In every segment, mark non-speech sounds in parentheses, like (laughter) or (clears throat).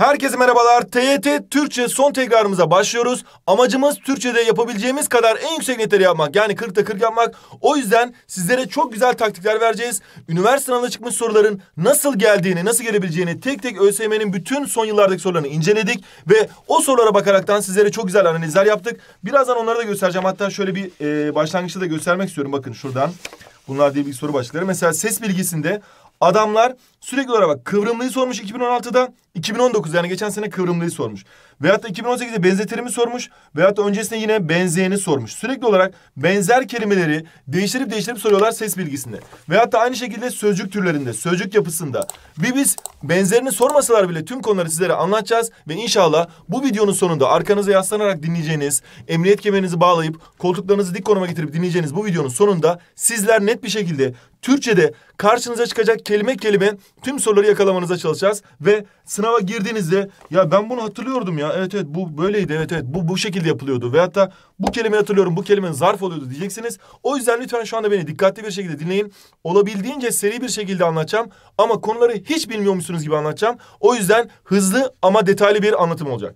Herkese merhabalar. TYT Türkçe son tekrarımıza başlıyoruz. Amacımız Türkçe'de yapabileceğimiz kadar en yüksek netleri yapmak. Yani 40'ta 40 yapmak. O yüzden sizlere çok güzel taktikler vereceğiz. Üniversite sınavına çıkmış soruların nasıl geldiğini, nasıl gelebileceğini tek tek ÖSYM'nin bütün son yıllardaki sorularını inceledik. Ve o sorulara bakaraktan sizlere çok güzel analizler yaptık. Birazdan onları da göstereceğim. Hatta şöyle bir e, başlangıçta da göstermek istiyorum. Bakın şuradan. Bunlar diye bir soru başlıkları. Mesela ses bilgisinde adamlar Sürekli olarak kıvrımlıyı sormuş 2016'da. 2019 yani geçen sene kıvrımlıyı sormuş. Veyahut da 2018'de benzetirimi sormuş. Veyahut da öncesinde yine benzeyeni sormuş. Sürekli olarak benzer kelimeleri değiştirip değiştirip soruyorlar ses bilgisinde. Veyahut da aynı şekilde sözcük türlerinde, sözcük yapısında. Bir biz benzerini sormasalar bile tüm konuları sizlere anlatacağız. Ve inşallah bu videonun sonunda arkanıza yaslanarak dinleyeceğiniz, emniyet kemerinizi bağlayıp koltuklarınızı dik konuma getirip dinleyeceğiniz bu videonun sonunda sizler net bir şekilde Türkçe'de karşınıza çıkacak kelime kelime Tüm soruları yakalamanıza çalışacağız ve sınava girdiğinizde ya ben bunu hatırlıyordum ya. Evet evet bu böyleydi. Evet evet bu bu şekilde yapılıyordu. Ve hatta bu kelimeyi hatırlıyorum. Bu kelimenin zarf oluyordu diyeceksiniz. O yüzden lütfen şu anda beni dikkatli bir şekilde dinleyin. Olabildiğince seri bir şekilde anlatacağım ama konuları hiç bilmiyormuşsunuz gibi anlatacağım. O yüzden hızlı ama detaylı bir anlatım olacak.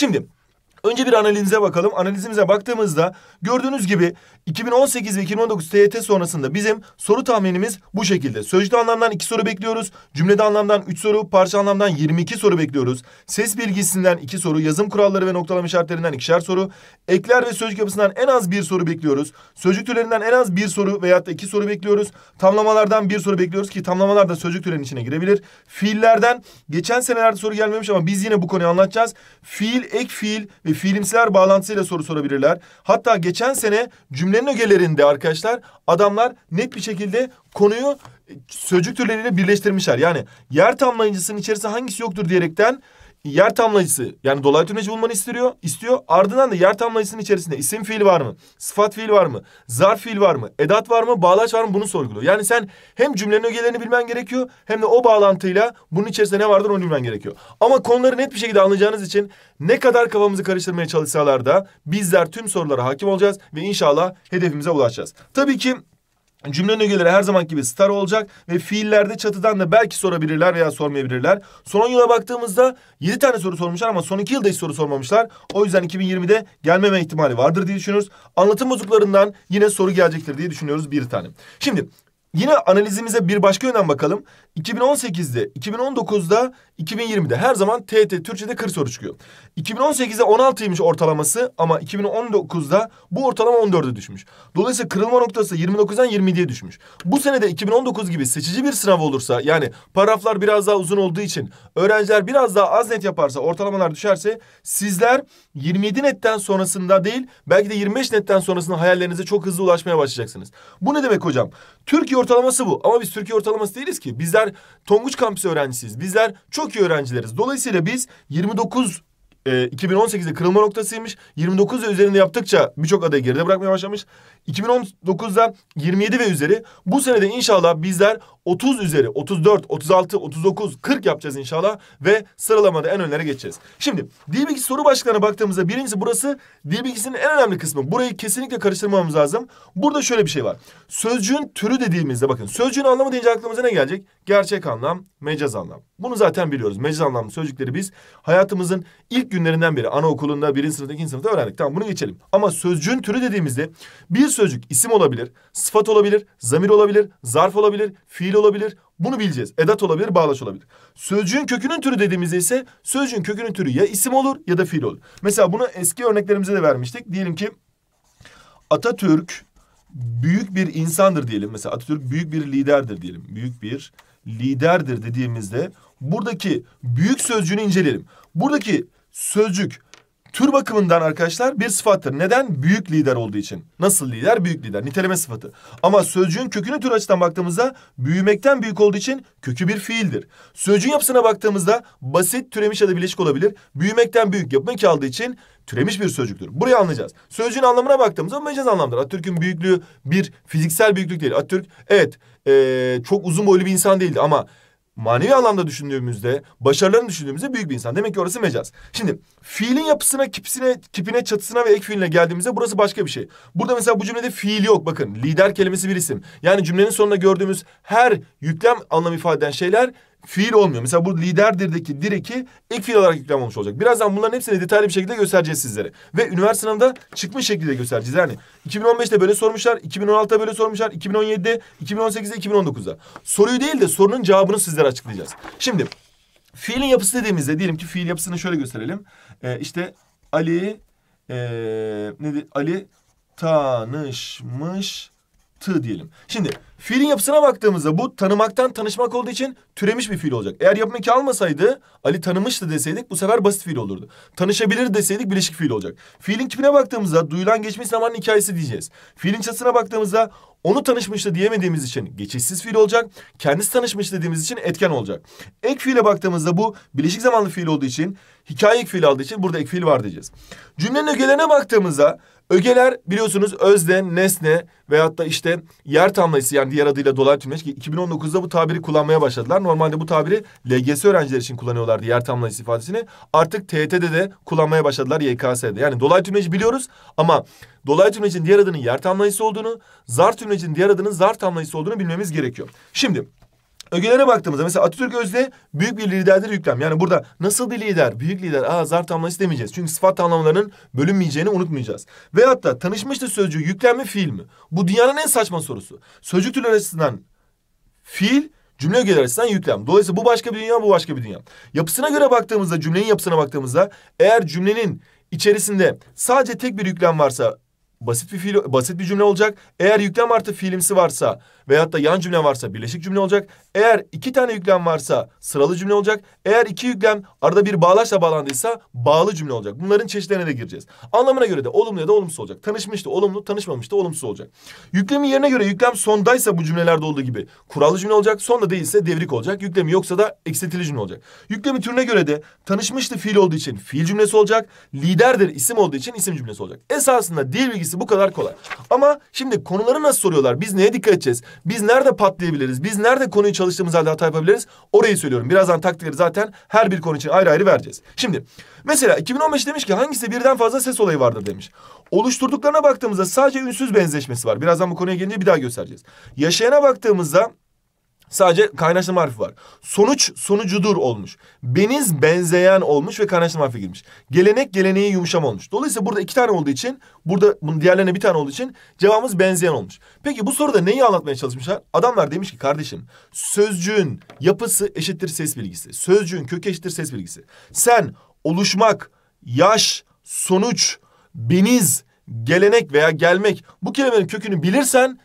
Şimdi önce bir analizimize bakalım. Analizimize baktığımızda Gördüğünüz gibi 2018 ve 2019 TYT sonrasında bizim soru tahminimiz bu şekilde. Sözcü anlamdan 2 soru bekliyoruz. Cümlede anlamdan 3 soru, parça anlamdan 22 soru bekliyoruz. Ses bilgisinden 2 soru, yazım kuralları ve noktalama işaretlerinden ikişer soru. Ekler ve sözcük yapısından en az 1 soru bekliyoruz. Sözcük türlerinden en az 1 soru veyahut da 2 soru bekliyoruz. Tamlamalardan 1 soru bekliyoruz ki tamlamalar da sözcük türlerinin içine girebilir. Fiillerden geçen senelerde soru gelmemiş ama biz yine bu konuyu anlatacağız. Fiil, ek fiil ve fiilimsiler bağlantısıyla soru sorabilirler. Hatta geçen geçen sene cümlenin ögelerinde arkadaşlar adamlar net bir şekilde konuyu e, sözcük türleriyle birleştirmişler. Yani yer tamlayıcısının içerisinde hangisi yoktur diyerekten yer tamlayıcısı yani dolaylı tümleci bulmanı istiyor. istiyor. Ardından da yer tamlayıcısının içerisinde isim fiil var mı? Sıfat fiil var mı? Zarf fiil var mı? Edat var mı? Bağlaç var mı? Bunu sorguluyor. Yani sen hem cümlenin ögelerini bilmen gerekiyor hem de o bağlantıyla bunun içerisinde ne vardır onu bilmen gerekiyor. Ama konuları net bir şekilde anlayacağınız için ne kadar kafamızı karıştırmaya çalışsalar da bizler tüm sorulara hakim olacağız ve inşallah hedefimize ulaşacağız. Tabii ki cümle ögeleri her zaman gibi star olacak ve fiillerde çatıdan da belki sorabilirler veya sormayabilirler. Son yıla baktığımızda yedi tane soru sormuşlar ama son iki yılda hiç soru sormamışlar. O yüzden 2020'de gelmeme ihtimali vardır diye düşünüyoruz. Anlatım bozuklarından yine soru gelecektir diye düşünüyoruz bir tane. Şimdi Yine analizimize bir başka yönden bakalım. 2018'de, 2019'da, 2020'de her zaman TT Türkçe'de 40 soru çıkıyor. 2018'de 16'ymış ortalaması ama 2019'da bu ortalama 14'e düşmüş. Dolayısıyla kırılma noktası 29'dan 27'ye düşmüş. Bu senede 2019 gibi seçici bir sınav olursa yani paragraflar biraz daha uzun olduğu için öğrenciler biraz daha az net yaparsa ortalamalar düşerse sizler 27 netten sonrasında değil belki de 25 netten sonrasında hayallerinize çok hızlı ulaşmaya başlayacaksınız. Bu ne demek hocam? Türkiye ortalaması bu ama biz Türkiye ortalaması değiliz ki. Bizler Bizler Tonguç Kampüsü öğrencisiyiz. Bizler çok iyi öğrencileriz. Dolayısıyla biz 29 e, ee, 2018'de kırılma noktasıymış. 29 ve üzerinde yaptıkça birçok adayı geride bırakmaya başlamış. 2019'da 27 ve üzeri. Bu senede inşallah bizler 30 üzeri, 34, 36, 39, 40 yapacağız inşallah ve sıralamada en önlere geçeceğiz. Şimdi dil bilgisi soru başlıklarına baktığımızda birincisi burası dil bilgisinin en önemli kısmı. Burayı kesinlikle karıştırmamamız lazım. Burada şöyle bir şey var. Sözcüğün türü dediğimizde bakın sözcüğün anlamı deyince aklımıza ne gelecek? Gerçek anlam, mecaz anlam. Bunu zaten biliyoruz. Mecaz anlamlı sözcükleri biz hayatımızın ilk günlerinden beri anaokulunda birinci sınıfta ikinci sınıfta öğrendik. Tamam bunu geçelim. Ama sözcüğün türü dediğimizde bir sözcük isim olabilir, sıfat olabilir, zamir olabilir, zarf olabilir, fiil olabilir. Bunu bileceğiz. Edat olabilir, bağlaç olabilir. Sözcüğün kökünün türü dediğimizde ise sözcüğün kökünün türü ya isim olur ya da fiil olur. Mesela bunu eski örneklerimize de vermiştik. Diyelim ki Atatürk büyük bir insandır diyelim. Mesela Atatürk büyük bir liderdir diyelim. Büyük bir liderdir dediğimizde buradaki büyük sözcüğünü inceleyelim. Buradaki sözcük tür bakımından arkadaşlar bir sıfattır. Neden? Büyük lider olduğu için. Nasıl lider? Büyük lider. Niteleme sıfatı. Ama sözcüğün kökünü tür açıdan baktığımızda büyümekten büyük olduğu için kökü bir fiildir. Sözcüğün yapısına baktığımızda basit türemiş ya da bileşik olabilir. Büyümekten büyük yapmak iki aldığı için türemiş bir sözcüktür. Burayı anlayacağız. Sözcüğün anlamına baktığımızda mecaz anlamdır. Atatürk'ün büyüklüğü bir fiziksel büyüklük değil. Atatürk evet ee, çok uzun boylu bir insan değildi ama manevi anlamda düşündüğümüzde, başarılarını düşündüğümüzde büyük bir insan. Demek ki orası mecaz. Şimdi fiilin yapısına, kipsine, kipine, çatısına ve ek fiiline geldiğimizde burası başka bir şey. Burada mesela bu cümlede fiil yok bakın. Lider kelimesi bir isim. Yani cümlenin sonunda gördüğümüz her yüklem anlam ifade eden şeyler fiil olmuyor. Mesela burada liderdir'deki direki ek fiil olarak yüklem olmuş olacak. Birazdan bunların hepsini detaylı bir şekilde göstereceğiz sizlere. Ve üniversite sınavında çıkmış şekilde göstereceğiz. Yani 2015'te böyle sormuşlar, 2016'da böyle sormuşlar, 2017'de, 2018'de, 2019'da. Soruyu değil de sorunun cevabını sizlere açıklayacağız. Şimdi fiilin yapısı dediğimizde diyelim ki fiil yapısını şöyle gösterelim. Ee, işte Ali ee, ne dedi? Ali tanışmış tı diyelim. Şimdi fiilin yapısına baktığımızda bu tanımaktan tanışmak olduğu için türemiş bir fiil olacak. Eğer yapım iki almasaydı Ali tanımıştı deseydik bu sefer basit fiil olurdu. Tanışabilir deseydik bileşik fiil olacak. Fiilin kipine baktığımızda duyulan geçmiş zamanın hikayesi diyeceğiz. Fiilin çatısına baktığımızda onu tanışmıştı diyemediğimiz için geçişsiz fiil olacak. Kendisi tanışmış dediğimiz için etken olacak. Ek fiile baktığımızda bu bileşik zamanlı fiil olduğu için hikaye ekfiği aldığı için burada ekfil var diyeceğiz. Cümlenin ögelerine baktığımızda ögeler biliyorsunuz özne, nesne veyahut da işte yer tamlayısı yani diğer adıyla dolar tümleç 2019'da bu tabiri kullanmaya başladılar. Normalde bu tabiri LGS öğrencileri için kullanıyorlardı yer tamlayısı ifadesini. Artık TET'de de kullanmaya başladılar YKS'de. Yani dolar tümleci biliyoruz ama dolar tümlecin diğer adının yer tamlayısı olduğunu, zar tümlecin diğer adının zar tamlayısı olduğunu bilmemiz gerekiyor. Şimdi ögelere baktığımızda mesela Atatürk Özde büyük bir liderdir yüklem. Yani burada nasıl bir lider? Büyük lider. Aa zar tamlaması demeyeceğiz. Çünkü sıfat tamlamalarının bölünmeyeceğini unutmayacağız. Ve hatta tanışmıştı sözcüğü yüklem mi fiil mi? Bu dünyanın en saçma sorusu. Sözcük türleri açısından fiil Cümle ögeleri açısından yüklem. Dolayısıyla bu başka bir dünya, bu başka bir dünya. Yapısına göre baktığımızda, cümlenin yapısına baktığımızda eğer cümlenin içerisinde sadece tek bir yüklem varsa basit bir fiil, basit bir cümle olacak. Eğer yüklem artı fiilimsi varsa Veyahut da yan cümle varsa birleşik cümle olacak. Eğer iki tane yüklem varsa sıralı cümle olacak. Eğer iki yüklem arada bir bağlaçla bağlandıysa bağlı cümle olacak. Bunların çeşitlerine de gireceğiz. Anlamına göre de olumlu ya da olumsuz olacak. Tanışmıştı olumlu, tanışmamıştı olumsuz olacak. Yüklemin yerine göre yüklem sondaysa bu cümlelerde olduğu gibi kurallı cümle olacak. Sonda değilse devrik olacak. Yüklemi yoksa da eksiltili cümle olacak. Yüklemi türüne göre de tanışmıştı fiil olduğu için fiil cümlesi olacak. Liderdir isim olduğu için isim cümlesi olacak. Esasında dil bilgisi bu kadar kolay. Ama şimdi konuları nasıl soruyorlar? Biz neye dikkat edeceğiz? Biz nerede patlayabiliriz? Biz nerede konuyu çalıştığımız halde hata yapabiliriz? Orayı söylüyorum. Birazdan taktikleri zaten her bir konu için ayrı ayrı vereceğiz. Şimdi mesela 2015 demiş ki hangisi birden fazla ses olayı vardır demiş. Oluşturduklarına baktığımızda sadece ünsüz benzeşmesi var. Birazdan bu konuya gelince bir daha göstereceğiz. Yaşayana baktığımızda Sadece kaynaştırma harfi var. Sonuç sonucudur olmuş. Beniz benzeyen olmuş ve kaynaştırma harfi girmiş. Gelenek geleneği yumuşam olmuş. Dolayısıyla burada iki tane olduğu için burada bunun diğerlerine bir tane olduğu için cevabımız benzeyen olmuş. Peki bu soruda neyi anlatmaya çalışmışlar? Adamlar demiş ki kardeşim sözcüğün yapısı eşittir ses bilgisi. Sözcüğün kökü eşittir ses bilgisi. Sen oluşmak, yaş, sonuç, beniz, gelenek veya gelmek bu kelimenin kökünü bilirsen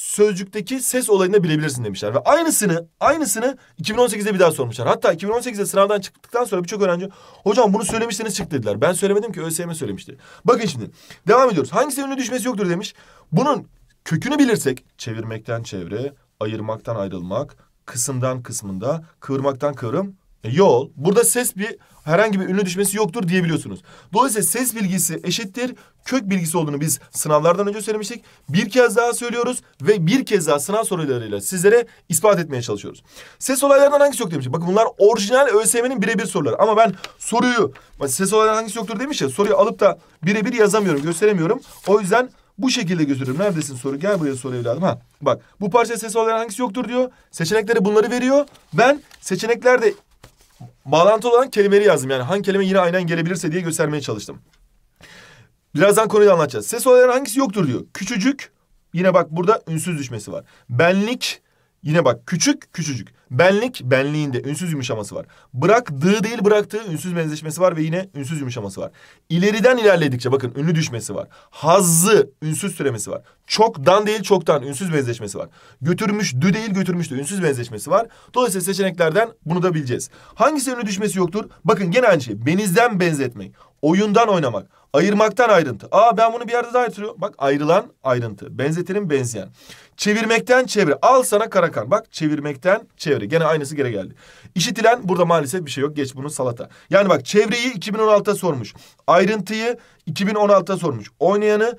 sözcükteki ses olayında bilebilirsin demişler. Ve aynısını aynısını 2018'de bir daha sormuşlar. Hatta 2018'de sınavdan çıktıktan sonra birçok öğrenci hocam bunu söylemiştiniz çık dediler. Ben söylemedim ki ÖSYM söylemişti. Bakın şimdi devam ediyoruz. Hangisi ünlü düşmesi yoktur demiş. Bunun kökünü bilirsek çevirmekten çevre, ayırmaktan ayrılmak, kısımdan kısmında, kıvırmaktan kıvrım, e, yol. Burada ses bir herhangi bir ünlü düşmesi yoktur diyebiliyorsunuz. Dolayısıyla ses bilgisi eşittir kök bilgisi olduğunu biz sınavlardan önce söylemiştik. Bir kez daha söylüyoruz ve bir kez daha sınav sorularıyla sizlere ispat etmeye çalışıyoruz. Ses olaylarından hangisi yok demiş. Bakın bunlar orijinal ÖSYM'nin birebir soruları. Ama ben soruyu ses olaylarından hangisi yoktur demiş ya soruyu alıp da birebir yazamıyorum gösteremiyorum. O yüzden bu şekilde götürüyorum. Neredesin soru? Gel buraya soru evladım. Ha bak bu parça ses olarak hangisi yoktur diyor. Seçenekleri bunları veriyor. Ben seçeneklerde bağlantılı olan kelimeleri yazdım. Yani hangi kelime yine aynen gelebilirse diye göstermeye çalıştım. Birazdan konuyu anlatacağız. Ses olayların hangisi yoktur diyor. Küçücük yine bak burada ünsüz düşmesi var. Benlik yine bak küçük küçücük. Benlik, benliğinde ünsüz yumuşaması var. Bıraktığı değil bıraktığı ünsüz benzeşmesi var ve yine ünsüz yumuşaması var. İleriden ilerledikçe bakın ünlü düşmesi var. Hazzı, ünsüz türemesi var. Çoktan değil çoktan ünsüz benzeşmesi var. Götürmüş, dü değil götürmüştü ünsüz benzeşmesi var. Dolayısıyla seçeneklerden bunu da bileceğiz. Hangisi ünlü düşmesi yoktur? Bakın gene aynı şey. Benizden benzetmek. Oyundan oynamak. Ayırmaktan ayrıntı. Aa ben bunu bir yerde daha hatırlıyorum. Bak ayrılan ayrıntı. Benzetirim benzeyen. Çevirmekten çevre. Al sana karakan. Bak çevirmekten çevre. Gene aynısı geri geldi. İşitilen burada maalesef bir şey yok. Geç bunu salata. Yani bak çevreyi 2016'ta sormuş. Ayrıntıyı 2016'ta sormuş. Oynayanı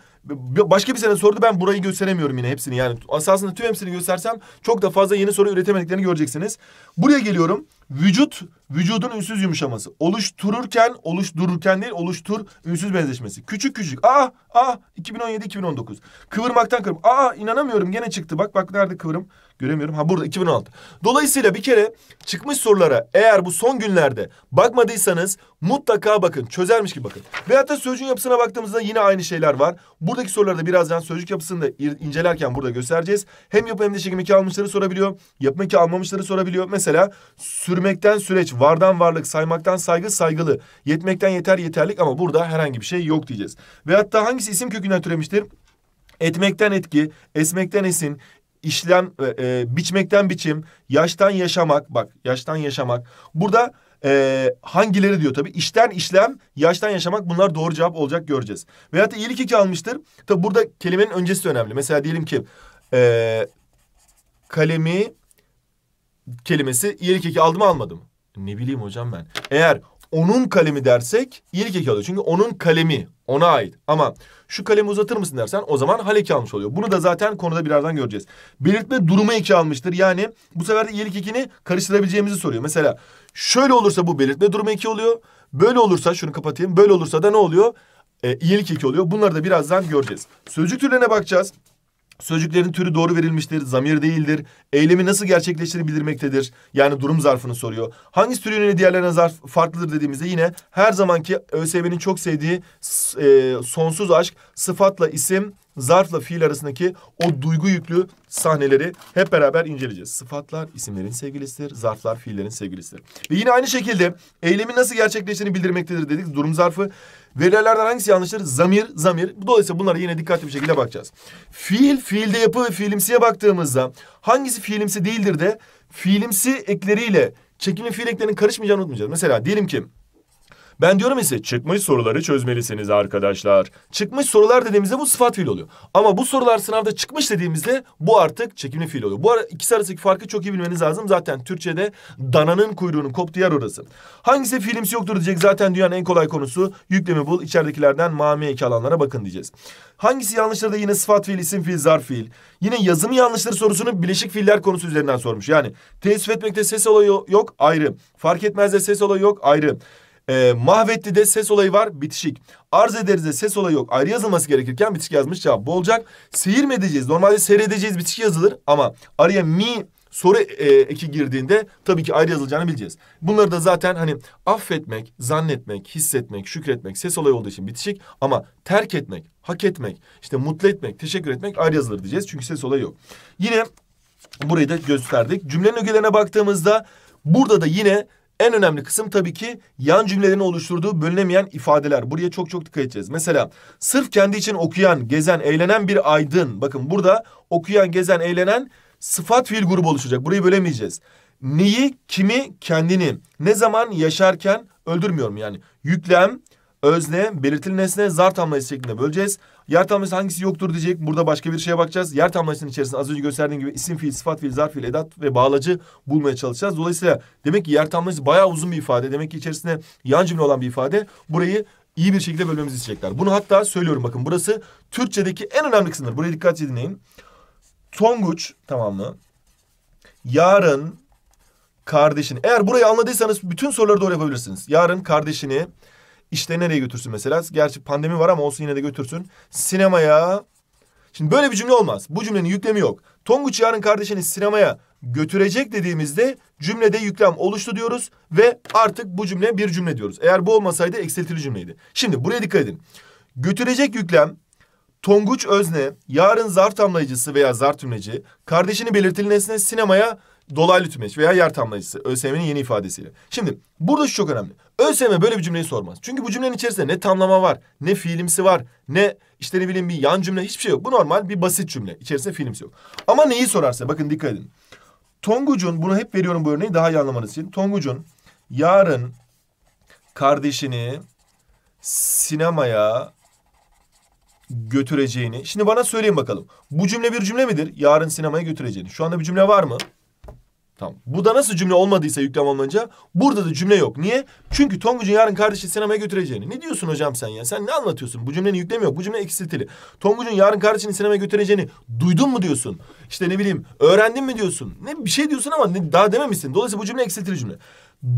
başka bir sene sordu. Ben burayı gösteremiyorum yine hepsini. Yani esasında tüm hepsini göstersem çok da fazla yeni soru üretemediklerini göreceksiniz. Buraya geliyorum. Vücut, vücudun ünsüz yumuşaması. Oluştururken, oluştururken değil, oluştur ünsüz benzeşmesi. Küçük küçük. Aa, aa 2017-2019. Kıvırmaktan kırım Aa ah, inanamıyorum gene çıktı. Bak bak nerede kıvırım. Göremiyorum. Ha burada 2016. Dolayısıyla bir kere çıkmış sorulara eğer bu son günlerde bakmadıysanız mutlaka bakın. Çözermiş gibi bakın. Ve hatta sözcük yapısına baktığımızda yine aynı şeyler var. Buradaki sorularda birazdan sözcük yapısını da incelerken burada göstereceğiz. Hem yapı hem de çekim iki almışları sorabiliyor. Yapım iki almamışları sorabiliyor. Mesela sürmekten süreç, vardan varlık, saymaktan saygı, saygılı. Yetmekten yeter, yeterlik ama burada herhangi bir şey yok diyeceğiz. Ve hatta hangisi isim kökünden türemiştir? Etmekten etki, esmekten esin, işlem e, e, biçmekten biçim, yaştan yaşamak bak yaştan yaşamak. Burada e, hangileri diyor tabii. İşten işlem, yaştan yaşamak bunlar doğru cevap olacak göreceğiz. Veyahut da iyilik iki almıştır. Tabii burada kelimenin öncesi önemli. Mesela diyelim ki e, kalemi kelimesi iyilik iki aldı mı almadı mı? Ne bileyim hocam ben. Eğer onun kalemi dersek iyilik eki alıyor. Çünkü onun kalemi ona ait. Ama şu kalemi uzatır mısın dersen o zaman hal eki almış oluyor. Bunu da zaten konuda birazdan göreceğiz. Belirtme durumu eki almıştır. Yani bu sefer de iyilik ekini karıştırabileceğimizi soruyor. Mesela şöyle olursa bu belirtme durumu eki oluyor. Böyle olursa şunu kapatayım. Böyle olursa da ne oluyor? E, iyilik eki oluyor. Bunları da birazdan göreceğiz. Sözcük türlerine bakacağız. Sözcüklerin türü doğru verilmiştir, zamir değildir. Eylemi nasıl gerçekleştiğini bildirmektedir. Yani durum zarfını soruyor. Hangi türüne diğerlerine zarf farklıdır dediğimizde yine her zamanki ÖSYM'nin çok sevdiği e, sonsuz aşk sıfatla isim, zarfla fiil arasındaki o duygu yüklü sahneleri hep beraber inceleyeceğiz. Sıfatlar isimlerin sevgilisidir, zarflar fiillerin sevgilisidir. Ve yine aynı şekilde eylemi nasıl gerçekleştiğini bildirmektedir dedik durum zarfı. Verilerden hangisi yanlıştır? Zamir, zamir. Dolayısıyla bunlara yine dikkatli bir şekilde bakacağız. Fiil, fiilde yapı ve fiilimsiye baktığımızda hangisi fiilimsi değildir de fiilimsi ekleriyle çekimli fiil eklerinin karışmayacağını unutmayacağız. Mesela diyelim ki ben diyorum ise çıkmış soruları çözmelisiniz arkadaşlar. Çıkmış sorular dediğimizde bu sıfat fiil oluyor. Ama bu sorular sınavda çıkmış dediğimizde bu artık çekimli fiil oluyor. Bu ara ikisi arasındaki farkı çok iyi bilmeniz lazım. Zaten Türkçe'de dananın kuyruğunun koptu yer orası. Hangisi fiilimsi yoktur diyecek zaten dünyanın en kolay konusu. Yüklemi bul içeridekilerden mami eki alanlara bakın diyeceğiz. Hangisi yanlışları da yine sıfat fiil, isim fiil, zarf fiil. Yine yazım yanlışları sorusunu bileşik fiiller konusu üzerinden sormuş. Yani teessüf etmekte ses olayı yok ayrı. Fark etmez de ses olayı yok ayrı. E, mahvetti de ses olayı var bitişik. Arz ederiz de ses olayı yok. Ayrı yazılması gerekirken bitişik yazmış cevap bu olacak. Seyir mi edeceğiz? Normalde seyredeceğiz bitişik yazılır ama araya mi soru e, eki girdiğinde tabii ki ayrı yazılacağını bileceğiz. Bunları da zaten hani affetmek, zannetmek, hissetmek, şükretmek ses olayı olduğu için bitişik ama terk etmek, hak etmek, işte mutlu etmek, teşekkür etmek ayrı yazılır diyeceğiz. Çünkü ses olayı yok. Yine burayı da gösterdik. Cümlenin ögelerine baktığımızda burada da yine en önemli kısım tabii ki yan cümlelerin oluşturduğu bölünemeyen ifadeler. Buraya çok çok dikkat edeceğiz. Mesela sırf kendi için okuyan, gezen, eğlenen bir aydın. Bakın burada okuyan, gezen, eğlenen sıfat fiil grubu oluşacak. Burayı bölemeyeceğiz. Neyi, kimi, kendini, ne zaman yaşarken öldürmüyorum yani. Yüklem, özne, belirtili nesne, zar tamlayısı şeklinde böleceğiz. Yer tamlayısı hangisi yoktur diyecek. Burada başka bir şeye bakacağız. Yer tamlayısının içerisinde az önce gösterdiğim gibi isim fiil, sıfat fiil, zar fiil, edat ve bağlacı bulmaya çalışacağız. Dolayısıyla demek ki yer tamlayısı bayağı uzun bir ifade. Demek ki içerisinde yan cümle olan bir ifade. Burayı iyi bir şekilde bölmemizi isteyecekler. Bunu hatta söylüyorum bakın burası Türkçedeki en önemli kısımdır. Buraya dikkat dinleyin. Tonguç tamam mı? Yarın kardeşini. Eğer burayı anladıysanız bütün soruları doğru yapabilirsiniz. Yarın kardeşini işte nereye götürsün mesela? Gerçi pandemi var ama olsun yine de götürsün. Sinemaya. Şimdi böyle bir cümle olmaz. Bu cümlenin yüklemi yok. Tonguç Yar'ın kardeşini sinemaya götürecek dediğimizde cümlede yüklem oluştu diyoruz ve artık bu cümle bir cümle diyoruz. Eğer bu olmasaydı eksiltili cümleydi. Şimdi buraya dikkat edin. Götürecek yüklem Tonguç özne, yarın zar tamlayıcısı veya zar tümleci, kardeşini belirtilmesine sinemaya dolaylı tümeç veya yer tamlayıcısı. ÖSYM'nin yeni ifadesiyle. Şimdi burada şu çok önemli. ÖSYM böyle bir cümleyi sormaz. Çünkü bu cümlenin içerisinde ne tamlama var, ne fiilimsi var, ne işte ne bileyim bir yan cümle hiçbir şey yok. Bu normal bir basit cümle. İçerisinde fiilimsi yok. Ama neyi sorarsa bakın dikkat edin. Tonguç'un bunu hep veriyorum bu örneği daha iyi anlamanız için. Tonguç'un yarın kardeşini sinemaya götüreceğini. Şimdi bana söyleyin bakalım. Bu cümle bir cümle midir? Yarın sinemaya götüreceğini. Şu anda bir cümle var mı? Tamam. Bu da nasıl cümle olmadıysa yüklem olmayınca burada da cümle yok. Niye? Çünkü Tonguç'un yarın kardeşi sinemaya götüreceğini. Ne diyorsun hocam sen ya? Sen ne anlatıyorsun? Bu cümlenin yüklemi yok. Bu cümle eksiltili. Tonguç'un yarın kardeşini sinemaya götüreceğini duydun mu diyorsun? İşte ne bileyim öğrendin mi diyorsun? Ne bir şey diyorsun ama ne, daha dememişsin. Dolayısıyla bu cümle eksiltili cümle.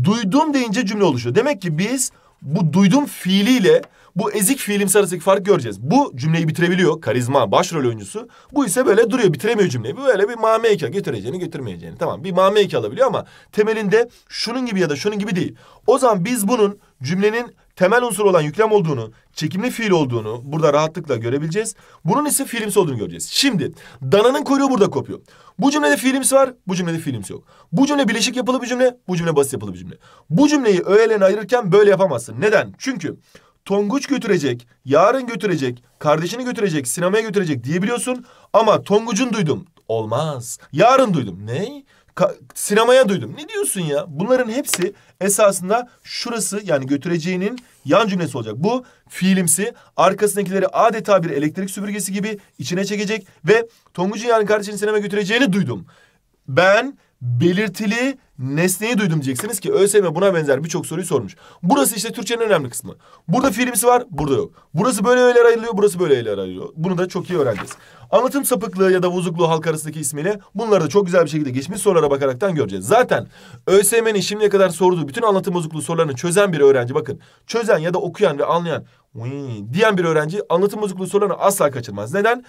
Duydum deyince cümle oluşuyor. Demek ki biz bu duydum fiiliyle bu ezik fiil imsi arasındaki farkı göreceğiz. Bu cümleyi bitirebiliyor. Karizma, başrol oyuncusu. Bu ise böyle duruyor. Bitiremiyor cümleyi. Böyle bir mame heykel getireceğini götürmeyeceğini. Tamam bir mame heykel alabiliyor ama temelinde şunun gibi ya da şunun gibi değil. O zaman biz bunun cümlenin temel unsur olan yüklem olduğunu, çekimli fiil olduğunu burada rahatlıkla görebileceğiz. Bunun ise fiilimsi olduğunu göreceğiz. Şimdi dananın kuyruğu burada kopuyor. Bu cümlede fiilimsi var, bu cümlede fiilimsi yok. Bu cümle bileşik yapılı bir cümle, bu cümle basit yapılı bir cümle. Bu cümleyi öğelerine ayırırken böyle yapamazsın. Neden? Çünkü Tonguç götürecek, yarın götürecek, kardeşini götürecek, sinemaya götürecek diyebiliyorsun. Ama Tonguç'un duydum. Olmaz. Yarın duydum. Ne? Ka- sinemaya duydum. Ne diyorsun ya? Bunların hepsi esasında şurası yani götüreceğinin yan cümlesi olacak. Bu fiilimsi arkasındakileri adeta bir elektrik süpürgesi gibi içine çekecek ve Tonguç'un yarın kardeşini sinemaya götüreceğini duydum. Ben belirtili nesneyi duydum diyeceksiniz ki ÖSYM buna benzer birçok soruyu sormuş. Burası işte Türkçenin önemli kısmı. Burada fiilimsi var, burada yok. Burası böyle öyle ayrılıyor, burası böyle öyle ayrılıyor. Bunu da çok iyi öğreneceğiz. Anlatım sapıklığı ya da bozukluğu halk arasındaki ismiyle bunları da çok güzel bir şekilde geçmiş sorulara bakaraktan göreceğiz. Zaten ÖSYM'nin şimdiye kadar sorduğu bütün anlatım bozukluğu sorularını çözen bir öğrenci bakın. Çözen ya da okuyan ve anlayan diyen bir öğrenci anlatım bozukluğu sorularını asla kaçırmaz. Neden?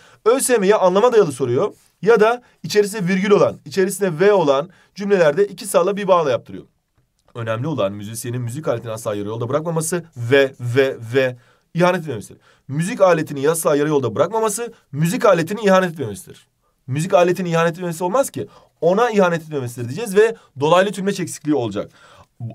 ya anlama dayalı soruyor ya da içerisinde virgül olan, içerisinde V olan cümlelerde iki sağla bir bağla yaptırıyor. Önemli olan müzisyenin müzik aletini asla yarı yolda bırakmaması ve ve ve ihanet etmemesidir. Müzik aletini asla yarı yolda bırakmaması, müzik aletini ihanet etmemesidir. Müzik aletini ihanet etmemesi olmaz ki. Ona ihanet etmemesidir diyeceğiz ve dolaylı tümleç eksikliği olacak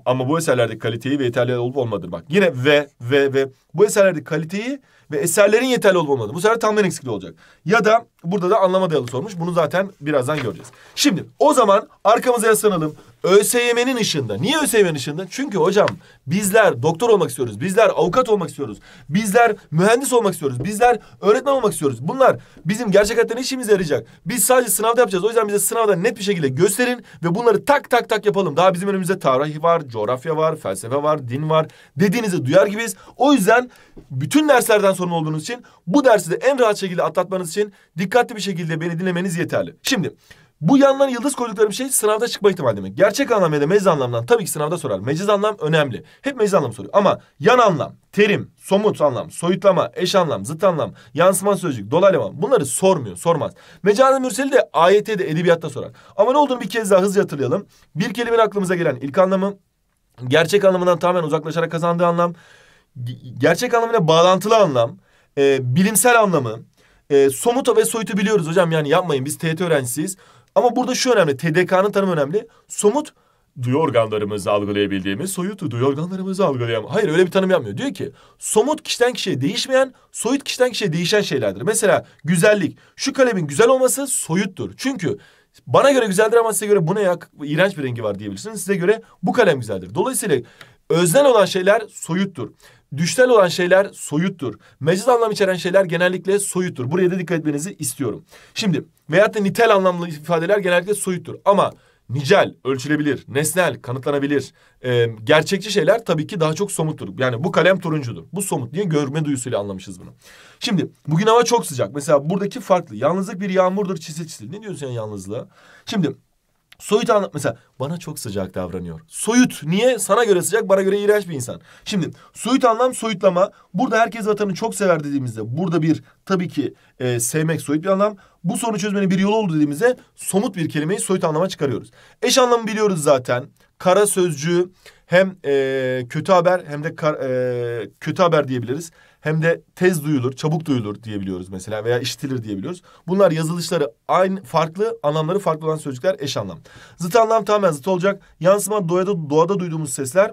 ama bu eserlerde kaliteyi ve yeterli olup olmadığını bak. Yine ve ve ve bu eserlerde kaliteyi ve eserlerin yeterli olup olmadığını. Bu sefer tamamen eksikliği olacak. Ya da burada da anlama dayalı sormuş. Bunu zaten birazdan göreceğiz. Şimdi o zaman arkamıza yaslanalım. ÖSYM'nin ışığında. Niye ÖSYM'nin ışığında? Çünkü hocam bizler doktor olmak istiyoruz. Bizler avukat olmak istiyoruz. Bizler mühendis olmak istiyoruz. Bizler öğretmen olmak istiyoruz. Bunlar bizim gerçek hayatta ne işimize yarayacak? Biz sadece sınavda yapacağız. O yüzden bize sınavda net bir şekilde gösterin ve bunları tak tak tak yapalım. Daha bizim önümüzde tarih var, coğrafya var, felsefe var, din var dediğinizi duyar gibiyiz. O yüzden bütün derslerden sorun olduğunuz için bu dersi de en rahat şekilde atlatmanız için dikkatli bir şekilde beni dinlemeniz yeterli. Şimdi bu yandan yıldız koydukları bir şey sınavda çıkma ihtimali demek. Gerçek anlam ya da mecaz anlamdan tabii ki sınavda sorar. Meciz anlam önemli. Hep meciz anlam soruyor. Ama yan anlam, terim, somut anlam, soyutlama, eş anlam, zıt anlam, yansıma sözcük, dolaylı anlam bunları sormuyor, sormaz. Mecazi mürseli de AYT'de, edebiyatta sorar. Ama ne olduğunu bir kez daha hızlı hatırlayalım. Bir kelimenin aklımıza gelen ilk anlamı, gerçek anlamından tamamen uzaklaşarak kazandığı anlam, gerçek anlamıyla bağlantılı anlam, e, bilimsel anlamı, e, somuta ve soyutu biliyoruz hocam yani yapmayın biz TET öğrencisiyiz. Ama burada şu önemli. TDK'nın tanımı önemli. Somut duyu organlarımızı algılayabildiğimiz, soyut duyu organlarımızı algılayamayız. Hayır öyle bir tanım yapmıyor. Diyor ki somut kişiden kişiye değişmeyen, soyut kişiden kişiye değişen şeylerdir. Mesela güzellik. Şu kalemin güzel olması soyuttur. Çünkü bana göre güzeldir ama size göre bu ne ya iğrenç bir rengi var diyebilirsiniz. Size göre bu kalem güzeldir. Dolayısıyla öznel olan şeyler soyuttur. Düşsel olan şeyler soyuttur. Mecaz anlam içeren şeyler genellikle soyuttur. Buraya da dikkat etmenizi istiyorum. Şimdi veyahut da nitel anlamlı ifadeler genellikle soyuttur. Ama nicel, ölçülebilir, nesnel, kanıtlanabilir, e, gerçekçi şeyler tabii ki daha çok somuttur. Yani bu kalem turuncudur. Bu somut diye görme duyusuyla anlamışız bunu. Şimdi bugün hava çok sıcak. Mesela buradaki farklı. Yalnızlık bir yağmurdur çizil çizil. Ne diyorsun sen yalnızlığa? Şimdi Soyut anlat mesela bana çok sıcak davranıyor. Soyut niye? Sana göre sıcak, bana göre iğrenç bir insan. Şimdi soyut anlam soyutlama. Burada herkes vatanı çok sever dediğimizde burada bir tabii ki e, sevmek soyut bir anlam. Bu sorunu çözmenin bir yolu oldu dediğimizde somut bir kelimeyi soyut anlama çıkarıyoruz. Eş anlamı biliyoruz zaten. Kara sözcüğü hem e, kötü haber hem de kar, e, kötü haber diyebiliriz hem de tez duyulur, çabuk duyulur diyebiliyoruz mesela veya işitilir diyebiliyoruz. Bunlar yazılışları aynı farklı, anlamları farklı olan sözcükler eş anlam. Zıt anlam tamamen zıt olacak. Yansıma doğada, doğada duyduğumuz sesler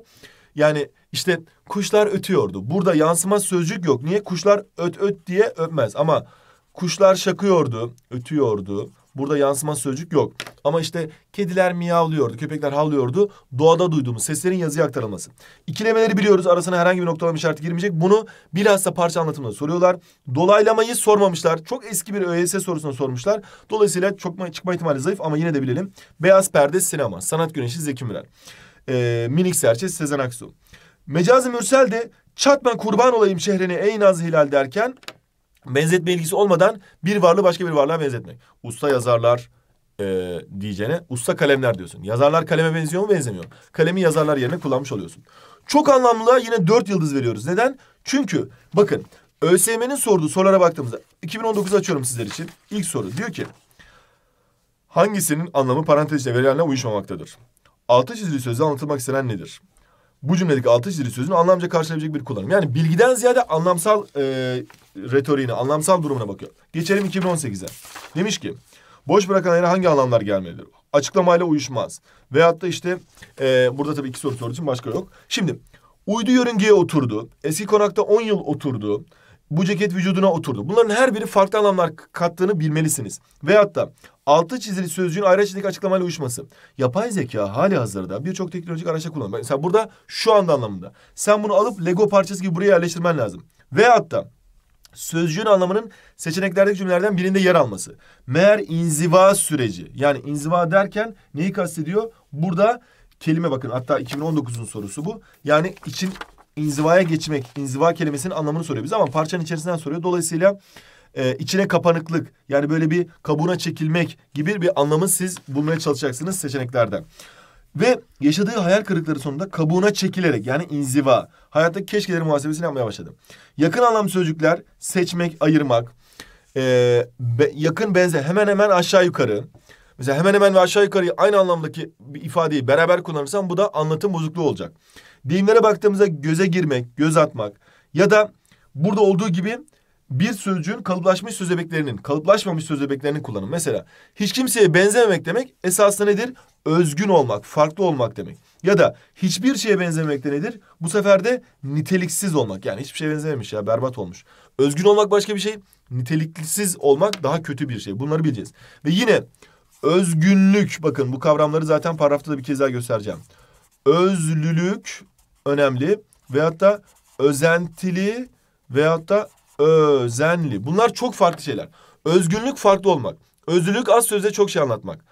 yani işte kuşlar ötüyordu. Burada yansıma sözcük yok. Niye? Kuşlar öt öt diye ötmez ama kuşlar şakıyordu, ötüyordu. Burada yansıma sözcük yok. Ama işte kediler miyavlıyordu, köpekler havlıyordu. Doğada duyduğumuz seslerin yazıya aktarılması. İkilemeleri biliyoruz. Arasına herhangi bir noktalama işareti girmeyecek. Bunu bilhassa parça anlatımında soruyorlar. Dolaylamayı sormamışlar. Çok eski bir ÖYS sorusuna sormuşlar. Dolayısıyla çok çıkma ihtimali zayıf ama yine de bilelim. Beyaz perde sinema. Sanat güneşi Zeki Müren. Ee, minik serçe Sezen Aksu. Mecazi Mürsel de çatma kurban olayım şehrine ey naz hilal derken benzetme ilgisi olmadan bir varlığı başka bir varlığa benzetmek. Usta yazarlar e, diyeceğine usta kalemler diyorsun. Yazarlar kaleme benziyor mu benzemiyor. Kalemi yazarlar yerine kullanmış oluyorsun. Çok anlamlı yine dört yıldız veriyoruz. Neden? Çünkü bakın ÖSYM'nin sorduğu sorulara baktığımızda 2019 açıyorum sizler için. İlk soru diyor ki hangisinin anlamı parantez içinde verilenle uyuşmamaktadır? Altı çizili sözde anlatılmak istenen nedir? bu cümledeki altı çizili sözünü anlamca karşılayabilecek bir kullanım. Yani bilgiden ziyade anlamsal e, retoriğine, anlamsal durumuna bakıyor. Geçelim 2018'e. Demiş ki boş bırakan yere hangi anlamlar gelmelidir? Açıklamayla uyuşmaz. Veyahut da işte e, burada tabii iki soru sorduğu için başka yok. Şimdi uydu yörüngeye oturdu. Eski konakta 10 yıl oturdu bu ceket vücuduna oturdu. Bunların her biri farklı anlamlar kattığını bilmelisiniz. Veyahut da altı çizili sözcüğün ayrıçtaki açıklamayla uyuşması. Yapay zeka hali hazırda birçok teknolojik araçta kullanılıyor. Mesela burada şu anda anlamında. Sen bunu alıp Lego parçası gibi buraya yerleştirmen lazım. Veyahut da sözcüğün anlamının seçeneklerdeki cümlelerden birinde yer alması. Meğer inziva süreci. Yani inziva derken neyi kastediyor? Burada kelime bakın hatta 2019'un sorusu bu. Yani için inzivaya geçmek, inziva kelimesinin anlamını soruyor bize ama parçanın içerisinden soruyor. Dolayısıyla e, içine kapanıklık yani böyle bir kabuğuna çekilmek gibi bir anlamı siz bulmaya çalışacaksınız seçeneklerden. Ve yaşadığı hayal kırıkları sonunda kabuğuna çekilerek yani inziva, hayatta keşkeleri muhasebesini yapmaya başladım. Yakın anlam sözcükler seçmek, ayırmak, e, be, yakın benzer hemen hemen aşağı yukarı. Mesela hemen hemen ve aşağı yukarı aynı anlamdaki bir ifadeyi beraber kullanırsam bu da anlatım bozukluğu olacak. Deyimlere baktığımızda göze girmek, göz atmak ya da burada olduğu gibi bir sözcüğün kalıplaşmış söz ebeklerinin, kalıplaşmamış söz ebeklerinin kullanımı. Mesela hiç kimseye benzememek demek esasında nedir? Özgün olmak, farklı olmak demek. Ya da hiçbir şeye benzememek de nedir? Bu sefer de niteliksiz olmak. Yani hiçbir şeye benzememiş ya berbat olmuş. Özgün olmak başka bir şey, niteliksiz olmak daha kötü bir şey. Bunları bileceğiz. Ve yine özgünlük bakın bu kavramları zaten paragrafta da bir kez daha göstereceğim özlülük önemli veyahut da özentili veyahut da özenli. Bunlar çok farklı şeyler. Özgünlük farklı olmak. Özlülük az sözde çok şey anlatmak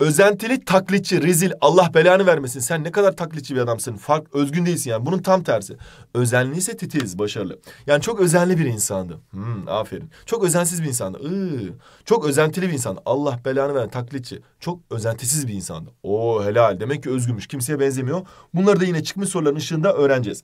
özentili taklitçi, rezil. Allah belanı vermesin. Sen ne kadar taklitçi bir adamsın. Fark özgün değilsin yani. Bunun tam tersi. Özenli ise titiz, başarılı. Yani çok özenli bir insandı. Hmm, aferin. Çok özensiz bir insandı. Iı. Çok özentili bir insan. Allah belanı veren taklitçi. Çok özentisiz bir insandı. Oo helal. Demek ki özgümüş Kimseye benzemiyor. Bunları da yine çıkmış soruların ışığında öğreneceğiz.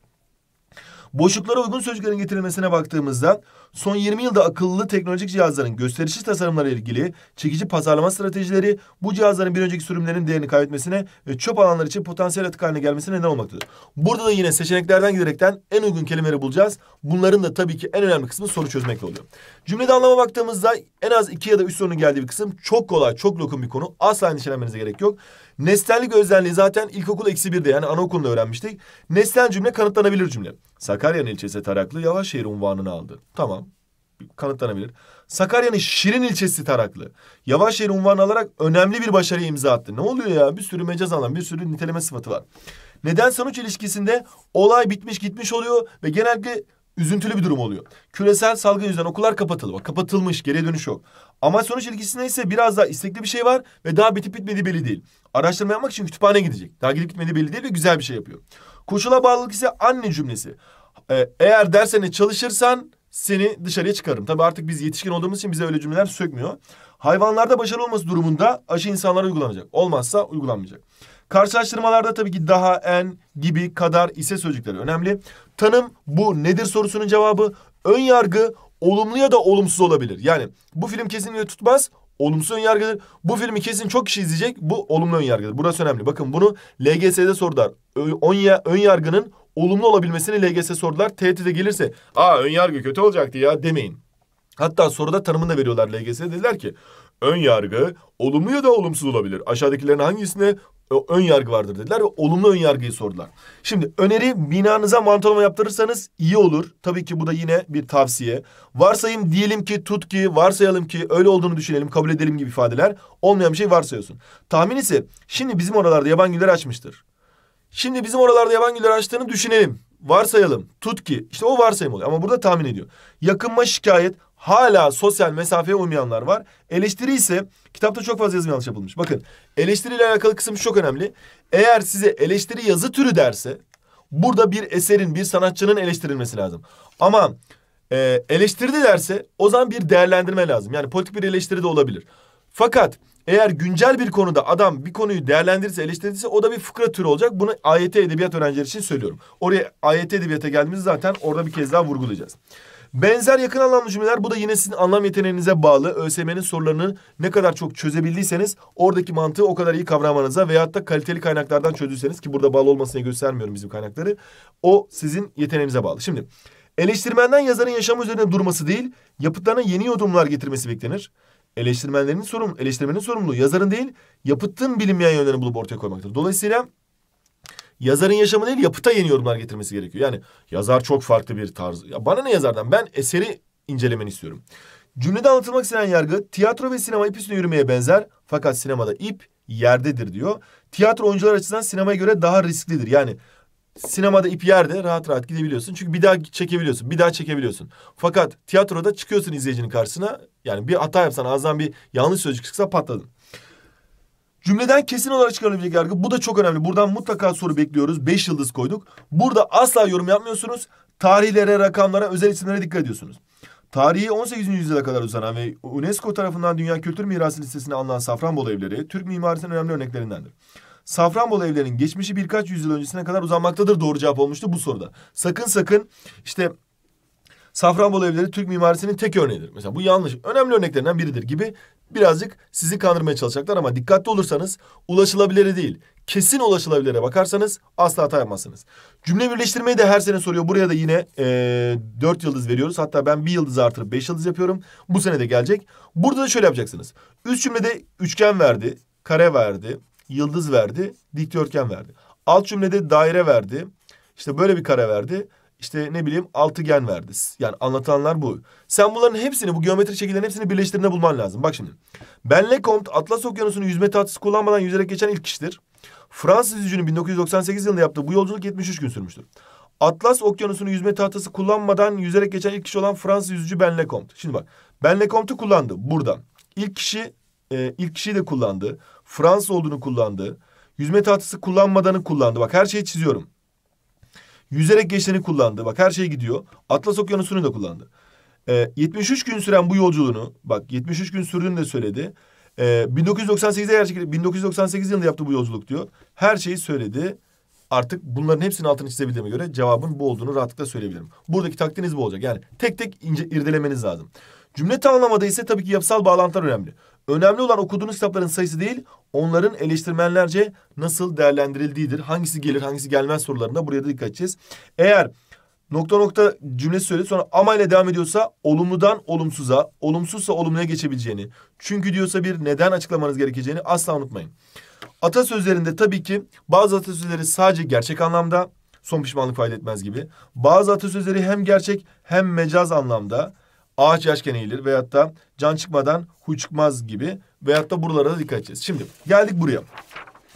Boşluklara uygun sözcüklerin getirilmesine baktığımızda son 20 yılda akıllı teknolojik cihazların gösterişli tasarımları ilgili çekici pazarlama stratejileri bu cihazların bir önceki sürümlerinin değerini kaybetmesine ve çöp alanlar için potansiyel atık haline gelmesine neden olmaktadır. Burada da yine seçeneklerden giderekten en uygun kelimeleri bulacağız. Bunların da tabii ki en önemli kısmı soru çözmekle oluyor. Cümlede anlama baktığımızda en az iki ya da üç sorunun geldiği bir kısım çok kolay, çok lokum bir konu. Asla endişelenmenize gerek yok. Nesnellik özelliği zaten ilkokul eksi birde yani anaokulunda öğrenmiştik. Nesnel cümle kanıtlanabilir cümle. Sakarya'nın ilçesi Taraklı Yavaşşehir unvanını aldı. Tamam kanıtlanabilir. Sakarya'nın Şirin ilçesi Taraklı. Yavaşşehir unvanı alarak önemli bir başarıya imza attı. Ne oluyor ya? Bir sürü mecaz alan, bir sürü niteleme sıfatı var. Neden sonuç ilişkisinde olay bitmiş gitmiş oluyor ve genellikle üzüntülü bir durum oluyor. Küresel salgın yüzünden okullar kapatıldı. Bak kapatılmış, geriye dönüş yok. Ama sonuç ilgisinde ise biraz daha istekli bir şey var ve daha bitip bitmediği belli değil. Araştırma yapmak için kütüphaneye gidecek. Daha gidip gitmediği belli değil ve güzel bir şey yapıyor. Koşula bağlılık ise anne cümlesi. Ee, eğer dersene çalışırsan seni dışarıya çıkarırım. Tabii artık biz yetişkin olduğumuz için bize öyle cümleler sökmüyor. Hayvanlarda başarılı olması durumunda aşı insanlara uygulanacak. Olmazsa uygulanmayacak. Karşılaştırmalarda tabii ki daha, en, gibi, kadar, ise sözcükleri önemli. Tanım bu nedir sorusunun cevabı. Ön yargı olumlu ya da olumsuz olabilir. Yani bu film kesinlikle tutmaz. Olumsuz önyargıdır. Bu filmi kesin çok kişi izleyecek. Bu olumlu önyargıdır. Burası önemli. Bakın bunu LGS'de sordular. Ön ön yargının olumlu olabilmesini LGS sordular. TET'de gelirse aa ön yargı kötü olacaktı ya demeyin. Hatta soruda tanımını da veriyorlar LGS'de. Dediler ki ön yargı olumlu ya da olumsuz olabilir. Aşağıdakilerin hangisine ön yargı vardır dediler ve olumlu ön yargıyı sordular. Şimdi öneri binanıza mantolama yaptırırsanız iyi olur. Tabii ki bu da yine bir tavsiye. Varsayım diyelim ki tut ki varsayalım ki öyle olduğunu düşünelim kabul edelim gibi ifadeler. Olmayan bir şey varsayıyorsun. Tahmin ise şimdi bizim oralarda yaban güller açmıştır. Şimdi bizim oralarda yaban güller açtığını düşünelim. Varsayalım. Tut ki. işte o varsayım oluyor. Ama burada tahmin ediyor. Yakınma şikayet hala sosyal mesafeye uymayanlar var. Eleştiri ise kitapta çok fazla yazım yanlış yapılmış. Bakın eleştiriyle alakalı kısım çok önemli. Eğer size eleştiri yazı türü derse burada bir eserin bir sanatçının eleştirilmesi lazım. Ama e, eleştiri derse o zaman bir değerlendirme lazım. Yani politik bir eleştiri de olabilir. Fakat eğer güncel bir konuda adam bir konuyu değerlendirirse, eleştirirse o da bir fıkra türü olacak. Bunu AYT edebiyat öğrencileri için söylüyorum. Oraya AYT edebiyata geldiğimiz zaten orada bir kez daha vurgulayacağız. Benzer yakın anlamlı cümleler bu da yine sizin anlam yeteneğinize bağlı. ÖSYM'nin sorularını ne kadar çok çözebildiyseniz oradaki mantığı o kadar iyi kavramanıza veyahut da kaliteli kaynaklardan çözdüyseniz ki burada bağlı olmasını göstermiyorum bizim kaynakları. O sizin yeteneğinize bağlı. Şimdi eleştirmenden yazarın yaşamı üzerine durması değil yapıtlarına yeni yorumlar getirmesi beklenir. Eleştirmenlerin sorumlu, eleştirmenin sorumluluğu yazarın değil yapıtın bilinmeyen yönlerini bulup ortaya koymaktır. Dolayısıyla yazarın yaşamı değil yapıta yeni yorumlar getirmesi gerekiyor. Yani yazar çok farklı bir tarz. Ya bana ne yazardan? Ben eseri incelemeni istiyorum. Cümlede anlatılmak istenen yargı tiyatro ve sinema ip üstüne yürümeye benzer fakat sinemada ip yerdedir diyor. Tiyatro oyuncular açısından sinemaya göre daha risklidir. Yani sinemada ip yerde rahat rahat gidebiliyorsun. Çünkü bir daha çekebiliyorsun, bir daha çekebiliyorsun. Fakat tiyatroda çıkıyorsun izleyicinin karşısına. Yani bir hata yapsan, ağzından bir yanlış sözcük çıksa patladın. Cümleden kesin olarak çıkarılabilecek yargı. Bu da çok önemli. Buradan mutlaka soru bekliyoruz. Beş yıldız koyduk. Burada asla yorum yapmıyorsunuz. Tarihlere, rakamlara, özel isimlere dikkat ediyorsunuz. Tarihi 18. yüzyıla kadar uzanan ve UNESCO tarafından Dünya Kültür Mirası listesine alınan Safranbolu evleri Türk mimarisinin önemli örneklerindendir. Safranbolu evlerin geçmişi birkaç yüzyıl öncesine kadar uzanmaktadır doğru cevap olmuştu bu soruda. Sakın sakın işte Safranbolu evleri Türk mimarisinin tek örneğidir. Mesela bu yanlış. Önemli örneklerinden biridir gibi birazcık sizi kandırmaya çalışacaklar ama dikkatli olursanız ulaşılabilire değil, kesin ulaşılabilire bakarsanız asla hata yapmazsınız. Cümle birleştirmeyi de her sene soruyor. Buraya da yine ee, 4 yıldız veriyoruz. Hatta ben bir yıldız artırıp beş yıldız yapıyorum. Bu sene de gelecek. Burada da şöyle yapacaksınız. Üst cümlede üçgen verdi, kare verdi, yıldız verdi, dikdörtgen verdi. Alt cümlede daire verdi, işte böyle bir kare verdi işte ne bileyim altıgen verdi. Yani anlatanlar bu. Sen bunların hepsini bu geometrik şekillerin hepsini birleştirine bulman lazım. Bak şimdi. Ben Lecomte Atlas Okyanusu'nu yüzme tahtası kullanmadan yüzerek geçen ilk kişidir. Fransız yüzücünün 1998 yılında yaptığı bu yolculuk 73 gün sürmüştür. Atlas Okyanusu'nu yüzme tahtası kullanmadan yüzerek geçen ilk kişi olan Fransız yüzücü Ben Lecomte. Şimdi bak Ben Lecomte'u kullandı buradan. İlk kişi e, ilk kişiyi de kullandı. Fransız olduğunu kullandı. Yüzme tahtası kullanmadanı kullandı. Bak her şeyi çiziyorum. Yüzerek geçtiğini kullandı. Bak her şey gidiyor. Atlas Okyanusu'nu da kullandı. Ee, 73 gün süren bu yolculuğunu bak 73 gün sürdüğünü de söyledi. Ee, 1998'de gerçek 1998 yılında yaptı bu yolculuk diyor. Her şeyi söyledi. Artık bunların hepsinin altını çizebildiğime göre cevabın bu olduğunu rahatlıkla söyleyebilirim. Buradaki taktiğiniz bu olacak. Yani tek tek ince irdelemeniz lazım. Cümle tamamlamada ise tabii ki yapısal bağlantılar önemli. Önemli olan okuduğunuz kitapların sayısı değil, onların eleştirmenlerce nasıl değerlendirildiğidir. Hangisi gelir, hangisi gelmez sorularında buraya da dikkat edeceğiz. Eğer nokta nokta cümlesi söyledi sonra ama ile devam ediyorsa olumludan olumsuza, olumsuzsa olumluya geçebileceğini, çünkü diyorsa bir neden açıklamanız gerekeceğini asla unutmayın. Atasözlerinde tabii ki bazı atasözleri sadece gerçek anlamda son pişmanlık fayda etmez gibi. Bazı atasözleri hem gerçek hem mecaz anlamda ağaç yaşken eğilir veyahut da can çıkmadan huy çıkmaz gibi veyahut da buralara da dikkat edeceğiz. Şimdi geldik buraya.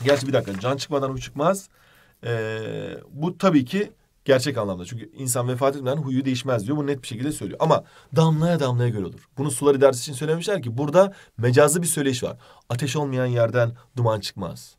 Gerçi bir dakika can çıkmadan huy çıkmaz. Ee, bu tabii ki gerçek anlamda. Çünkü insan vefat etmeden huyu değişmez diyor. Bunu net bir şekilde söylüyor. Ama damlaya damlaya göre olur. Bunu sular idaresi için söylemişler ki burada mecazlı bir söyleyiş var. Ateş olmayan yerden duman çıkmaz.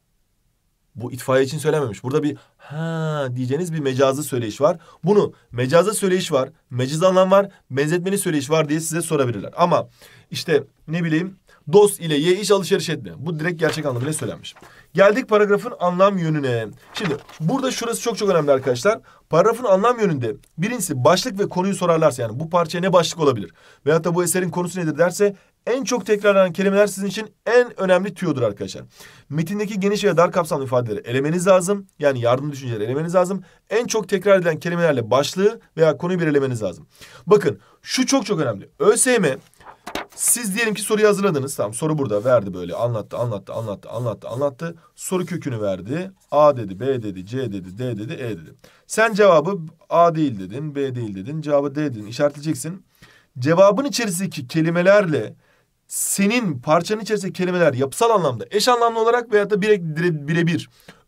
Bu itfaiye için söylememiş. Burada bir ha diyeceğiniz bir mecazi söyleyiş var. Bunu mecazi söyleyiş var, meciz anlam var, benzetmeli söyleyiş var diye size sorabilirler. Ama işte ne bileyim dost ile ye iş alışveriş etme. Bu direkt gerçek anlamıyla söylenmiş. Geldik paragrafın anlam yönüne. Şimdi burada şurası çok çok önemli arkadaşlar. Paragrafın anlam yönünde birincisi başlık ve konuyu sorarlarsa yani bu parçaya ne başlık olabilir? Veyahut da bu eserin konusu nedir derse en çok tekrarlanan kelimeler sizin için en önemli tüyodur arkadaşlar. Metindeki geniş veya dar kapsamlı ifadeleri elemeniz lazım. Yani yardım düşünceleri elemeniz lazım. En çok tekrar edilen kelimelerle başlığı veya konuyu belirlemeniz lazım. Bakın şu çok çok önemli. ÖSYM siz diyelim ki soruyu hazırladınız. Tamam soru burada verdi böyle anlattı anlattı anlattı anlattı anlattı. Soru kökünü verdi. A dedi B dedi C dedi D dedi E dedi. Sen cevabı A değil dedin B değil dedin cevabı D dedin işaretleyeceksin. Cevabın içerisindeki kelimelerle senin parçanın içerisindeki kelimeler yapısal anlamda eş anlamlı olarak veya da birebir bire,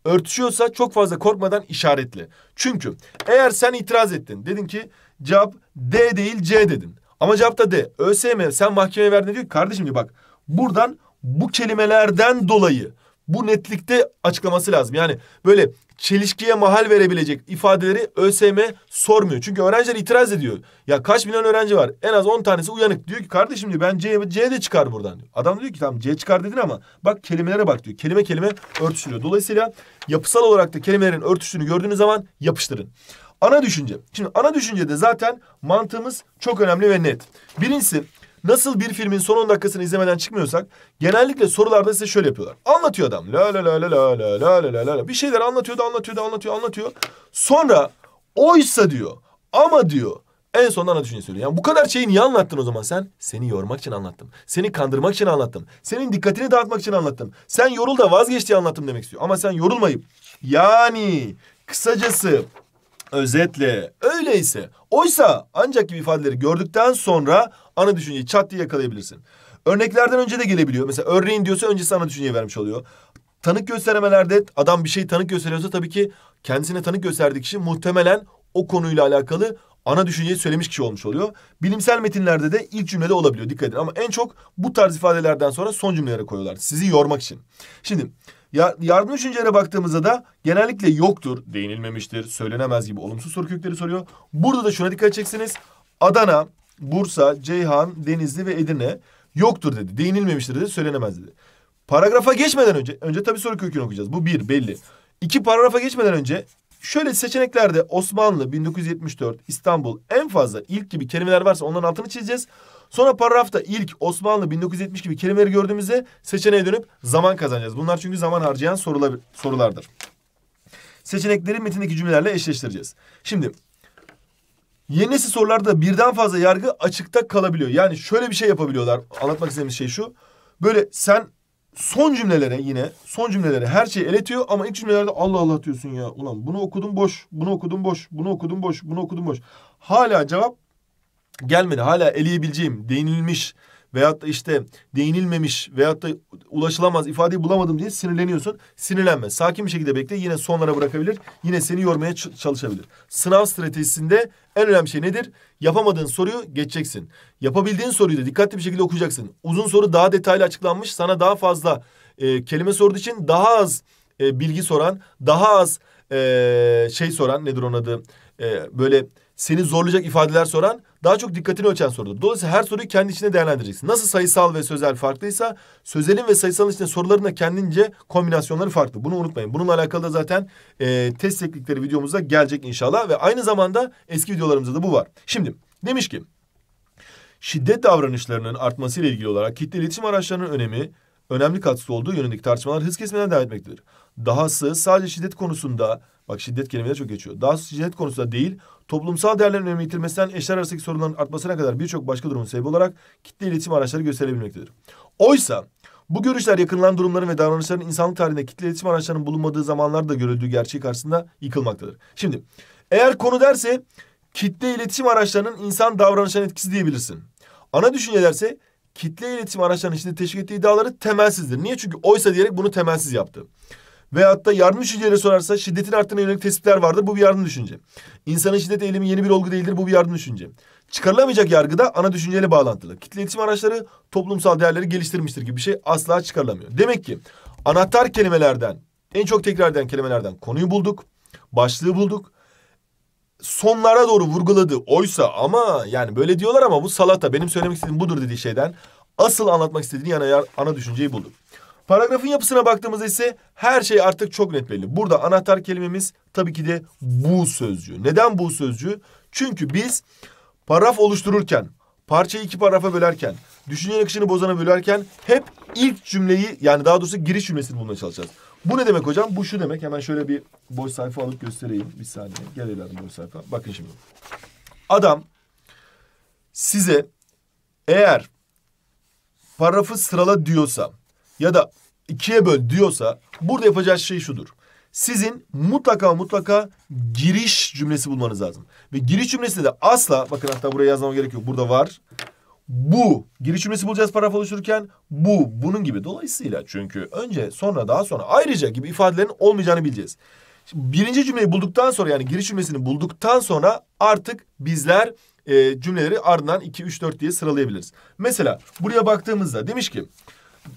örtüşüyorsa çok fazla korkmadan işaretle. Çünkü eğer sen itiraz ettin dedin ki cevap D değil C dedin. Ama cevapta D. ÖSYM sen mahkemeye verdin diyor ki kardeşim diyor bak buradan bu kelimelerden dolayı bu netlikte açıklaması lazım. Yani böyle çelişkiye mahal verebilecek ifadeleri ÖSYM sormuyor. Çünkü öğrenciler itiraz ediyor. Ya kaç milyon öğrenci var? En az 10 tanesi uyanık. Diyor ki kardeşim diyor ben C, C de çıkar buradan diyor. Adam diyor ki tamam C çıkar dedin ama bak kelimelere bak diyor. Kelime kelime örtüşülüyor. Dolayısıyla yapısal olarak da kelimelerin örtüştüğünü gördüğünüz zaman yapıştırın. Ana düşünce. Şimdi ana düşüncede zaten mantığımız çok önemli ve net. Birincisi nasıl bir filmin son 10 dakikasını izlemeden çıkmıyorsak genellikle sorularda size şöyle yapıyorlar. Anlatıyor adam. La la la la la la la la la la. Bir şeyler anlatıyor da anlatıyor da anlatıyor anlatıyor. Sonra oysa diyor ama diyor en sonunda ana düşünce söylüyor. Yani bu kadar şeyi niye anlattın o zaman sen? Seni yormak için anlattım. Seni kandırmak için anlattım. Senin dikkatini dağıtmak için anlattım. Sen yorul da vazgeç diye anlattım demek istiyor. Ama sen yorulmayıp yani kısacası özetle öyleyse oysa ancak gibi ifadeleri gördükten sonra ana düşünceyi çat diye yakalayabilirsin. Örneklerden önce de gelebiliyor. Mesela örneğin diyorsa önce ana düşünceyi vermiş oluyor. Tanık göstermelerde adam bir şey tanık gösteriyorsa tabii ki kendisine tanık gösterdiği kişi muhtemelen o konuyla alakalı ana düşünceyi söylemiş kişi olmuş oluyor. Bilimsel metinlerde de ilk cümlede olabiliyor dikkat edin. Ama en çok bu tarz ifadelerden sonra son cümlelere koyuyorlar. Sizi yormak için. Şimdi yardım düşüncelere baktığımızda da genellikle yoktur, değinilmemiştir, söylenemez gibi olumsuz soru kökleri soruyor. Burada da şuna dikkat edeceksiniz. Adana, Bursa, Ceyhan, Denizli ve Edirne yoktur dedi. Değinilmemiştir dedi, söylenemez dedi. Paragrafa geçmeden önce, önce tabii soru kökünü okuyacağız. Bu bir belli. İki paragrafa geçmeden önce şöyle seçeneklerde Osmanlı 1974, İstanbul en fazla ilk gibi kelimeler varsa onların altını çizeceğiz. Sonra paragrafta ilk Osmanlı 1970 gibi kelimeleri gördüğümüzde seçeneğe dönüp zaman kazanacağız. Bunlar çünkü zaman harcayan sorular, sorulardır. Seçenekleri metindeki cümlelerle eşleştireceğiz. Şimdi Yenisi sorularda birden fazla yargı açıkta kalabiliyor. Yani şöyle bir şey yapabiliyorlar. Anlatmak istediğimiz şey şu. Böyle sen son cümlelere yine son cümlelere her şeyi eletiyor ama ilk cümlelerde Allah Allah diyorsun ya. Ulan bunu okudum boş, bunu okudum boş, bunu okudum boş, bunu okudum boş. Hala cevap gelmedi. Hala eleyebileceğim, değinilmiş veyahut da işte değinilmemiş veyahut da ulaşılamaz ifadeyi bulamadım diye sinirleniyorsun. Sinirlenme. Sakin bir şekilde bekle. Yine sonlara bırakabilir. Yine seni yormaya çalışabilir. Sınav stratejisinde en önemli şey nedir? Yapamadığın soruyu geçeceksin. Yapabildiğin soruyu da dikkatli bir şekilde okuyacaksın. Uzun soru daha detaylı açıklanmış. Sana daha fazla e, kelime sorduğu için daha az e, bilgi soran, daha az e, şey soran nedir onun adı? E, böyle seni zorlayacak ifadeler soran daha çok dikkatini ölçen sorudur. Dolayısıyla her soruyu kendi içinde değerlendireceksin. Nasıl sayısal ve sözel farklıysa sözelin ve sayısalın içinde soruların da kendince kombinasyonları farklı. Bunu unutmayın. Bununla alakalı da zaten e, test teknikleri videomuzda gelecek inşallah ve aynı zamanda eski videolarımızda da bu var. Şimdi demiş ki şiddet davranışlarının artmasıyla ilgili olarak kitle iletişim araçlarının önemi önemli katkısı olduğu yönündeki tartışmalar hız kesmeden devam etmektedir. Dahası sadece şiddet konusunda Bak şiddet kelimeleri çok geçiyor. Daha şiddet konusunda değil, toplumsal değerlerin önemi yitirmesinden eşler arasındaki sorunların artmasına kadar birçok başka durumun sebebi olarak kitle iletişim araçları gösterebilmektedir. Oysa bu görüşler yakınılan durumların ve davranışların insanlık tarihinde kitle iletişim araçlarının bulunmadığı zamanlarda görüldüğü gerçeği karşısında yıkılmaktadır. Şimdi eğer konu derse kitle iletişim araçlarının insan davranışlarının etkisi diyebilirsin. Ana düşünce derse kitle iletişim araçlarının içinde teşvik ettiği iddiaları temelsizdir. Niye? Çünkü oysa diyerek bunu temelsiz yaptı. Veyahut da yardım düşüncelere sorarsa şiddetin arttığına yönelik tespitler vardır. Bu bir yardım düşünce. İnsanın şiddet eylemi yeni bir olgu değildir. Bu bir yardım düşünce. Çıkarılamayacak yargıda ana düşünceyle bağlantılı. Kitle iletişim araçları toplumsal değerleri geliştirmiştir gibi bir şey asla çıkarılamıyor. Demek ki anahtar kelimelerden, en çok tekrar eden kelimelerden konuyu bulduk. Başlığı bulduk sonlara doğru vurguladı. Oysa ama yani böyle diyorlar ama bu salata benim söylemek istediğim budur dediği şeyden asıl anlatmak istediğini yani ana düşünceyi bulduk. Paragrafın yapısına baktığımızda ise her şey artık çok net belli. Burada anahtar kelimemiz tabii ki de bu sözcüğü. Neden bu sözcüğü? Çünkü biz paragraf oluştururken, parçayı iki paragrafa bölerken, düşünce akışını bozana bölerken hep ilk cümleyi yani daha doğrusu giriş cümlesini bulmaya çalışacağız. Bu ne demek hocam? Bu şu demek. Hemen şöyle bir boş sayfa alıp göstereyim. Bir saniye. Gel evladım boş sayfa. Bakın şimdi. Adam size eğer paragrafı sırala diyorsa ya da ikiye böl diyorsa burada yapacağız şey şudur. Sizin mutlaka mutlaka giriş cümlesi bulmanız lazım. Ve giriş cümlesi de asla bakın hatta buraya yazmam gerek yok. Burada var. Bu giriş cümlesi bulacağız paragraf oluştururken bu bunun gibi. Dolayısıyla çünkü önce sonra daha sonra ayrıca gibi ifadelerin olmayacağını bileceğiz. Şimdi birinci cümleyi bulduktan sonra yani giriş cümlesini bulduktan sonra artık bizler e, cümleleri ardından 2, 3, 4 diye sıralayabiliriz. Mesela buraya baktığımızda demiş ki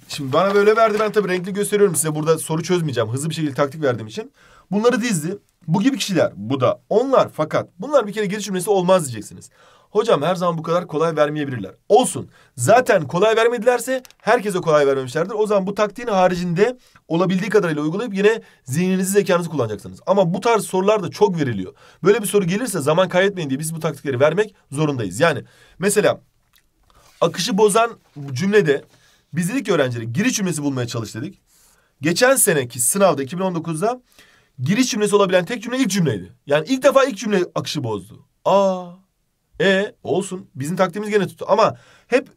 Şimdi bana böyle verdi ben tabii renkli gösteriyorum size burada soru çözmeyeceğim. Hızlı bir şekilde taktik verdiğim için. Bunları dizdi. Bu gibi kişiler bu da onlar fakat bunlar bir kere giriş cümlesi olmaz diyeceksiniz. Hocam her zaman bu kadar kolay vermeyebilirler. Olsun. Zaten kolay vermedilerse herkese kolay vermemişlerdir. O zaman bu taktiğin haricinde olabildiği kadarıyla uygulayıp yine zihninizi zekanızı kullanacaksınız. Ama bu tarz sorular da çok veriliyor. Böyle bir soru gelirse zaman kaybetmeyin diye biz bu taktikleri vermek zorundayız. Yani mesela akışı bozan cümlede biz dedik ki öğrencilere giriş cümlesi bulmaya çalış dedik. Geçen seneki sınavda 2019'da giriş cümlesi olabilen tek cümle ilk cümleydi. Yani ilk defa ilk cümle akışı bozdu. Aa e olsun bizim taktiğimiz gene tuttu ama hep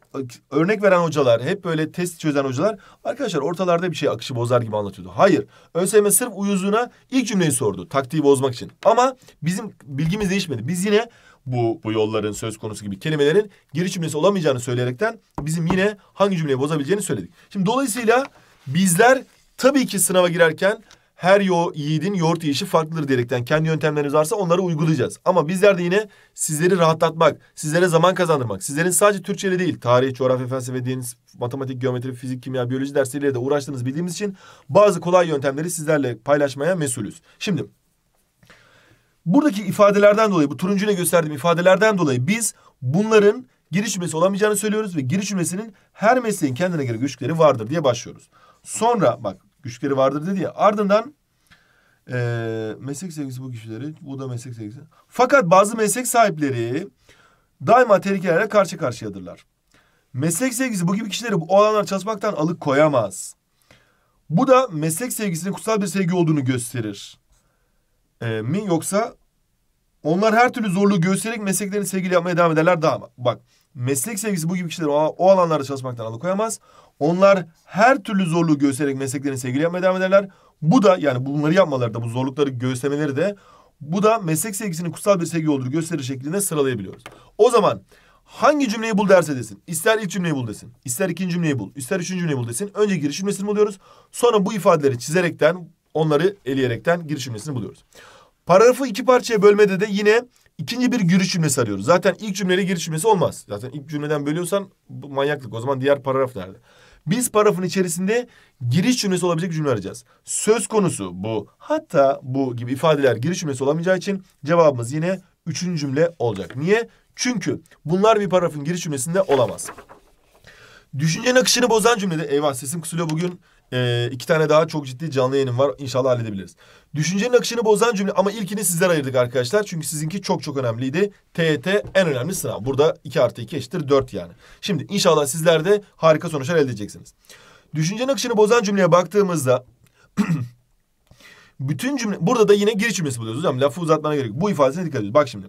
örnek veren hocalar, hep böyle test çözen hocalar arkadaşlar ortalarda bir şey akışı bozar gibi anlatıyordu. Hayır. ÖSYM sırf uyuzluğuna ilk cümleyi sordu taktiği bozmak için. Ama bizim bilgimiz değişmedi. Biz yine bu, bu yolların söz konusu gibi kelimelerin giriş cümlesi olamayacağını söyleyerekten bizim yine hangi cümleyi bozabileceğini söyledik. Şimdi dolayısıyla bizler tabii ki sınava girerken her yo yiğidin yoğurt yiyişi farklıdır diyerekten kendi yöntemlerimiz varsa onları uygulayacağız. Ama bizler de yine sizleri rahatlatmak, sizlere zaman kazandırmak, sizlerin sadece Türkçeyle değil, tarih, coğrafya, felsefe, din, matematik, geometri, fizik, kimya, biyoloji dersleriyle de uğraştığınızı bildiğimiz için bazı kolay yöntemleri sizlerle paylaşmaya mesulüz. Şimdi buradaki ifadelerden dolayı bu turuncu turuncuyla gösterdiğim ifadelerden dolayı biz bunların giriş cümlesi olamayacağını söylüyoruz ve giriş cümlesinin her mesleğin kendine göre güçleri vardır diye başlıyoruz. Sonra bak güçleri vardır dedi ya ardından e, meslek sevgisi bu kişileri bu da meslek sevgisi. Fakat bazı meslek sahipleri daima tehlikelerle karşı karşıyadırlar. Meslek sevgisi bu gibi kişileri bu alanlar çalışmaktan alıkoyamaz. Bu da meslek sevgisinin kutsal bir sevgi olduğunu gösterir e, mi yoksa onlar her türlü zorluğu göstererek mesleklerini sevgili yapmaya devam ederler daha mı? Bak meslek sevgisi bu gibi kişileri o, o alanlarda çalışmaktan alıkoyamaz. Onlar her türlü zorluğu göstererek mesleklerini sevgili yapmaya devam ederler. Bu da yani bunları yapmaları da bu zorlukları göstermeleri de bu da meslek sevgisinin kutsal bir sevgi olduğunu gösterir şeklinde sıralayabiliyoruz. O zaman hangi cümleyi bul derse desin. İster ilk cümleyi bul desin. ister ikinci cümleyi bul. ister üçüncü cümleyi bul desin. Önce giriş cümlesini buluyoruz. Sonra bu ifadeleri çizerekten onları eleyerekten giriş cümlesini buluyoruz. Paragrafı iki parçaya bölmede de yine ikinci bir giriş cümlesi arıyoruz. Zaten ilk cümleyle giriş cümlesi olmaz. Zaten ilk cümleden bölüyorsan bu manyaklık. O zaman diğer paragraf nerede? Biz paragrafın içerisinde giriş cümlesi olabilecek cümle arayacağız. Söz konusu bu. Hatta bu gibi ifadeler giriş cümlesi olamayacağı için cevabımız yine üçüncü cümle olacak. Niye? Çünkü bunlar bir paragrafın giriş cümlesinde olamaz. Düşüncenin akışını bozan cümlede eyvah sesim kusuluyor bugün e, iki tane daha çok ciddi canlı yayınım var. İnşallah halledebiliriz. Düşüncenin akışını bozan cümle ama ilkini sizler ayırdık arkadaşlar. Çünkü sizinki çok çok önemliydi. TYT en önemli sınav. Burada 2 artı 2 eşittir 4 yani. Şimdi inşallah sizler de harika sonuçlar elde edeceksiniz. Düşüncenin akışını bozan cümleye baktığımızda (clears throat) bütün cümle burada da yine giriş cümlesi buluyoruz hocam. Lafı uzatmana gerek. Bu ifadesine dikkat edin. Bak şimdi.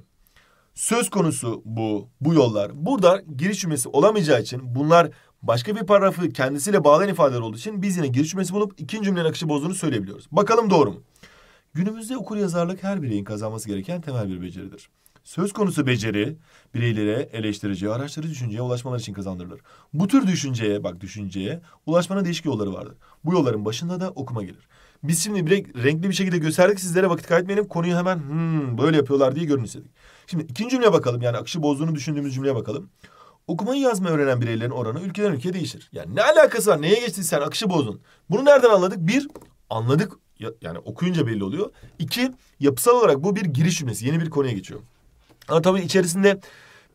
Söz konusu bu, bu yollar. Burada giriş cümlesi olamayacağı için bunlar başka bir paragrafı kendisiyle bağlayan ifadeler olduğu için biz yine giriş cümlesi bulup ikinci cümlenin akışı bozduğunu söyleyebiliyoruz. Bakalım doğru mu? Günümüzde okur yazarlık her bireyin kazanması gereken temel bir beceridir. Söz konusu beceri bireylere eleştirici, araştırıcı düşünceye ulaşmalar için kazandırılır. Bu tür düşünceye, bak düşünceye ulaşmanın değişik yolları vardır. Bu yolların başında da okuma gelir. Biz şimdi bir renkli bir şekilde gösterdik sizlere vakit kaybetmeyelim. Konuyu hemen hmm, böyle yapıyorlar diye görün istedik. Şimdi ikinci cümleye bakalım yani akışı bozduğunu düşündüğümüz cümleye bakalım. Okumayı yazmayı öğrenen bireylerin oranı ülkeden ülkeye değişir. Yani ne alakası var? Neye geçtin sen? Akışı bozdun. Bunu nereden anladık? Bir, anladık. Yani okuyunca belli oluyor. İki, yapısal olarak bu bir giriş cümlesi. Yeni bir konuya geçiyor. Ama tabii içerisinde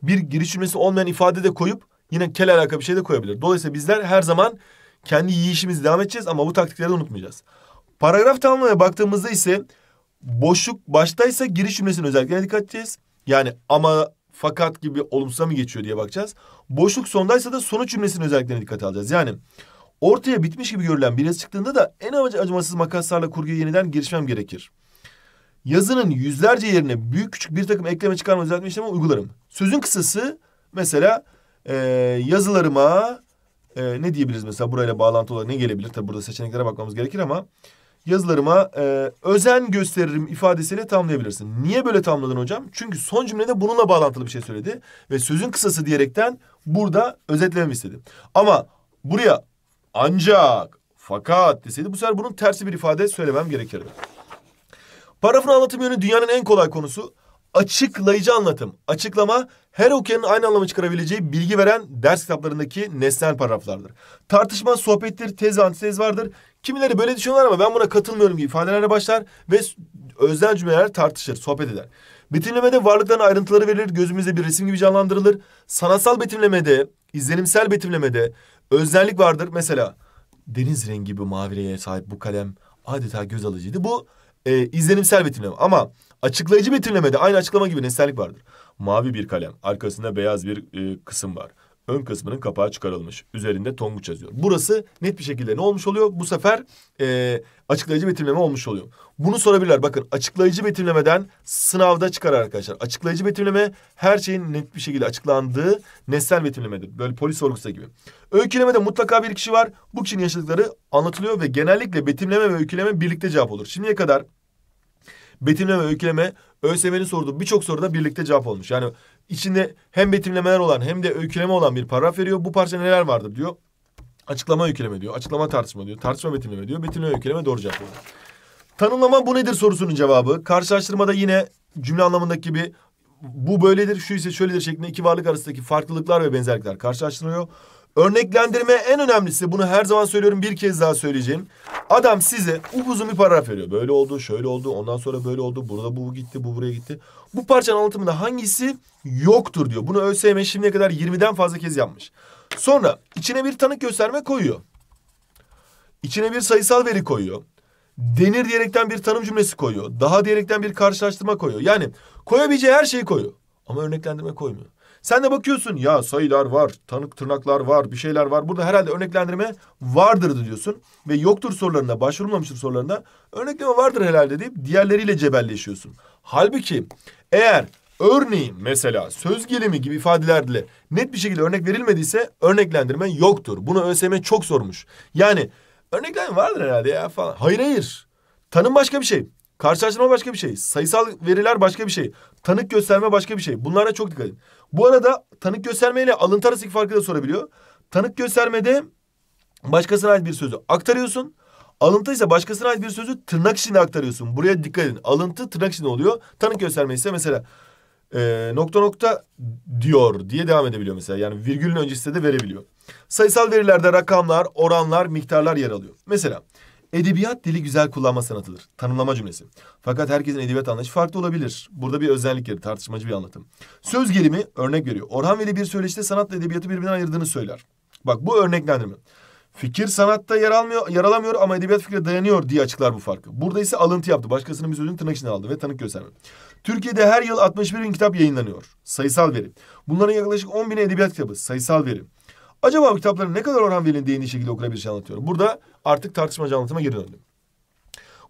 bir giriş cümlesi olmayan ifade de koyup yine kel alaka bir şey de koyabilir. Dolayısıyla bizler her zaman kendi yiyişimizi devam edeceğiz ama bu taktikleri unutmayacağız. Paragraf tamamlamaya baktığımızda ise boşluk baştaysa giriş cümlesinin özellikle dikkat edeceğiz. Yani ama fakat gibi olumsuz mı geçiyor diye bakacağız. Boşluk sondaysa da sonuç cümlesinin özelliklerine dikkat alacağız. Yani ortaya bitmiş gibi görülen bir yazı çıktığında da en acımasız makaslarla kurguya yeniden girişmem gerekir. Yazının yüzlerce yerine büyük küçük bir takım ekleme çıkarma düzeltme işlemi uygularım. Sözün kısası mesela e, yazılarıma e, ne diyebiliriz mesela burayla bağlantılı olarak ne gelebilir? Tabi burada seçeneklere bakmamız gerekir ama yazılarıma e, özen gösteririm ifadesiyle tamlayabilirsin. Niye böyle tamladın hocam? Çünkü son cümlede bununla bağlantılı bir şey söyledi. Ve sözün kısası diyerekten burada özetlememi istedi. Ama buraya ancak, fakat deseydi bu sefer bunun tersi bir ifade söylemem gerekirdi. Paragrafın anlatım yönü dünyanın en kolay konusu açıklayıcı anlatım. Açıklama her okuyanın aynı anlamı çıkarabileceği bilgi veren ders kitaplarındaki nesnel paragraflardır. Tartışma, sohbettir, tez antitez vardır. Kimileri böyle düşünüyorlar ama ben buna katılmıyorum gibi ifadelerle başlar ve özel cümleler tartışır, sohbet eder. Betimlemede varlıkların ayrıntıları verilir, gözümüzde bir resim gibi canlandırılır. Sanatsal betimlemede, izlenimsel betimlemede özellik vardır. Mesela deniz rengi bir mavi sahip bu kalem adeta göz alıcıydı. Bu e, izlenimsel betimleme ama açıklayıcı betimlemede aynı açıklama gibi nesnellik vardır. Mavi bir kalem, arkasında beyaz bir e, kısım var. Ön kısmının kapağı çıkarılmış. Üzerinde tonguç yazıyor. Burası net bir şekilde ne olmuş oluyor? Bu sefer e, açıklayıcı betimleme olmuş oluyor. Bunu sorabilirler. Bakın açıklayıcı betimlemeden sınavda çıkar arkadaşlar. Açıklayıcı betimleme her şeyin net bir şekilde açıklandığı nesnel betimlemedir. Böyle polis sorgusu gibi. Öykülemede mutlaka bir kişi var. Bu kişinin yaşadıkları anlatılıyor ve genellikle betimleme ve öyküleme birlikte cevap olur. Şimdiye kadar betimleme, öyküleme, ÖSYM'nin sorduğu birçok soruda birlikte cevap olmuş. Yani içinde hem betimlemeler olan hem de öyküleme olan bir paragraf veriyor. Bu parça neler vardır diyor. Açıklama öyküleme diyor. Açıklama tartışma diyor. Tartışma betimleme diyor. Betimleme öyküleme doğru cevap oluyor. Tanımlama bu nedir sorusunun cevabı. Karşılaştırmada yine cümle anlamındaki gibi bu böyledir, şu ise şöyledir şeklinde iki varlık arasındaki farklılıklar ve benzerlikler karşılaştırılıyor. Örneklendirme en önemlisi bunu her zaman söylüyorum bir kez daha söyleyeceğim. Adam size uzun bir paragraf veriyor. Böyle oldu, şöyle oldu, ondan sonra böyle oldu. Burada bu gitti, bu buraya gitti. Bu parçanın anlatımında hangisi yoktur diyor. Bunu ÖSYM şimdiye kadar 20'den fazla kez yapmış. Sonra içine bir tanık gösterme koyuyor. İçine bir sayısal veri koyuyor. Denir diyerekten bir tanım cümlesi koyuyor. Daha diyerekten bir karşılaştırma koyuyor. Yani koyabileceği her şeyi koyuyor. Ama örneklendirme koymuyor. Sen de bakıyorsun ya sayılar var, tanık tırnaklar var, bir şeyler var. Burada herhalde örneklendirme vardır diyorsun. Ve yoktur sorularında, başvurulmamıştır sorularında örnekleme vardır herhalde deyip diğerleriyle cebelleşiyorsun. Halbuki eğer örneğin mesela söz gelimi gibi ifadelerle net bir şekilde örnek verilmediyse örneklendirme yoktur. Bunu ÖSYM çok sormuş. Yani örneklendirme vardır herhalde ya falan. Hayır hayır. Tanım başka bir şey. Karşılaştırma başka bir şey. Sayısal veriler başka bir şey. Tanık gösterme başka bir şey. Bunlara çok dikkat edin. Bu arada tanık gösterme ile alıntı arasındaki farkı da sorabiliyor. Tanık göstermede başkasına ait bir sözü aktarıyorsun. Alıntı ise başkasına ait bir sözü tırnak içinde aktarıyorsun. Buraya dikkat edin. Alıntı tırnak içinde oluyor. Tanık gösterme ise mesela e, nokta nokta diyor diye devam edebiliyor mesela. Yani virgülün öncesinde de verebiliyor. Sayısal verilerde rakamlar, oranlar, miktarlar yer alıyor. Mesela Edebiyat dili güzel kullanma sanatıdır. Tanımlama cümlesi. Fakat herkesin edebiyat anlayışı farklı olabilir. Burada bir özellik yeri, tartışmacı bir anlatım. Söz gelimi örnek veriyor. Orhan Veli bir söyleşte sanatla edebiyatı birbirinden ayırdığını söyler. Bak bu örneklendirme. Fikir sanatta yer almıyor, yer alamıyor ama edebiyat fikre dayanıyor diye açıklar bu farkı. Burada ise alıntı yaptı. Başkasının bir sözünü tırnak içine aldı ve tanık gösterme. Türkiye'de her yıl 61 bin kitap yayınlanıyor. Sayısal veri. Bunların yaklaşık 10 bin edebiyat kitabı. Sayısal veri. Acaba bu kitapların ne kadar Orhan Veli'nin değindiği şekilde okulabileceğini anlatıyorum. Burada artık tartışmacı anlatıma geri döndüm.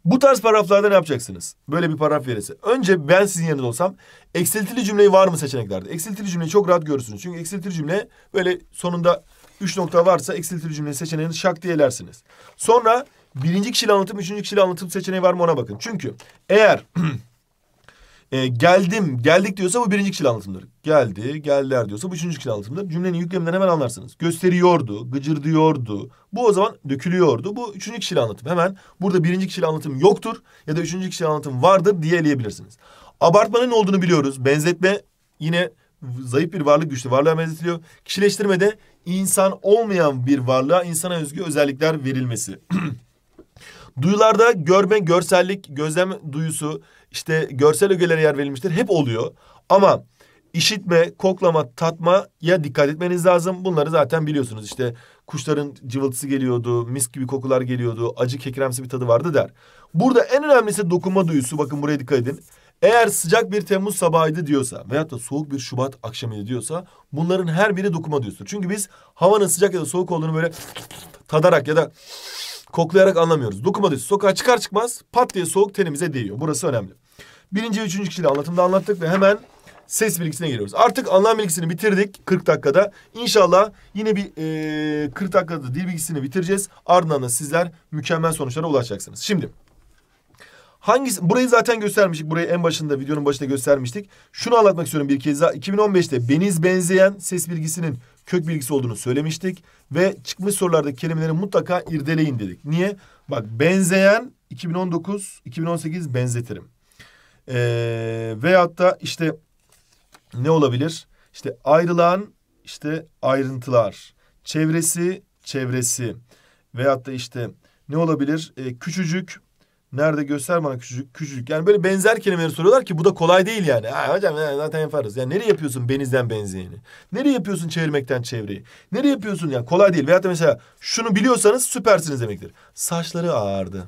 Bu tarz paragraflarda ne yapacaksınız? Böyle bir paragraf verirse. Önce ben sizin yerinizde olsam eksiltili cümleyi var mı seçeneklerde? Eksiltili cümleyi çok rahat görürsünüz. Çünkü eksiltili cümle böyle sonunda üç nokta varsa eksiltili cümle seçeneğini şak diye elersiniz. Sonra birinci kişili anlatım, üçüncü kişili anlatım seçeneği var mı ona bakın. Çünkü eğer (clears throat) E, geldim, geldik diyorsa bu birinci kişili anlatımdır. Geldi, geldiler diyorsa bu üçüncü kişili anlatımdır. Cümlenin yükleminden hemen anlarsınız. Gösteriyordu, gıcırdıyordu. Bu o zaman dökülüyordu. Bu üçüncü kişili anlatım. Hemen burada birinci kişili anlatım yoktur ya da üçüncü kişili anlatım vardır diye eleyebilirsiniz. Abartmanın olduğunu biliyoruz. Benzetme yine zayıf bir varlık güçlü varlığa benzetiliyor. Kişileştirme de insan olmayan bir varlığa insana özgü özellikler verilmesi. (clears throat) Duyularda görme, görsellik, gözlem duyusu, işte görsel ögelere yer verilmiştir. Hep oluyor. Ama işitme, koklama, tatmaya dikkat etmeniz lazım. Bunları zaten biliyorsunuz. İşte kuşların cıvıltısı geliyordu, mis gibi kokular geliyordu, acı kekremsi bir tadı vardı der. Burada en önemlisi dokunma duyusu. Bakın buraya dikkat edin. Eğer sıcak bir Temmuz sabahıydı diyorsa veyahut da soğuk bir Şubat akşamıydı diyorsa bunların her biri dokuma duyusudur. Çünkü biz havanın sıcak ya da soğuk olduğunu böyle tadarak ya da Koklayarak anlamıyoruz. Dokunmadıysa sokağa çıkar çıkmaz pat diye soğuk tenimize değiyor. Burası önemli. Birinci ve üçüncü kişili anlatımda anlattık ve hemen ses bilgisine geliyoruz. Artık anlam bilgisini bitirdik 40 dakikada. İnşallah yine bir e, 40 dakikada dil bilgisini bitireceğiz. Ardından da sizler mükemmel sonuçlara ulaşacaksınız. Şimdi hangisi burayı zaten göstermiştik. Burayı en başında videonun başında göstermiştik. Şunu anlatmak istiyorum bir kez daha. 2015'te Beniz benzeyen ses bilgisinin kök bilgisi olduğunu söylemiştik. Ve çıkmış sorularda kelimeleri mutlaka irdeleyin dedik. Niye? Bak benzeyen 2019, 2018 benzetirim. Ee, veyahut da işte ne olabilir? İşte ayrılan işte ayrıntılar. Çevresi, çevresi. Veyahut da işte ne olabilir? Ee, küçücük Nerede göster bana küçücük küçücük. Yani böyle benzer kelimeleri soruyorlar ki bu da kolay değil yani. Ha, hocam zaten yaparız. Yani nereye yapıyorsun benizden benzeyeni? Nereye yapıyorsun çevirmekten çevreyi? Nereye yapıyorsun? Yani kolay değil. Veyahut da mesela şunu biliyorsanız süpersiniz demektir. Saçları ağardı.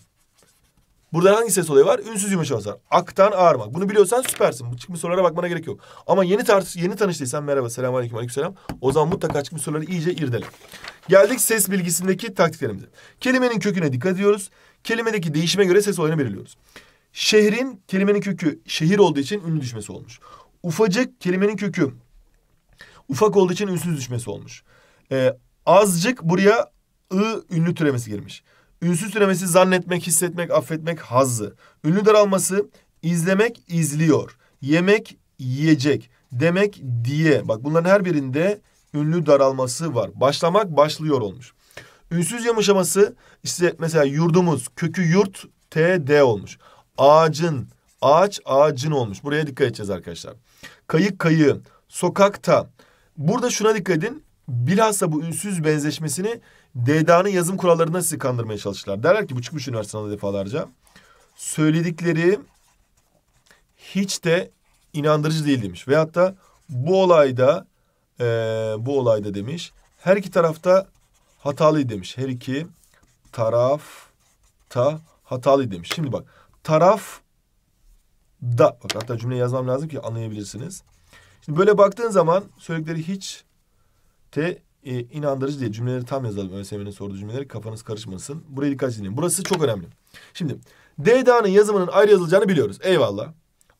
Burada hangi ses oluyor var? Ünsüz yumuşama var. Aktan ağarmak. Bunu biliyorsan süpersin. Bu çıkmış sorulara bakmana gerek yok. Ama yeni tartış yeni tanıştıysan merhaba selam aleyküm aleyküm selam. O zaman mutlaka çıkmış soruları iyice irdele. Geldik ses bilgisindeki taktiklerimize. Kelimenin köküne dikkat ediyoruz. Kelimedeki değişime göre ses olayını belirliyoruz. Şehrin kelimenin kökü şehir olduğu için ünlü düşmesi olmuş. Ufacık kelimenin kökü ufak olduğu için ünsüz düşmesi olmuş. Ee, azıcık buraya ı ünlü türemesi girmiş. Ünsüz türemesi zannetmek, hissetmek, affetmek, hazzı. Ünlü daralması izlemek, izliyor. Yemek, yiyecek. Demek, diye. Bak bunların her birinde ünlü daralması var. Başlamak, başlıyor olmuş. Ünsüz yumuşaması işte mesela yurdumuz kökü yurt T D olmuş. Ağacın ağaç ağacın olmuş. Buraya dikkat edeceğiz arkadaşlar. Kayık kayığın sokakta. Burada şuna dikkat edin. Bilhassa bu ünsüz benzeşmesini DDA'nın yazım kurallarına sizi kandırmaya çalıştılar Derler ki bu çıkmış üniversitede defalarca. Söyledikleri hiç de inandırıcı değil demiş. Ve hatta bu olayda e, bu olayda demiş. Her iki tarafta hatalı demiş. Her iki tarafta hatalı demiş. Şimdi bak taraf da bak hatta cümleyi yazmam lazım ki anlayabilirsiniz. Şimdi böyle baktığın zaman söyledikleri hiç te e, inandırıcı değil. Cümleleri tam yazalım. ÖSYM'nin sorduğu cümleleri kafanız karışmasın. Buraya dikkat edin. Burası çok önemli. Şimdi DDA'nın yazımının ayrı yazılacağını biliyoruz. Eyvallah.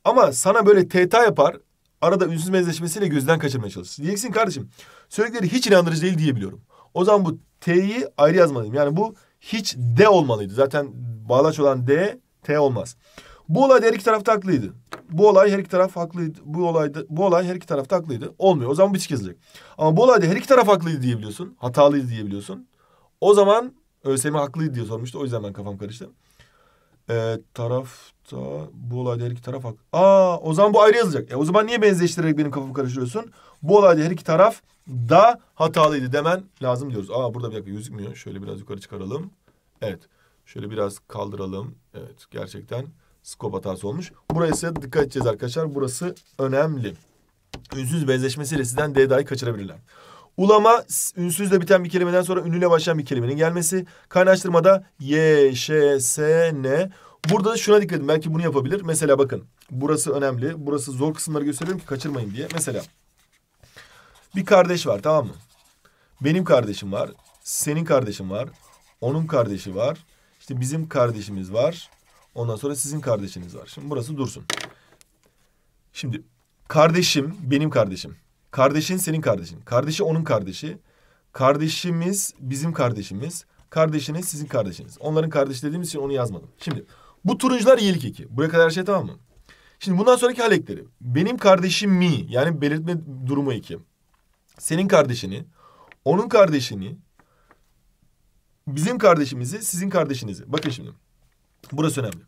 Ama sana böyle tta yapar. Arada ünsüz benzeşmesiyle gözden kaçırmaya çalışır. Diyeceksin kardeşim. Söyledikleri hiç inandırıcı değil diyebiliyorum. O zaman bu T'yi ayrı yazmalıyım. Yani bu hiç D olmalıydı. Zaten bağlaç olan D, T olmaz. Bu olay her iki taraf haklıydı. Bu olay her iki taraf haklıydı. Bu olayda bu olay her iki taraf haklıydı. Olmuyor. O zaman bir çizilecek. Ama bu olayda her iki taraf haklıydı diyebiliyorsun. Hatalıydı diyebiliyorsun. O zaman ÖSYM haklıydı diye sormuştu. O yüzden ben kafam karıştı. Ee, tarafta bu olayda her iki taraf haklı. Aa o zaman bu ayrı yazacak E, o zaman niye benzeştirerek benim kafamı karıştırıyorsun? Bu olayda her iki taraf da hatalıydı demen lazım diyoruz. Aa burada bir dakika gözükmüyor. Şöyle biraz yukarı çıkaralım. Evet. Şöyle biraz kaldıralım. Evet gerçekten skop hatası olmuş. Burası dikkat edeceğiz arkadaşlar. Burası önemli. Ünsüz benzeşmesiyle sizden D'da'yı kaçırabilirler. Ulama ünsüzle biten bir kelimeden sonra ünlüyle başlayan bir kelimenin gelmesi. Kaynaştırmada Y, Ş, S, N. Burada da şuna dikkat edin. Belki bunu yapabilir. Mesela bakın. Burası önemli. Burası zor kısımları gösteriyorum ki kaçırmayın diye. Mesela bir kardeş var tamam mı? Benim kardeşim var. Senin kardeşin var. Onun kardeşi var. İşte bizim kardeşimiz var. Ondan sonra sizin kardeşiniz var. Şimdi burası dursun. Şimdi kardeşim benim kardeşim. Kardeşin senin kardeşin. Kardeşi onun kardeşi. Kardeşimiz bizim kardeşimiz. Kardeşiniz sizin kardeşiniz. Onların kardeş dediğimiz için onu yazmadım. Şimdi bu turuncular iyilik iki. Buraya kadar şey tamam mı? Şimdi bundan sonraki halekleri. Benim kardeşim mi yani belirtme durumu iki senin kardeşini, onun kardeşini, bizim kardeşimizi, sizin kardeşinizi. Bakın şimdi. Burası önemli.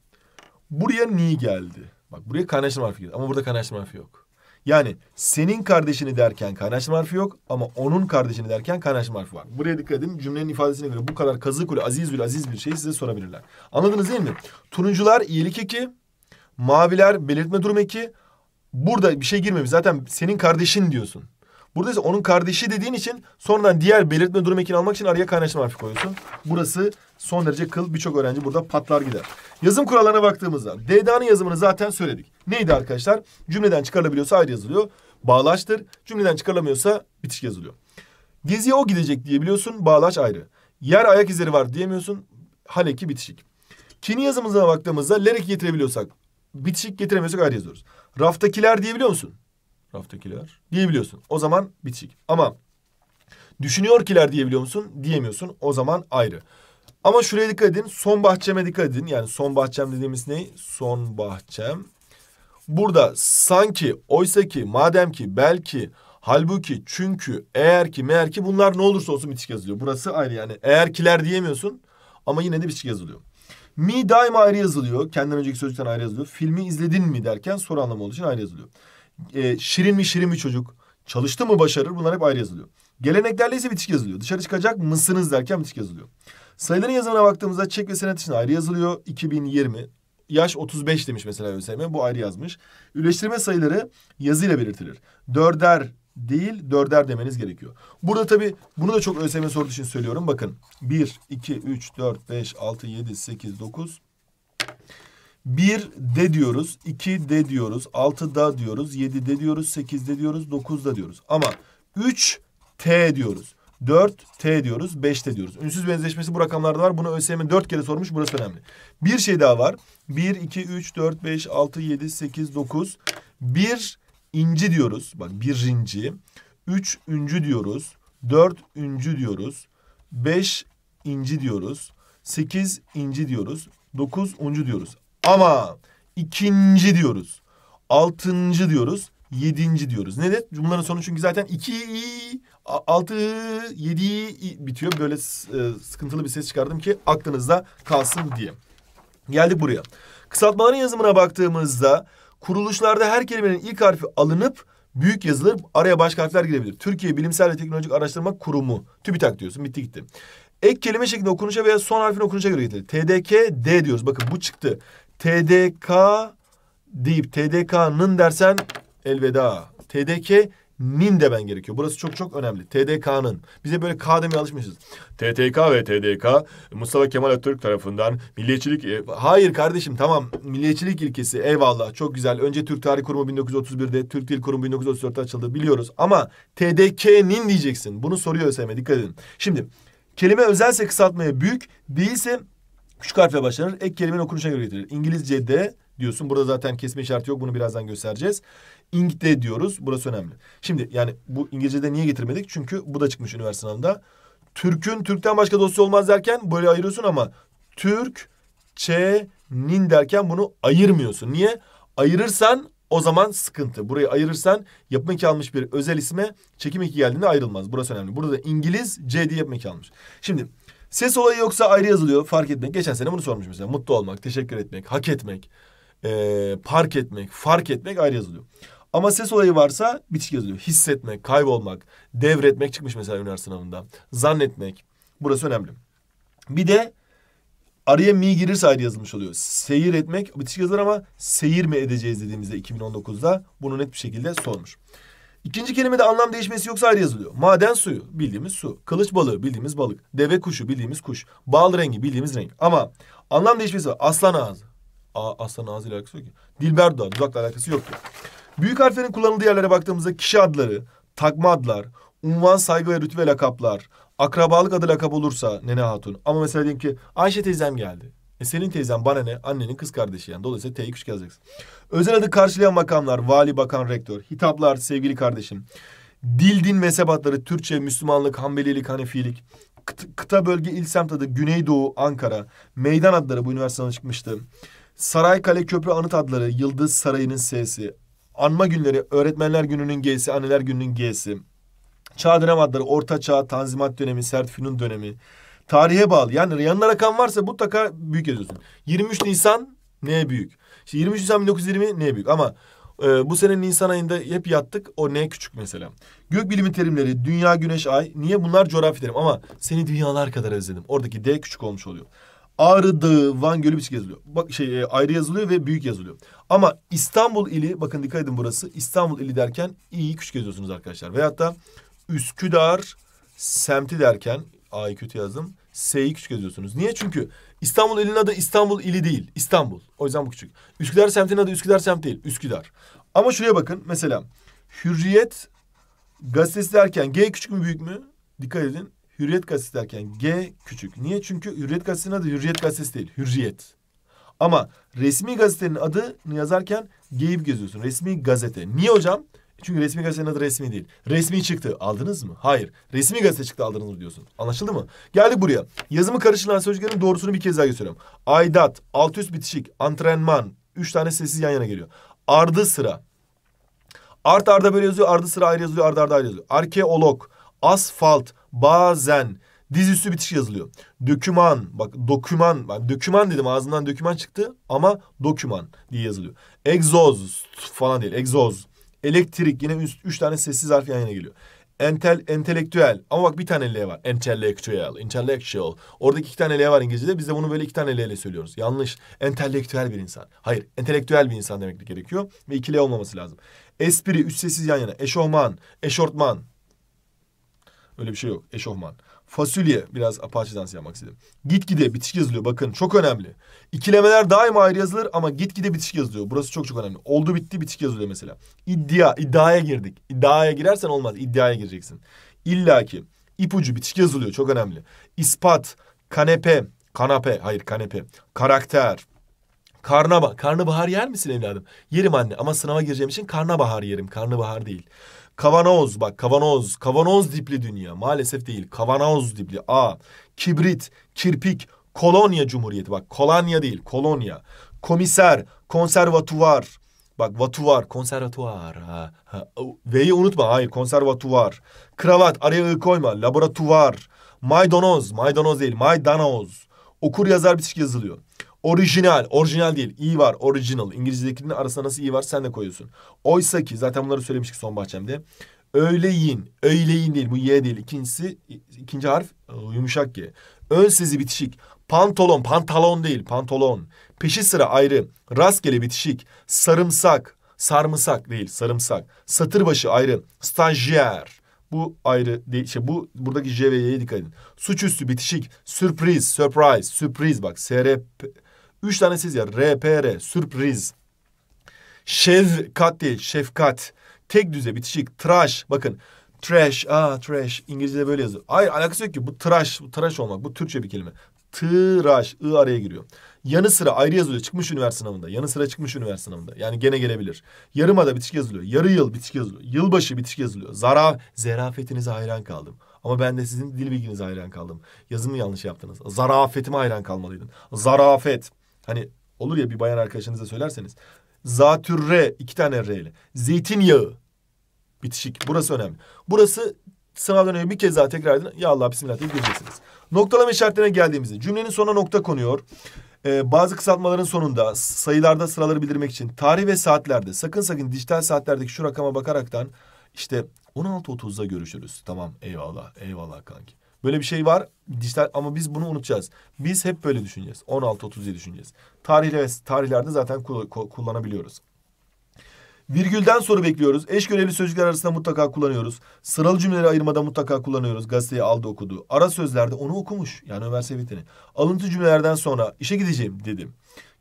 Buraya niye geldi. Bak buraya kaynaştırma harfi geldi ama burada kaynaştırma harfi yok. Yani senin kardeşini derken kaynaştırma harfi yok ama onun kardeşini derken kaynaştırma harfi var. Buraya dikkat edin cümlenin ifadesine göre bu kadar kazık aziz ül aziz bir şey size sorabilirler. Anladınız değil mi? Turuncular iyilik eki, maviler belirtme durum eki. Burada bir şey girmemiş zaten senin kardeşin diyorsun. Burada ise onun kardeşi dediğin için sonradan diğer belirtme durum ekini almak için araya kaynaşma harfi koyuyorsun. Burası son derece kıl. Birçok öğrenci burada patlar gider. Yazım kurallarına baktığımızda DDA'nın yazımını zaten söyledik. Neydi arkadaşlar? Cümleden çıkarılabiliyorsa ayrı yazılıyor. Bağlaçtır. Cümleden çıkarılamıyorsa bitişik yazılıyor. Geziye o gidecek diyebiliyorsun. Bağlaç ayrı. Yer ayak izleri var diyemiyorsun. Haleki bitişik. Kini yazımıza baktığımızda lerek getirebiliyorsak bitişik getiremiyorsak ayrı yazıyoruz. Raftakiler diyebiliyor musun? raftakiler diyebiliyorsun. O zaman bitişik. Ama düşünüyor kiler diyebiliyor musun? Diyemiyorsun. O zaman ayrı. Ama şuraya dikkat edin. Son bahçeme dikkat edin. Yani son bahçem dediğimiz ne? Son bahçem. Burada sanki, oysa ki, madem ki, belki, halbuki, çünkü, eğer ki, meğer ki bunlar ne olursa olsun bitişik yazılıyor. Burası ayrı yani. Eğer kiler diyemiyorsun ama yine de bitişik yazılıyor. Mi daima ayrı yazılıyor. Kendinden önceki sözcükten ayrı yazılıyor. Filmi izledin mi derken soru anlamı olduğu için ayrı yazılıyor e, şirin mi şirin mi çocuk, çalıştı mı başarır bunlar hep ayrı yazılıyor. Geleneklerle ise bitişik yazılıyor. Dışarı çıkacak mısınız derken bitişik yazılıyor. Sayıların yazımına baktığımızda çek ve senet için ayrı yazılıyor. 2020, yaş 35 demiş mesela ÖSYM. Bu ayrı yazmış. Üleştirme sayıları yazıyla belirtilir. Dörder değil dörder demeniz gerekiyor. Burada tabii bunu da çok ÖSYM sorduğu için söylüyorum. Bakın 1, 2, 3, 4, 5, 6, 7, 8, 9, bir de diyoruz, iki de diyoruz, altı da diyoruz, yedi de diyoruz, sekiz de diyoruz, dokuz da diyoruz. Ama üç t diyoruz. 4 T diyoruz, 5 T diyoruz. Ünsüz benzeşmesi bu rakamlarda var. Bunu ÖSYM 4 kere sormuş. Burası önemli. Bir şey daha var. 1 2 3 4 5 6 7 8 9 1 inci diyoruz. Bak birinci. 3 üncü diyoruz. 4 üncü diyoruz. 5 inci diyoruz. 8 inci diyoruz. 9 uncu diyoruz. Ama ikinci diyoruz. Altıncı diyoruz. Yedinci diyoruz. ne Nedir? Bunların sonu çünkü zaten iki, altı, yedi bitiyor. Böyle e, sıkıntılı bir ses çıkardım ki aklınızda kalsın diye. Geldik buraya. Kısaltmaların yazımına baktığımızda kuruluşlarda her kelimenin ilk harfi alınıp büyük yazılır. Araya başka harfler girebilir. Türkiye Bilimsel ve Teknolojik Araştırma Kurumu. TÜBİTAK diyorsun. Bitti gitti. Ek kelime şeklinde okunuşa veya son harfin okunuşa göre getirilir. TDK D diyoruz. Bakın bu çıktı. TDK deyip TDK'nın dersen elveda. TDK'nin demen gerekiyor. Burası çok çok önemli. TDK'nın. Bize böyle K demeye alışmışız. TTK ve TDK Mustafa Kemal Atatürk tarafından milliyetçilik... E, hayır kardeşim tamam. Milliyetçilik ilkesi eyvallah çok güzel. Önce Türk Tarih Kurumu 1931'de, Türk Dil Kurumu 1934'te açıldı biliyoruz. Ama TDK'nin diyeceksin. Bunu soruyor ÖSYM dikkat edin. Şimdi kelime özelse kısaltmaya büyük değilse Küçük harfle başlanır. Ek kelimenin okunuşa göre getirilir. İngilizce'de diyorsun. Burada zaten kesme işareti yok. Bunu birazdan göstereceğiz. Ing'de diyoruz. Burası önemli. Şimdi yani bu İngilizce'de niye getirmedik? Çünkü bu da çıkmış üniversite sınavında. Türk'ün Türk'ten başka dosya olmaz derken böyle ayırıyorsun ama Türk, Ç Nin derken bunu ayırmıyorsun. Niye? Ayırırsan o zaman sıkıntı. Burayı ayırırsan yapmak eki almış bir özel isme çekim eki geldiğinde ayrılmaz. Burası önemli. Burada da İngiliz C diye yapım almış. Şimdi Ses olayı yoksa ayrı yazılıyor fark etmek. Geçen sene bunu sormuş mesela. Mutlu olmak, teşekkür etmek, hak etmek, ee, park etmek, fark etmek ayrı yazılıyor. Ama ses olayı varsa bitişik yazılıyor. Hissetmek, kaybolmak, devretmek çıkmış mesela üniversite sınavında. Zannetmek. Burası önemli. Bir de araya mi girirse ayrı yazılmış oluyor. Seyir etmek bitişik yazılır ama seyir mi edeceğiz dediğimizde 2019'da bunu net bir şekilde sormuş. İkinci kelimede anlam değişmesi yoksa ayrı yazılıyor. Maden suyu bildiğimiz su. Kılıç balığı bildiğimiz balık. Deve kuşu bildiğimiz kuş. Bal rengi bildiğimiz renk. Ama anlam değişmesi var. Aslan ağzı. Aa, aslan ağzı ile alakası yok ki. Dilber dudağı. Dudakla alakası yok ki. Büyük harflerin kullanıldığı yerlere baktığımızda kişi adları, takma adlar, unvan saygı ve rütbe lakaplar, akrabalık adı lakap olursa nene hatun. Ama mesela diyelim ki Ayşe teyzem geldi. E senin teyzem, bana ne? Annenin kız kardeşi yani. Dolayısıyla T'yi küçük yazacaksın. Özel adı karşılayan makamlar, vali, bakan, rektör, hitaplar, sevgili kardeşim. Dil, din, ve sebatları Türkçe, Müslümanlık, Hanbelilik, Hanefilik. Kıta, kıta bölge, il semt adı, Güneydoğu, Ankara. Meydan adları bu üniversiteden çıkmıştı. Saray, kale, köprü, anıt adları, Yıldız Sarayı'nın sesi. Anma günleri, öğretmenler gününün G'si, anneler gününün G'si. Çağ dönem adları, orta çağ, tanzimat dönemi, sertfünun dönemi. Tarihe bağlı. Yani yanına rakam varsa mutlaka büyük yazıyorsun. 23 Nisan neye büyük? İşte 23 Nisan 1920 ne büyük ama e, bu sene Nisan ayında hep yattık. O ne küçük mesela. Gök bilimi terimleri, dünya, güneş, ay. Niye bunlar coğrafi terim ama seni dünyalar kadar özledim. Oradaki D küçük olmuş oluyor. Ağrı Dağı, Van Gölü biçik şey yazılıyor. Bak şey e, ayrı yazılıyor ve büyük yazılıyor. Ama İstanbul ili bakın dikkat edin burası. İstanbul ili derken iyi küçük yazıyorsunuz arkadaşlar. Veyahut da Üsküdar semti derken A'yı kötü yazdım. S'yi küçük yazıyorsunuz. Niye? Çünkü İstanbul ilinin adı İstanbul ili değil. İstanbul. O yüzden bu küçük. Üsküdar semtinin adı Üsküdar semt değil. Üsküdar. Ama şuraya bakın. Mesela Hürriyet gazetesi derken G küçük mü büyük mü? Dikkat edin. Hürriyet gazetesi derken G küçük. Niye? Çünkü Hürriyet gazetesinin adı Hürriyet gazetesi değil. Hürriyet. Ama resmi gazetenin adını yazarken G'yi geziyorsun. Resmi gazete. Niye hocam? Çünkü resmi gazetenin adı resmi değil. Resmi çıktı aldınız mı? Hayır. Resmi gazete çıktı aldınız mı diyorsun. Anlaşıldı mı? Geldik buraya. Yazımı karışılan sözcüklerin doğrusunu bir kez daha gösteriyorum. Aydat, alt üst bitişik, antrenman. Üç tane sessiz yan yana geliyor. Ardı sıra. Art arda böyle yazıyor, ardı sıra ayrı yazılıyor, ardı arda ayrı yazılıyor. Arkeolog, asfalt, bazen, dizüstü bitiş yazılıyor. Döküman, bak doküman, ben döküman dedim ağzından döküman çıktı ama doküman diye yazılıyor. Egzoz falan değil, egzoz. Elektrik yine üst, üç tane sessiz harf yan yana geliyor. Entel, entelektüel. Ama bak bir tane L var. Intellectual, intellectual. Oradaki iki tane L var İngilizce'de. Biz de bunu böyle iki tane L ile söylüyoruz. Yanlış. Entelektüel bir insan. Hayır, entelektüel bir insan demek gerekiyor. Ve iki L olmaması lazım. Espri, üç sessiz yan yana. Eşofman, eşortman. Öyle bir şey yok. Eşofman fasulye biraz Apache dansı yapmak istedim. Gitgide bitişik yazılıyor bakın çok önemli. İkilemeler daima ayrı yazılır ama gitgide bitişik yazılıyor. Burası çok çok önemli. Oldu bitti bitişik yazılıyor mesela. İddia, iddiaya girdik. İddiaya girersen olmaz. İddiaya gireceksin. İlla ki ipucu bitişik yazılıyor çok önemli. İspat, kanepe, kanape hayır kanepe, karakter, karnaba. Karnabahar yer misin evladım? Yerim anne ama sınava gireceğim için karnabahar yerim. Karnabahar değil. Kavanoz bak kavanoz. Kavanoz dipli dünya. Maalesef değil. Kavanoz dipli. A. Kibrit, kirpik, kolonya cumhuriyeti. Bak kolonya değil kolonya. Komiser, konservatuvar. Bak vatuvar, konservatuvar. Ha, V'yi unutma. Hayır konservatuvar. Kravat araya ı koyma. Laboratuvar. Maydanoz. Maydanoz değil. Maydanoz. Okur yazar bir şey yazılıyor. Orijinal. Orijinal değil. i var. Original. İngilizcedekinin arasına nasıl iyi var sen de koyuyorsun. Oysa ki zaten bunları söylemiştik son bahçemde. Öğleyin. Öğleyin değil. Bu y değil. İkincisi ikinci harf e, yumuşak g. Ön sizi bitişik. Pantolon. Pantalon değil. Pantolon. Peşi sıra ayrı. Rastgele bitişik. Sarımsak. Sarımsak değil. Sarımsak. Satır başı ayrı. Stajyer. Bu ayrı değil. Şey, bu buradaki J ve Y'ye dikkat edin. Suçüstü bitişik. Sürpriz. Surprise. Sürpriz bak. SR Üç tane siz ya. RPR. Sürpriz. Şefkat değil. Şefkat. Tek düze bitişik. Trash. Bakın. Trash. Aa trash. İngilizce'de böyle yazıyor. Hayır alakası yok ki. Bu trash. Bu trash olmak. Bu Türkçe bir kelime. Tıraş. I araya giriyor. Yanı sıra ayrı yazılıyor. Çıkmış üniversite sınavında. Yanı sıra çıkmış üniversite sınavında. Yani gene gelebilir. Yarımada bitişik yazılıyor. Yarı yıl bitişik yazılıyor. Yılbaşı bitişik yazılıyor. Zara zerafetinize hayran kaldım. Ama ben de sizin dil bilginize hayran kaldım. Yazımı yanlış yaptınız. Zarafetime hayran kalmalıydın. Zarafet. Hani olur ya bir bayan arkadaşınıza söylerseniz. Zatürre iki tane R ile. Zeytinyağı. Bitişik. Burası önemli. Burası sınavdan önce bir kez daha tekrar edin. Ya Allah bismillah diye gireceksiniz. Noktalama işaretlerine geldiğimizde cümlenin sonuna nokta konuyor. Ee, bazı kısaltmaların sonunda sayılarda sıraları bildirmek için tarih ve saatlerde sakın sakın dijital saatlerdeki şu rakama bakaraktan işte 16.30'da görüşürüz. Tamam eyvallah eyvallah kanki. Böyle bir şey var dijital ama biz bunu unutacağız. Biz hep böyle düşüneceğiz. 16-30 diye düşüneceğiz. Tarihler tarihlerde zaten kullanabiliyoruz. Virgülden soru bekliyoruz. Eş görevli sözcükler arasında mutlaka kullanıyoruz. Sıralı cümleleri ayırmada mutlaka kullanıyoruz. Gazeteyi aldı okudu. Ara sözlerde onu okumuş. Yani Ömer Sevit'ini. Alıntı cümlelerden sonra işe gideceğim dedim.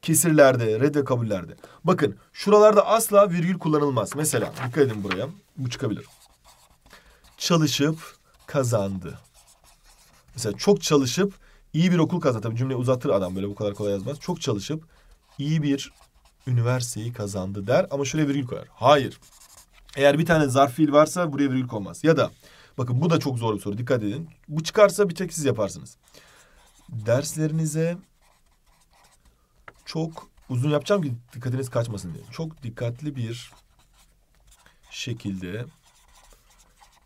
Kesirlerde, red ve kabullerde. Bakın şuralarda asla virgül kullanılmaz. Mesela dikkat edin buraya. Bu çıkabilir. Çalışıp kazandı. Mesela çok çalışıp iyi bir okul kazan. Tabii cümleyi uzatır adam böyle bu kadar kolay yazmaz. Çok çalışıp iyi bir üniversiteyi kazandı der ama şöyle virgül koyar. Hayır. Eğer bir tane zarf fiil varsa buraya virgül konmaz. Ya da bakın bu da çok zor bir soru dikkat edin. Bu çıkarsa bir tek siz yaparsınız. Derslerinize çok uzun yapacağım ki dikkatiniz kaçmasın diye. Çok dikkatli bir şekilde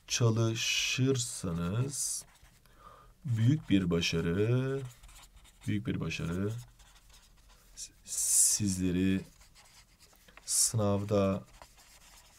çalışırsanız büyük bir başarı, büyük bir başarı sizleri sınavda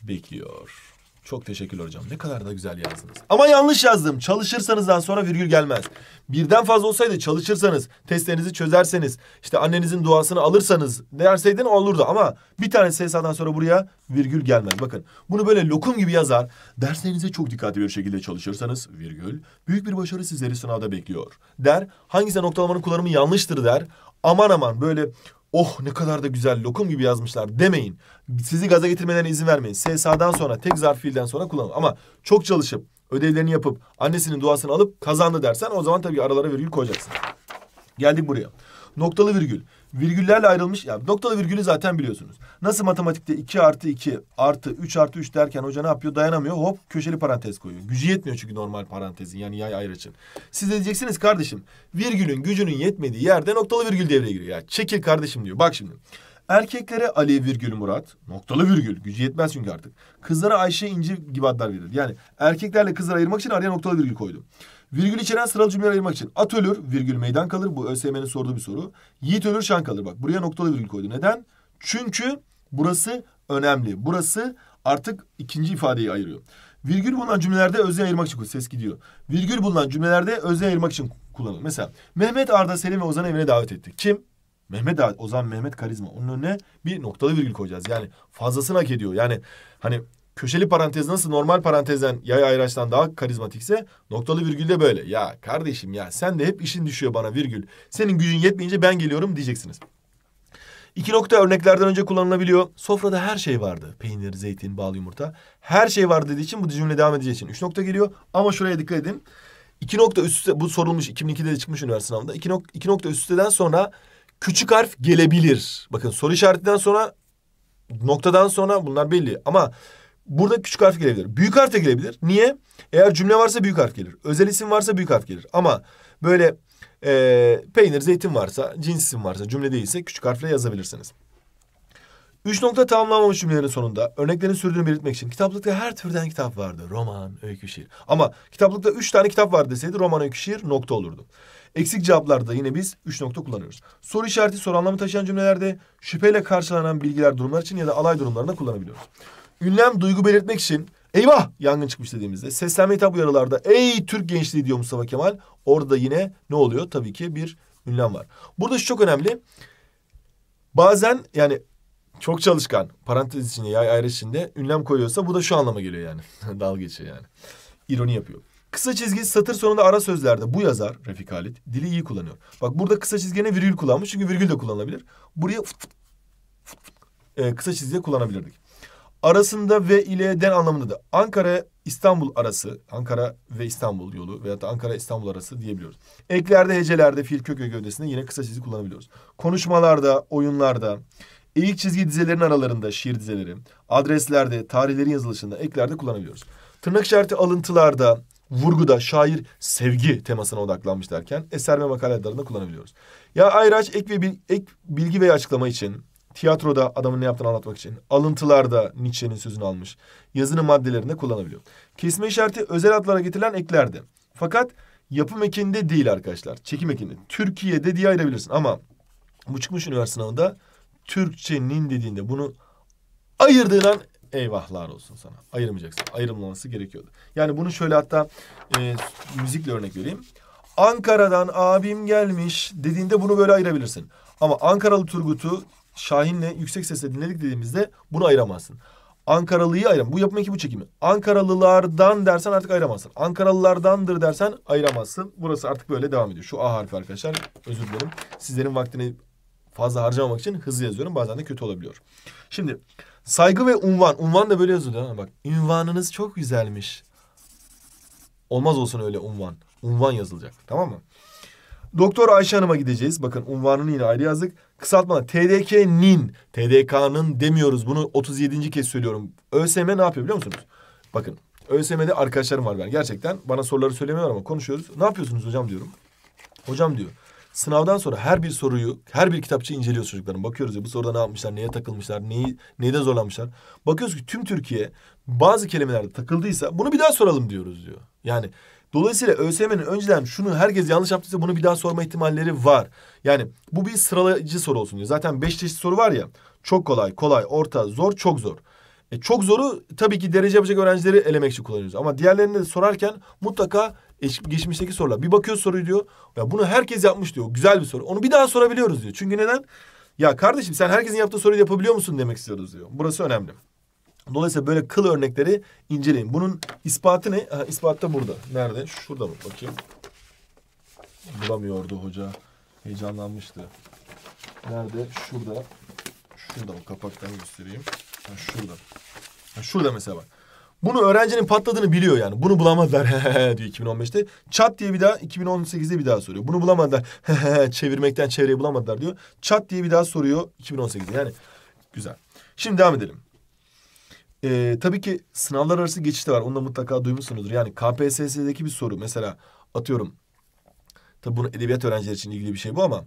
bekliyor. Çok teşekkürler hocam. Ne kadar da güzel yazdınız. Ama yanlış yazdım. Çalışırsanızdan sonra virgül gelmez. Birden fazla olsaydı çalışırsanız, testlerinizi çözerseniz, işte annenizin duasını alırsanız derseydin olurdu. Ama bir tane SSA'dan sonra buraya virgül gelmez. Bakın bunu böyle lokum gibi yazar. Derslerinize çok dikkatli bir şekilde çalışırsanız virgül. Büyük bir başarı sizleri sınavda bekliyor. Der hangisinde noktalamanın kullanımı yanlıştır der. Aman aman böyle oh ne kadar da güzel lokum gibi yazmışlar demeyin. Sizi gaza getirmelerine izin vermeyin. SSA'dan sonra tek zarf fiilden sonra kullanın. Ama çok çalışıp ödevlerini yapıp annesinin duasını alıp kazandı dersen o zaman tabii aralara virgül koyacaksın. Geldik buraya. Noktalı virgül virgüllerle ayrılmış. Ya noktalı virgülü zaten biliyorsunuz. Nasıl matematikte 2 artı 2 artı 3 artı 3 derken hoca ne yapıyor? Dayanamıyor. Hop köşeli parantez koyuyor. Gücü yetmiyor çünkü normal parantezin yani yay ayrıçın. Siz de diyeceksiniz kardeşim virgülün gücünün yetmediği yerde noktalı virgül devreye giriyor. Ya çekil kardeşim diyor. Bak şimdi. Erkeklere Ali virgül Murat. Noktalı virgül. Gücü yetmez çünkü artık. Kızlara Ayşe İnci gibi adlar verir. Yani erkeklerle kızları ayırmak için araya noktalı virgül koydum. Virgül içeren sıralı cümleler ayırmak için at ölür, virgül meydan kalır. Bu ÖSYM'nin sorduğu bir soru. Yiğit ölür, şan kalır. Bak buraya noktalı virgül koydu. Neden? Çünkü burası önemli. Burası artık ikinci ifadeyi ayırıyor. Virgül bulunan cümlelerde özneye ayırmak için ses gidiyor. Virgül bulunan cümlelerde özneye ayırmak için kullanılır. Mesela Mehmet Arda Selim ve Ozan evine davet etti. Kim? Mehmet Ozan Mehmet Karizma. Onun önüne bir noktalı virgül koyacağız. Yani fazlasını hak ediyor. Yani hani köşeli parantez nasıl normal parantezden yay ayraçtan daha karizmatikse noktalı virgül de böyle. Ya kardeşim ya sen de hep işin düşüyor bana virgül. Senin gücün yetmeyince ben geliyorum diyeceksiniz. İki nokta örneklerden önce kullanılabiliyor. Sofrada her şey vardı. Peynir, zeytin, bal, yumurta. Her şey vardı dediği için bu cümle devam edeceği için. Üç nokta geliyor ama şuraya dikkat edin. İki nokta üst üste bu sorulmuş 2002'de de çıkmış üniversite sınavında. İki, nok iki nokta üst üsteden sonra küçük harf gelebilir. Bakın soru işaretinden sonra noktadan sonra bunlar belli ama Burada küçük harf gelebilir. Büyük harf de gelebilir. Niye? Eğer cümle varsa büyük harf gelir. Özel isim varsa büyük harf gelir. Ama böyle e, peynir, zeytin varsa, cins isim varsa, cümle değilse küçük harfle yazabilirsiniz. Üç nokta tamamlanmamış cümlelerin sonunda örneklerin sürdüğünü belirtmek için kitaplıkta her türden kitap vardı. Roman, öykü, şiir. Ama kitaplıkta üç tane kitap vardı deseydi roman, öykü, şiir nokta olurdu. Eksik cevaplarda yine biz üç nokta kullanıyoruz. Soru işareti soru anlamı taşıyan cümlelerde şüpheyle karşılanan bilgiler durumlar için ya da alay durumlarında kullanabiliyoruz ünlem duygu belirtmek için eyvah yangın çıkmış dediğimizde seslenme hitap uyarılarda ey Türk gençliği diyor Mustafa Kemal. Orada yine ne oluyor? Tabii ki bir ünlem var. Burada şu çok önemli. Bazen yani çok çalışkan parantez içinde yay ayrı içinde ünlem koyuyorsa bu da şu anlama geliyor yani. (laughs) dalga geçiyor yani. İroni yapıyor. Kısa çizgi satır sonunda ara sözlerde bu yazar Refik Halit dili iyi kullanıyor. Bak burada kısa çizgine virgül kullanmış çünkü virgül de kullanılabilir. Buraya fıt fıt fıt fıt, e, kısa çizgiye kullanabilirdik arasında ve ile den anlamında da Ankara İstanbul arası, Ankara ve İstanbul yolu veya da Ankara İstanbul arası diyebiliyoruz. Eklerde, hecelerde, fiil kök ve gövdesinde yine kısa çizgi kullanabiliyoruz. Konuşmalarda, oyunlarda, ilk çizgi dizelerin aralarında şiir dizeleri, adreslerde, tarihlerin yazılışında, eklerde kullanabiliyoruz. Tırnak işareti alıntılarda, vurguda şair sevgi temasına odaklanmış derken eser ve makale adlarında kullanabiliyoruz. Ya ayraç ek, ve ek bilgi veya açıklama için Tiyatroda adamın ne yaptığını anlatmak için. Alıntılarda Nietzsche'nin sözünü almış. Yazını maddelerinde kullanabiliyor. Kesme işareti özel adlara getirilen eklerdi. Fakat yapım ekinde değil arkadaşlar. Çekim ekinde. Türkiye'de diye ayırabilirsin ama bu çıkmış üniversite sınavında Türkçenin dediğinde bunu ayırdığın an eyvahlar olsun sana. Ayırmayacaksın. Ayrılmaması gerekiyordu. Yani bunu şöyle hatta e, müzikle örnek vereyim. Ankara'dan abim gelmiş dediğinde bunu böyle ayırabilirsin. Ama Ankaralı Turgut'u Şahin'le yüksek sesle dinledik dediğimizde bunu ayıramazsın. Ankaralıyı ayıram. Bu ki bu çekimi. Ankaralılardan dersen artık ayıramazsın. Ankaralılardandır dersen ayıramazsın. Burası artık böyle devam ediyor. Şu A harfi arkadaşlar. Özür dilerim. Sizlerin vaktini fazla harcamamak için hızlı yazıyorum. Bazen de kötü olabiliyor. Şimdi saygı ve unvan. Unvan da böyle yazılıyor. Ha? Bak unvanınız çok güzelmiş. Olmaz olsun öyle unvan. Unvan yazılacak. Tamam mı? Doktor Ayşe Hanım'a gideceğiz. Bakın unvanını yine ayrı yazdık. Kısaltma TDK'nin, TDK'nın demiyoruz. Bunu 37. kez söylüyorum. ÖSM ne yapıyor biliyor musunuz? Bakın ÖSM'de arkadaşlarım var ben. Gerçekten bana soruları söylemiyorlar ama konuşuyoruz. Ne yapıyorsunuz hocam diyorum. Hocam diyor. Sınavdan sonra her bir soruyu, her bir kitapçı inceliyor çocukların. Bakıyoruz ya bu soruda ne yapmışlar, neye takılmışlar, neyi, neyde zorlanmışlar. Bakıyoruz ki tüm Türkiye bazı kelimelerde takıldıysa bunu bir daha soralım diyoruz diyor. Yani Dolayısıyla ÖSYM'nin önceden şunu herkes yanlış yaptıysa bunu bir daha sorma ihtimalleri var. Yani bu bir sıralayıcı soru olsun diyor. Zaten beş çeşit soru var ya. Çok kolay, kolay, orta, zor, çok zor. E çok zoru tabii ki derece yapacak öğrencileri elemek için kullanıyoruz. Ama diğerlerini de sorarken mutlaka geçmişteki sorular. Bir bakıyor soruyu diyor. Ya bunu herkes yapmış diyor. Güzel bir soru. Onu bir daha sorabiliyoruz diyor. Çünkü neden? Ya kardeşim sen herkesin yaptığı soruyu yapabiliyor musun demek istiyoruz diyor. Burası önemli. Dolayısıyla böyle kıl örnekleri inceleyin. Bunun ispatı ne? Ha, ispat da burada. Nerede? Şurada mı? Bakayım. Bulamıyordu hoca. Heyecanlanmıştı. Nerede? Şurada. Şurada mı? Kapaktan göstereyim. Ha, şurada. Ha, şurada mesela bak. Bunu öğrencinin patladığını biliyor yani. Bunu bulamadılar (laughs) diyor 2015'te. Çat diye bir daha 2018'de bir daha soruyor. Bunu bulamadılar. Çevirmekten çevreyi bulamadılar diyor. Çat diye bir daha soruyor 2018'de. Yani güzel. Şimdi devam edelim. Ee, tabii ki sınavlar arası geçiş de var. Onu da mutlaka duymuşsunuzdur. Yani KPSS'deki bir soru mesela atıyorum. Tabii bunu edebiyat öğrencileri için ilgili bir şey bu ama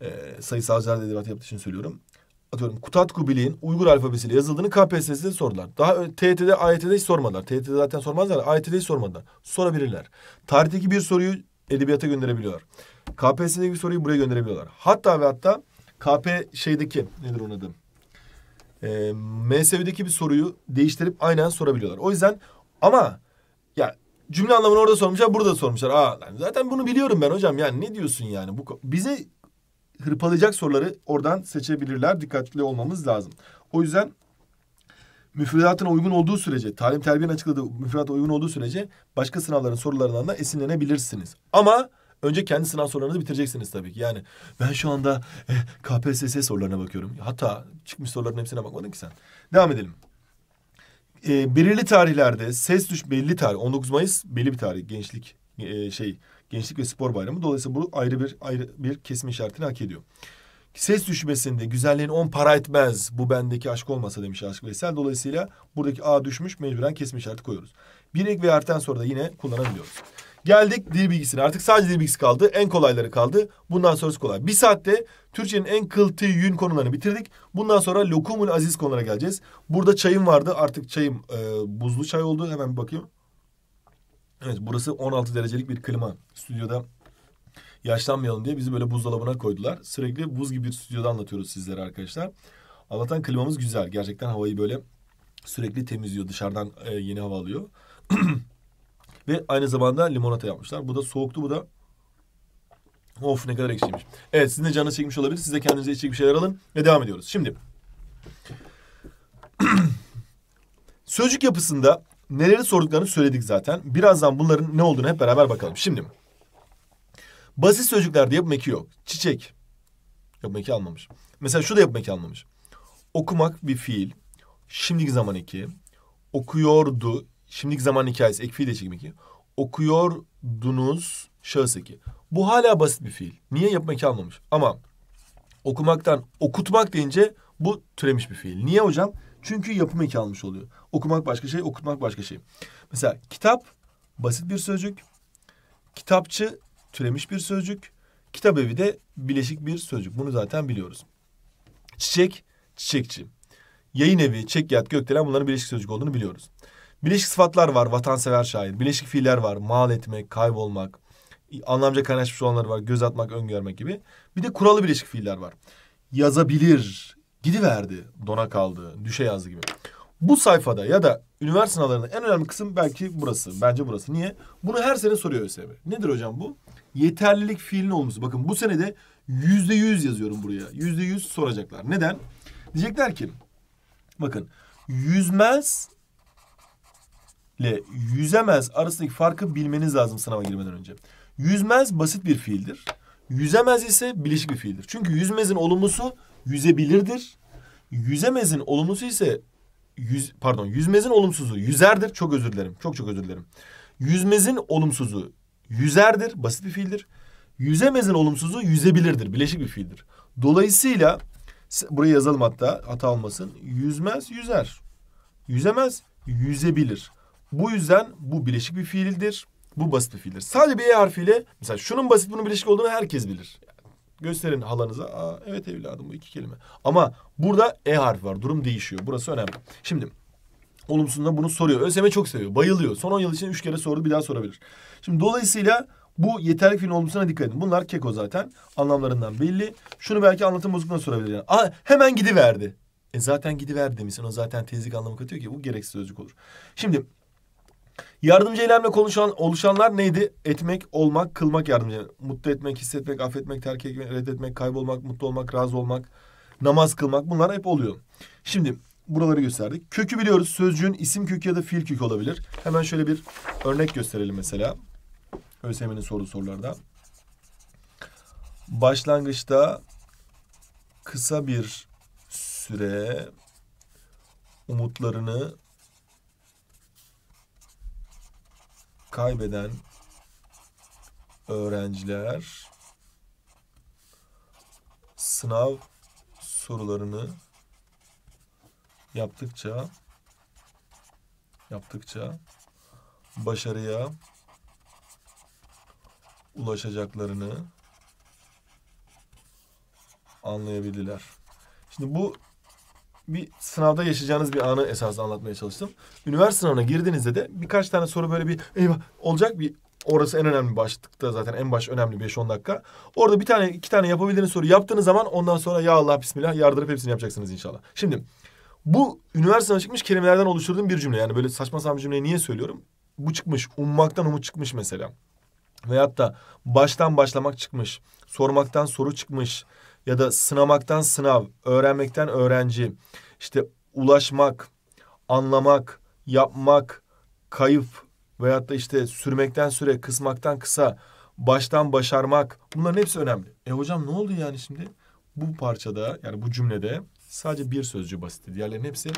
e, sayısalcılar da edebiyat yaptığı için söylüyorum. Atıyorum Kutatku Kubili'nin Uygur alfabesiyle yazıldığını KPSS'de sordular. Daha TYT'de, AYT'de hiç sormadılar. TYT'de zaten sormazlar. AYT'de hiç sormadılar. Sorabilirler. Tarihteki bir soruyu edebiyata gönderebiliyorlar. KPSS'deki bir soruyu buraya gönderebiliyorlar. Hatta ve hatta KP şeydeki nedir onun adı? e, ee, MSV'deki bir soruyu değiştirip aynen sorabiliyorlar. O yüzden ama ya cümle anlamını orada sormuşlar, burada sormuşlar. Aa yani zaten bunu biliyorum ben hocam. Yani ne diyorsun yani? Bu bize hırpalayacak soruları oradan seçebilirler. Dikkatli olmamız lazım. O yüzden müfredatına uygun olduğu sürece, talim terbiyenin açıkladığı müfredata uygun olduğu sürece başka sınavların sorularından da esinlenebilirsiniz. Ama Önce kendi sınav sorularınızı bitireceksiniz tabii ki. Yani ben şu anda e, eh, KPSS sorularına bakıyorum. Hatta çıkmış soruların hepsine bakmadın ki sen. Devam edelim. E, belirli tarihlerde ses düş belli tarih 19 Mayıs belli bir tarih gençlik e, şey gençlik ve spor bayramı. Dolayısıyla bu ayrı bir ayrı bir kesme işaretini hak ediyor. Ses düşmesinde güzelliğin on para etmez. Bu bendeki aşk olmasa demiş Aşk Veysel. Dolayısıyla buradaki A düşmüş mecburen kesme işareti koyuyoruz. Bir ek veya artan sonra da yine kullanabiliyoruz. Geldik dil bilgisine. Artık sadece dil bilgisi kaldı. En kolayları kaldı. Bundan sonrası kolay. Bir saatte Türkçenin en kıltı yün konularını bitirdik. Bundan sonra lokumul aziz konulara geleceğiz. Burada çayım vardı. Artık çayım e, buzlu çay oldu. Hemen bir bakayım. Evet burası 16 derecelik bir klima. Stüdyoda yaşlanmayalım diye bizi böyle buzdolabına koydular. Sürekli buz gibi bir stüdyoda anlatıyoruz sizlere arkadaşlar. Allah'tan klimamız güzel. Gerçekten havayı böyle sürekli temizliyor. Dışarıdan e, yeni hava alıyor. (clears throat) Ve aynı zamanda limonata yapmışlar. Bu da soğuktu bu da Of ne kadar ekşiymiş. Evet sizin de canınız çekmiş olabilir. Siz de kendinize içecek bir şeyler alın ve devam ediyoruz. Şimdi (clears throat) sözcük yapısında neleri sorduklarını söyledik zaten. Birazdan bunların ne olduğunu hep beraber bakalım. Şimdi basit sözcüklerde yapım eki yok. Çiçek yapım eki almamış. Mesela şu da yapım eki almamış. Okumak bir fiil. Şimdiki zaman eki. Okuyordu şimdiki zaman hikayesi ek fiil de çekmek okuyordunuz şahıs eki. Bu hala basit bir fiil. Niye yapmak almamış? Ama okumaktan okutmak deyince bu türemiş bir fiil. Niye hocam? Çünkü yapım eki almış oluyor. Okumak başka şey, okutmak başka şey. Mesela kitap basit bir sözcük. Kitapçı türemiş bir sözcük. Kitap evi de bileşik bir sözcük. Bunu zaten biliyoruz. Çiçek, çiçekçi. Yayın evi, çekyat, gökdelen bunların bileşik sözcük olduğunu biliyoruz. Bileşik sıfatlar var vatansever şair. Bileşik fiiller var. Mal etmek, kaybolmak, anlamca kaynaşmış olanlar var. Göz atmak, öngörmek gibi. Bir de kuralı bileşik fiiller var. Yazabilir, gidiverdi, dona kaldı, düşe yazdı gibi. Bu sayfada ya da üniversite sınavlarında en önemli kısım belki burası. Bence burası. Niye? Bunu her sene soruyor ÖSYM. Nedir hocam bu? Yeterlilik fiilinin olması. Bakın bu sene de yüzde yüz yazıyorum buraya. Yüzde yüz soracaklar. Neden? Diyecekler ki bakın yüzmez ile yüzemez arasındaki farkı bilmeniz lazım sınava girmeden önce. Yüzmez basit bir fiildir. Yüzemez ise bileşik bir fiildir. Çünkü yüzmezin olumlusu yüzebilirdir. Yüzemezin olumlusu ise yüz, pardon yüzmezin olumsuzu yüzerdir. Çok özür dilerim. Çok çok özür dilerim. Yüzmezin olumsuzu yüzerdir. Basit bir fiildir. Yüzemezin olumsuzu yüzebilirdir. Bileşik bir fiildir. Dolayısıyla burayı yazalım hatta hata olmasın. Yüzmez yüzer. Yüzemez yüzebilir. Bu yüzden bu bileşik bir fiildir. Bu basit bir fiildir. Sadece bir E harfiyle mesela şunun basit bunun bileşik olduğunu herkes bilir. gösterin halanıza. Aa, evet evladım bu iki kelime. Ama burada E harfi var. Durum değişiyor. Burası önemli. Şimdi olumsuzunda bunu soruyor. ÖSYM çok seviyor. Bayılıyor. Son 10 yıl için 3 kere sordu. Bir daha sorabilir. Şimdi dolayısıyla bu yeterlik fiilin olumsuzuna dikkat edin. Bunlar keko zaten. Anlamlarından belli. Şunu belki anlatım bozukluğuna sorabilir. Yani. Aa, hemen gidiverdi. E zaten gidiver demişsin. O zaten tezlik anlamı katıyor ki bu gereksiz sözcük olur. Şimdi Yardımcı eylemle konuşan, oluşanlar neydi? Etmek, olmak, kılmak yardımcı. Mutlu etmek, hissetmek, affetmek, terk etmek, reddetmek, kaybolmak, mutlu olmak, razı olmak, namaz kılmak bunlar hep oluyor. Şimdi buraları gösterdik. Kökü biliyoruz. Sözcüğün isim kökü ya da fiil kökü olabilir. Hemen şöyle bir örnek gösterelim mesela. ÖSYM'nin sorduğu sorularda. Başlangıçta kısa bir süre umutlarını kaybeden öğrenciler sınav sorularını yaptıkça yaptıkça başarıya ulaşacaklarını anlayabildiler. Şimdi bu bir sınavda yaşayacağınız bir anı esas anlatmaya çalıştım. Üniversite sınavına girdiğinizde de birkaç tane soru böyle bir eyvah olacak bir Orası en önemli başlıkta zaten en baş önemli 5-10 dakika. Orada bir tane iki tane yapabildiğiniz soru yaptığınız zaman ondan sonra ya Allah bismillah yardırıp hepsini yapacaksınız inşallah. Şimdi bu üniversiteden çıkmış kelimelerden oluşturduğum bir cümle. Yani böyle saçma sapan cümleyi niye söylüyorum? Bu çıkmış. Ummaktan umut çıkmış mesela. Veyahut da baştan başlamak çıkmış. Sormaktan soru çıkmış ya da sınamaktan sınav, öğrenmekten öğrenci, işte ulaşmak, anlamak, yapmak, kayıp veyahut da işte sürmekten süre, kısmaktan kısa, baştan başarmak bunların hepsi önemli. E hocam ne oldu yani şimdi? Bu parçada yani bu cümlede sadece bir sözcü basitti. Diğerlerinin hepsi ya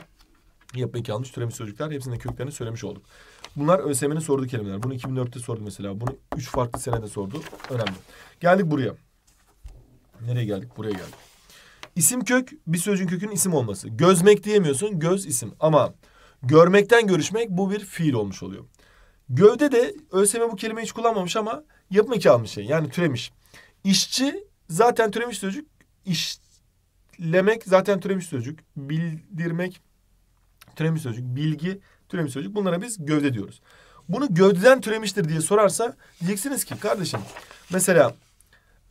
yapmak yanlış türemiş sözcükler. Hepsinin köklerini söylemiş olduk. Bunlar ÖSYM'nin sorduğu kelimeler. Bunu 2004'te sordu mesela. Bunu üç farklı senede sordu. Önemli. Geldik buraya. Nereye geldik? Buraya geldik. İsim kök bir sözcüğün kökünün isim olması. Gözmek diyemiyorsun. Göz isim. Ama görmekten görüşmek bu bir fiil olmuş oluyor. Gövde de ÖSYM bu kelimeyi hiç kullanmamış ama yapım eki almış şey. Yani türemiş. İşçi zaten türemiş sözcük. İşlemek zaten türemiş sözcük. Bildirmek türemiş sözcük. Bilgi türemiş sözcük. Bunlara biz gövde diyoruz. Bunu gövdeden türemiştir diye sorarsa diyeceksiniz ki kardeşim mesela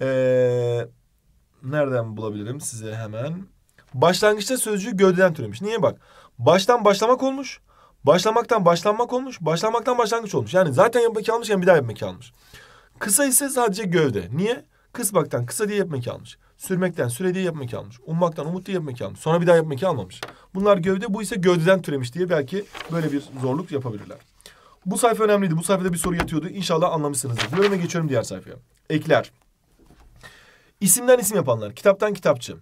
ee, nereden bulabilirim size hemen. Başlangıçta sözcüğü gövdeden türemiş. Niye bak? Baştan başlamak olmuş. Başlamaktan başlanmak olmuş. Başlamaktan başlangıç olmuş. Yani zaten yapmak almışken bir daha yapmak almış. Kısa ise sadece gövde. Niye? Kısmaktan kısa diye yapmak almış. Sürmekten süre diye yapmak almış. Ummaktan umut diye yapmak almış. Sonra bir daha yapmak almamış. Bunlar gövde. Bu ise gövdeden türemiş diye belki böyle bir zorluk yapabilirler. Bu sayfa önemliydi. Bu sayfada bir soru yatıyordu. İnşallah anlamışsınızdır. Diyorum geçiyorum diğer sayfaya. Ekler. İsimden isim yapanlar, kitaptan kitapçı.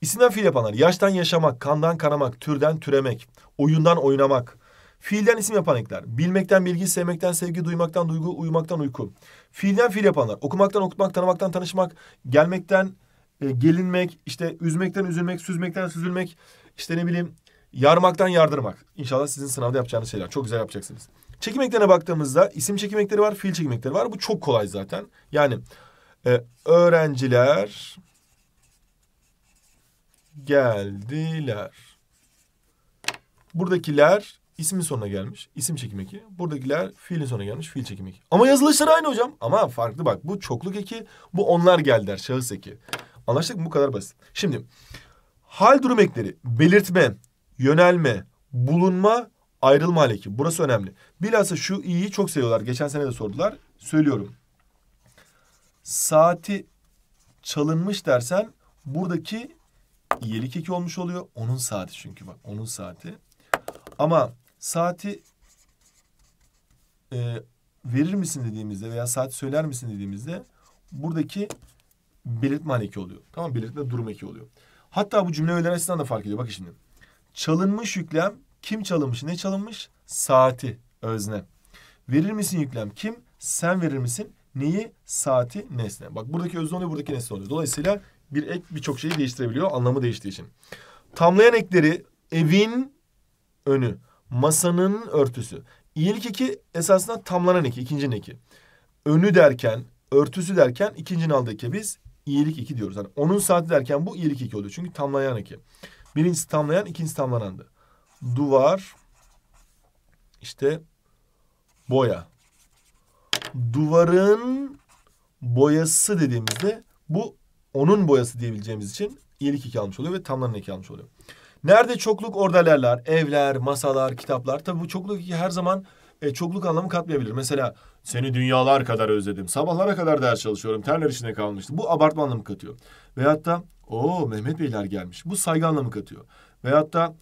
İsimden fiil yapanlar, yaştan yaşamak, kandan kanamak, türden türemek, oyundan oynamak. Fiilden isim yapan ekler. Bilmekten bilgi, sevmekten sevgi, duymaktan duygu, uyumaktan uyku. Fiilden fiil yapanlar. Okumaktan okutmak, tanımaktan tanışmak, gelmekten e, gelinmek, işte üzmekten üzülmek, süzmekten süzülmek, işte ne bileyim yarmaktan yardırmak. İnşallah sizin sınavda yapacağınız şeyler. Çok güzel yapacaksınız. Çekim baktığımızda isim çekimekleri var, fiil çekimekleri var. Bu çok kolay zaten. Yani ee, öğrenciler geldiler. Buradakiler ismin sonuna gelmiş. İsim çekim eki. Buradakiler fiilin sonuna gelmiş. Fiil çekim eki. Ama yazılışları aynı hocam. Ama farklı bak. Bu çokluk eki. Bu onlar geldiler. Şahıs eki. Anlaştık mı? Bu kadar basit. Şimdi hal durum ekleri. Belirtme, yönelme, bulunma, ayrılma hal eki. Burası önemli. Bilhassa şu i'yi çok seviyorlar. Geçen sene de sordular. Söylüyorum saati çalınmış dersen buradaki iyilik eki olmuş oluyor. Onun saati çünkü bak onun saati. Ama saati e, verir misin dediğimizde veya saati söyler misin dediğimizde buradaki belirtme hani eki oluyor. Tamam belirtme durum eki oluyor. Hatta bu cümle öğeler açısından da fark ediyor. bak şimdi. Çalınmış yüklem kim çalınmış ne çalınmış? Saati özne. Verir misin yüklem kim? Sen verir misin? Neyi? Saati nesne. Bak buradaki özne oluyor, buradaki nesne oluyor. Dolayısıyla bir ek birçok şeyi değiştirebiliyor anlamı değiştiği için. Tamlayan ekleri evin önü, masanın örtüsü. İyilik eki esasında tamlanan eki, ikinci eki. Önü derken, örtüsü derken ikincinin aldığı eki biz iyilik iki diyoruz. Yani onun saati derken bu iyilik iki oluyor. Çünkü tamlayan iki. Birincisi tamlayan, ikincisi tamlanandı. Duvar, işte boya duvarın boyası dediğimizde bu onun boyası diyebileceğimiz için iyilik iki almış oluyor ve tamların iki almış oluyor. Nerede çokluk orada lerler, evler, masalar, kitaplar. Tabii bu çokluk iki her zaman e, çokluk anlamı katmayabilir. Mesela seni dünyalar kadar özledim. Sabahlara kadar ders çalışıyorum. Terler içinde kalmıştım. Bu abartma anlamı katıyor. Veyahut da o Mehmet Beyler gelmiş. Bu saygı anlamı katıyor. Veyahut da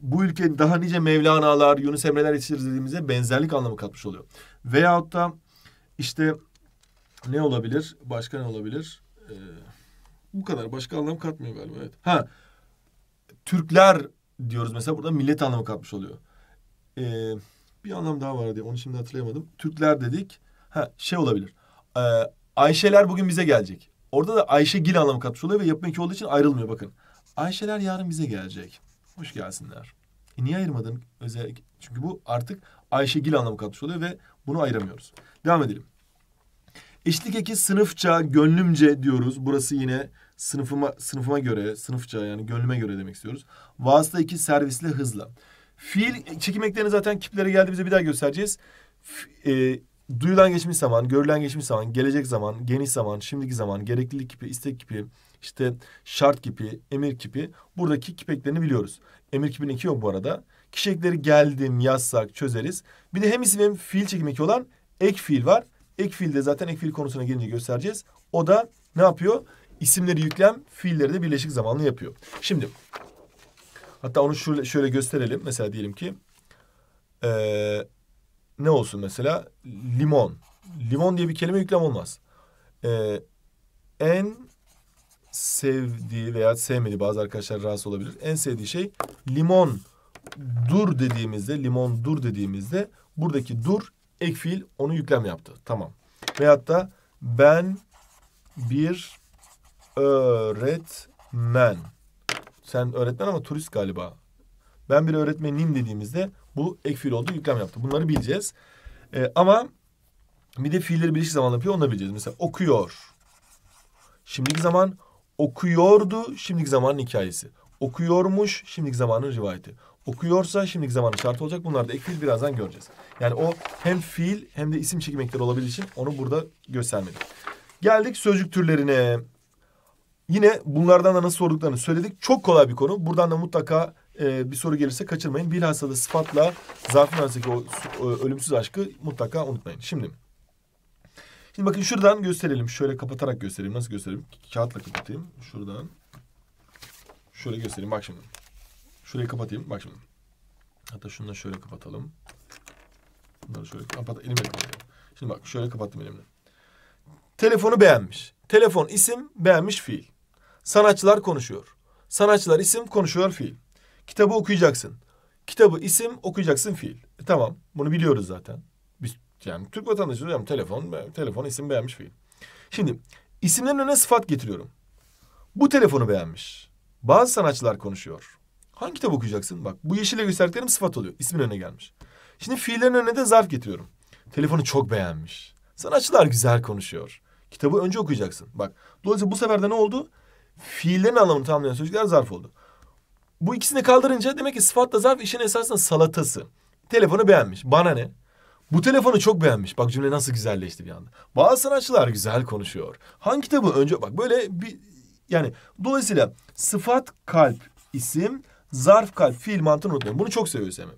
bu ülke daha nice Mevlana'lar, Yunus Emre'ler yetiştirdiğimizde benzerlik anlamı katmış oluyor. Veyahut da işte ne olabilir? Başka ne olabilir? Ee, bu kadar. Başka anlam katmıyor galiba. Evet. Ha. Türkler diyoruz mesela burada millet anlamı katmış oluyor. Ee, bir anlam daha var diye onu şimdi hatırlayamadım. Türkler dedik. Ha şey olabilir. Ee, Ayşeler bugün bize gelecek. Orada da Ayşe Gil anlamı katmış oluyor ve yapım iki olduğu için ayrılmıyor bakın. Ayşeler yarın bize gelecek. Hoş gelsinler. E niye ayırmadın özellikle? Çünkü bu artık Ayşe Ayşegil anlamı katmış oluyor ve bunu ayıramıyoruz. Devam edelim. Eşitlik eki sınıfça, gönlümce diyoruz. Burası yine sınıfıma sınıfıma göre, sınıfça yani gönlüme göre demek istiyoruz. Vasıta iki servisle hızla. Fiil çekim eklerini zaten kiplere geldi bize bir daha göstereceğiz. E, duyulan geçmiş zaman, görülen geçmiş zaman, gelecek zaman, geniş zaman, şimdiki zaman, gereklilik kipi, istek kipi, işte şart kipi, emir kipi. Buradaki kip eklerini biliyoruz. Emir kipin iki yok bu arada. Kişi ekleri geldim, yazsak çözeriz. Bir de hem isim hem fiil çekim eki olan ek fiil var. Ek fiil zaten ek fiil konusuna gelince göstereceğiz. O da ne yapıyor? İsimleri yüklem, fiilleri de birleşik zamanlı yapıyor. Şimdi hatta onu şöyle, şöyle gösterelim. Mesela diyelim ki ee, ne olsun mesela? Limon. Limon diye bir kelime yüklem olmaz. Ee, en sevdiği veya sevmediği bazı arkadaşlar rahatsız olabilir. En sevdiği şey limon dur dediğimizde, limon dur dediğimizde buradaki dur ek fiil onu yüklem yaptı. Tamam. Veyahut da ben bir öğretmen. Sen öğretmen ama turist galiba. Ben bir öğretmenim dediğimizde bu ek fiil oldu yüklem yaptı. Bunları bileceğiz. Ee, ama bir de fiilleri birleşik zaman yapıyor onu da bileceğiz. Mesela okuyor. Şimdiki zaman okuyordu. Şimdiki zamanın hikayesi. Okuyormuş. Şimdiki zamanın rivayeti okuyorsa şimdiki zamanın şart olacak. Bunlar da ek fiil birazdan göreceğiz. Yani o hem fiil hem de isim çekimekleri olabildiği için onu burada göstermedim. Geldik sözcük türlerine. Yine bunlardan da nasıl sorduklarını söyledik. Çok kolay bir konu. Buradan da mutlaka e, bir soru gelirse kaçırmayın. Bilhassa da sıfatla zarfın arasındaki o, o e, ölümsüz aşkı mutlaka unutmayın. Şimdi Şimdi bakın şuradan gösterelim. Şöyle kapatarak göstereyim. Nasıl göstereyim? Kağıtla kapatayım. Şuradan. Şöyle göstereyim. Bak şimdi. Şurayı kapatayım. Bak şimdi. Hatta şunu da şöyle kapatalım. Bunları şöyle kapat. Elimle kapatalım. Şimdi bak şöyle kapattım elimle. Telefonu beğenmiş. Telefon isim beğenmiş fiil. Sanatçılar konuşuyor. Sanatçılar isim konuşuyor fiil. Kitabı okuyacaksın. Kitabı isim okuyacaksın fiil. E, tamam bunu biliyoruz zaten. Biz yani Türk vatandaşı hocam telefon telefon isim beğenmiş fiil. Şimdi isimlerin önüne sıfat getiriyorum. Bu telefonu beğenmiş. Bazı sanatçılar konuşuyor. Hangi kitap okuyacaksın? Bak bu yeşille gösterdiklerim sıfat oluyor. İsmin önüne gelmiş. Şimdi fiillerin önüne de zarf getiriyorum. Telefonu çok beğenmiş. Sanatçılar güzel konuşuyor. Kitabı önce okuyacaksın. Bak dolayısıyla bu sefer de ne oldu? Fiillerin anlamını tamamlayan sözcükler zarf oldu. Bu ikisini kaldırınca demek ki sıfatla zarf işin esasında salatası. Telefonu beğenmiş. Bana ne? Bu telefonu çok beğenmiş. Bak cümle nasıl güzelleşti bir anda. Bazı sanatçılar güzel konuşuyor. Hangi kitabı önce bak böyle bir yani dolayısıyla sıfat kalp isim Zarf kalp fiil mantığını unutmayın. Bunu çok seviyoruz Semih.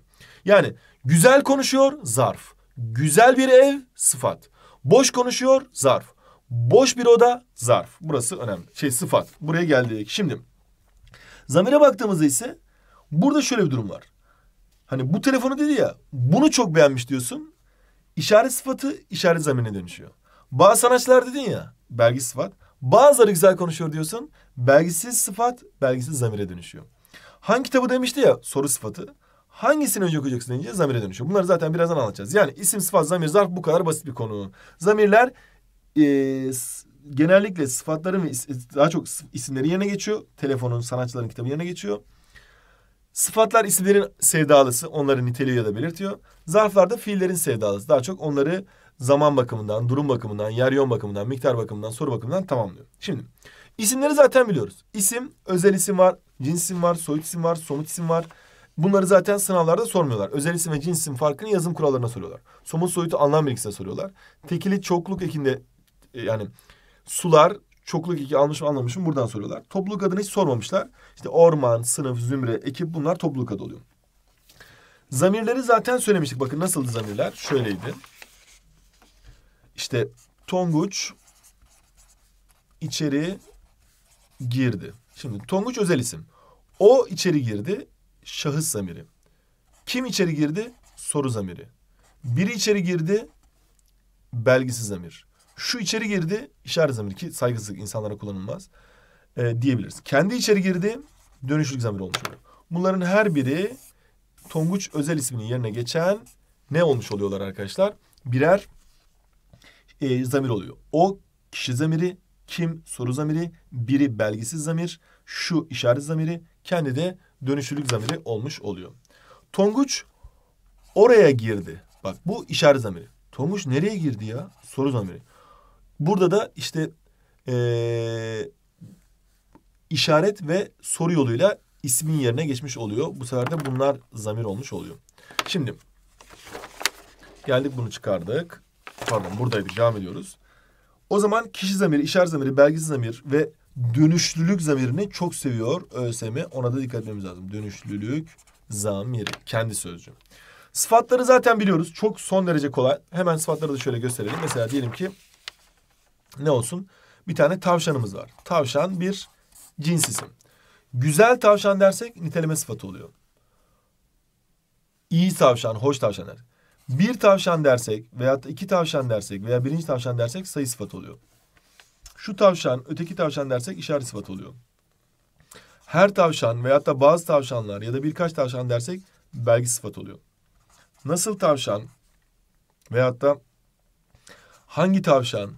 Yani güzel konuşuyor zarf. Güzel bir ev sıfat. Boş konuşuyor zarf. Boş bir oda zarf. Burası önemli. Şey sıfat. Buraya geldik. Şimdi zamire baktığımızda ise burada şöyle bir durum var. Hani bu telefonu dedi ya bunu çok beğenmiş diyorsun. İşaret sıfatı işaret zamirine dönüşüyor. Bazı sanatçılar dedin ya belgi sıfat. Bazıları güzel konuşuyor diyorsun. Belgisiz sıfat belgisiz zamire dönüşüyor. Hangi kitabı demişti ya soru sıfatı. Hangisini önce okuyacaksın deyince zamire dönüşüyor. Bunları zaten birazdan anlatacağız. Yani isim, sıfat, zamir, zarf bu kadar basit bir konu. Zamirler e, genellikle sıfatların ve e, daha çok isimlerin yerine geçiyor. Telefonun, sanatçıların kitabı yerine geçiyor. Sıfatlar isimlerin sevdalısı, onları niteliyor ya da belirtiyor. Zarflar da fiillerin sevdalısı. Daha çok onları zaman bakımından, durum bakımından, yer yön bakımından, miktar bakımından, soru bakımından tamamlıyor. Şimdi isimleri zaten biliyoruz. İsim, özel isim var, Cins isim var, soyut isim var, somut isim var. Bunları zaten sınavlarda sormuyorlar. Özel isim ve cins isim farkını yazım kurallarına soruyorlar. Somut soyutu anlam bilgisine soruyorlar. Tekili çokluk ekinde e, yani sular çokluk eki almış mı anlamış mı buradan soruyorlar. Topluluk adını hiç sormamışlar. İşte orman, sınıf, zümre, ekip bunlar topluluk adı oluyor. Zamirleri zaten söylemiştik. Bakın nasıldı zamirler? Şöyleydi. İşte Tonguç içeri girdi. Şimdi Tonguç özel isim. O içeri girdi. Şahıs zamiri. Kim içeri girdi? Soru zamiri. Biri içeri girdi. Belgisiz zamir. Şu içeri girdi. işaret zamiri ki saygısızlık insanlara kullanılmaz. E, diyebiliriz. Kendi içeri girdi. Dönüşlük zamiri olmuş oluyor. Bunların her biri Tonguç özel isminin yerine geçen ne olmuş oluyorlar arkadaşlar? Birer e, zamir oluyor. O kişi zamiri, kim soru zamiri, biri belgisiz zamir, şu işaret zamiri, kendi de dönüşürlük zamiri olmuş oluyor. Tonguç oraya girdi. Bak bu işaret zamiri. Tonguç nereye girdi ya? Soru zamiri. Burada da işte ee, işaret ve soru yoluyla ismin yerine geçmiş oluyor. Bu sefer de bunlar zamir olmuş oluyor. Şimdi geldik bunu çıkardık. Pardon buradaydı devam ediyoruz. O zaman kişi zamiri, işaret zamiri, belgesiz zamir ve dönüşlülük zamirini çok seviyor ÖSM. Ona da dikkat etmemiz lazım. Dönüşlülük zamiri. Kendi sözcüğü. Sıfatları zaten biliyoruz. Çok son derece kolay. Hemen sıfatları da şöyle gösterelim. Mesela diyelim ki ne olsun? Bir tane tavşanımız var. Tavşan bir cins isim. Güzel tavşan dersek niteleme sıfatı oluyor. İyi tavşan, hoş tavşan dersek bir tavşan dersek veya iki tavşan dersek veya birinci tavşan dersek sayı sıfat oluyor. Şu tavşan, öteki tavşan dersek işaret sıfat oluyor. Her tavşan veyahut da bazı tavşanlar ya da birkaç tavşan dersek belge sıfat oluyor. Nasıl tavşan veyahut da hangi tavşan,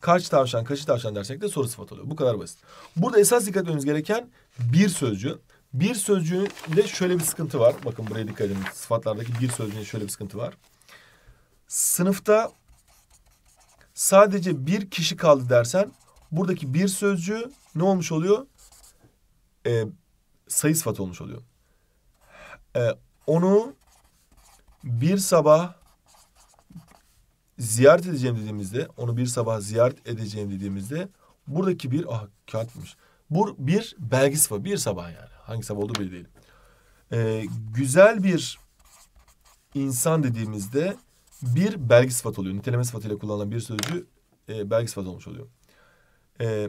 kaç tavşan, kaçı tavşan dersek de soru sıfat oluyor. Bu kadar basit. Burada esas dikkat etmemiz gereken bir sözcü. Bir sözcüğünde şöyle bir sıkıntı var. Bakın buraya dikkat edin. Sıfatlardaki bir sözcüğünde şöyle bir sıkıntı var sınıfta sadece bir kişi kaldı dersen buradaki bir sözcüğü ne olmuş oluyor? E, sayı sıfatı olmuş oluyor. E, onu bir sabah ziyaret edeceğim dediğimizde, onu bir sabah ziyaret edeceğim dediğimizde buradaki bir ah kağıtmış. Bu bir belge sıfatı, bir sabah yani. Hangi sabah olduğu belli değil. E, güzel bir insan dediğimizde bir belge sıfatı oluyor. Niteleme sıfatıyla kullanılan bir sözcü e, belge sıfatı olmuş oluyor. E,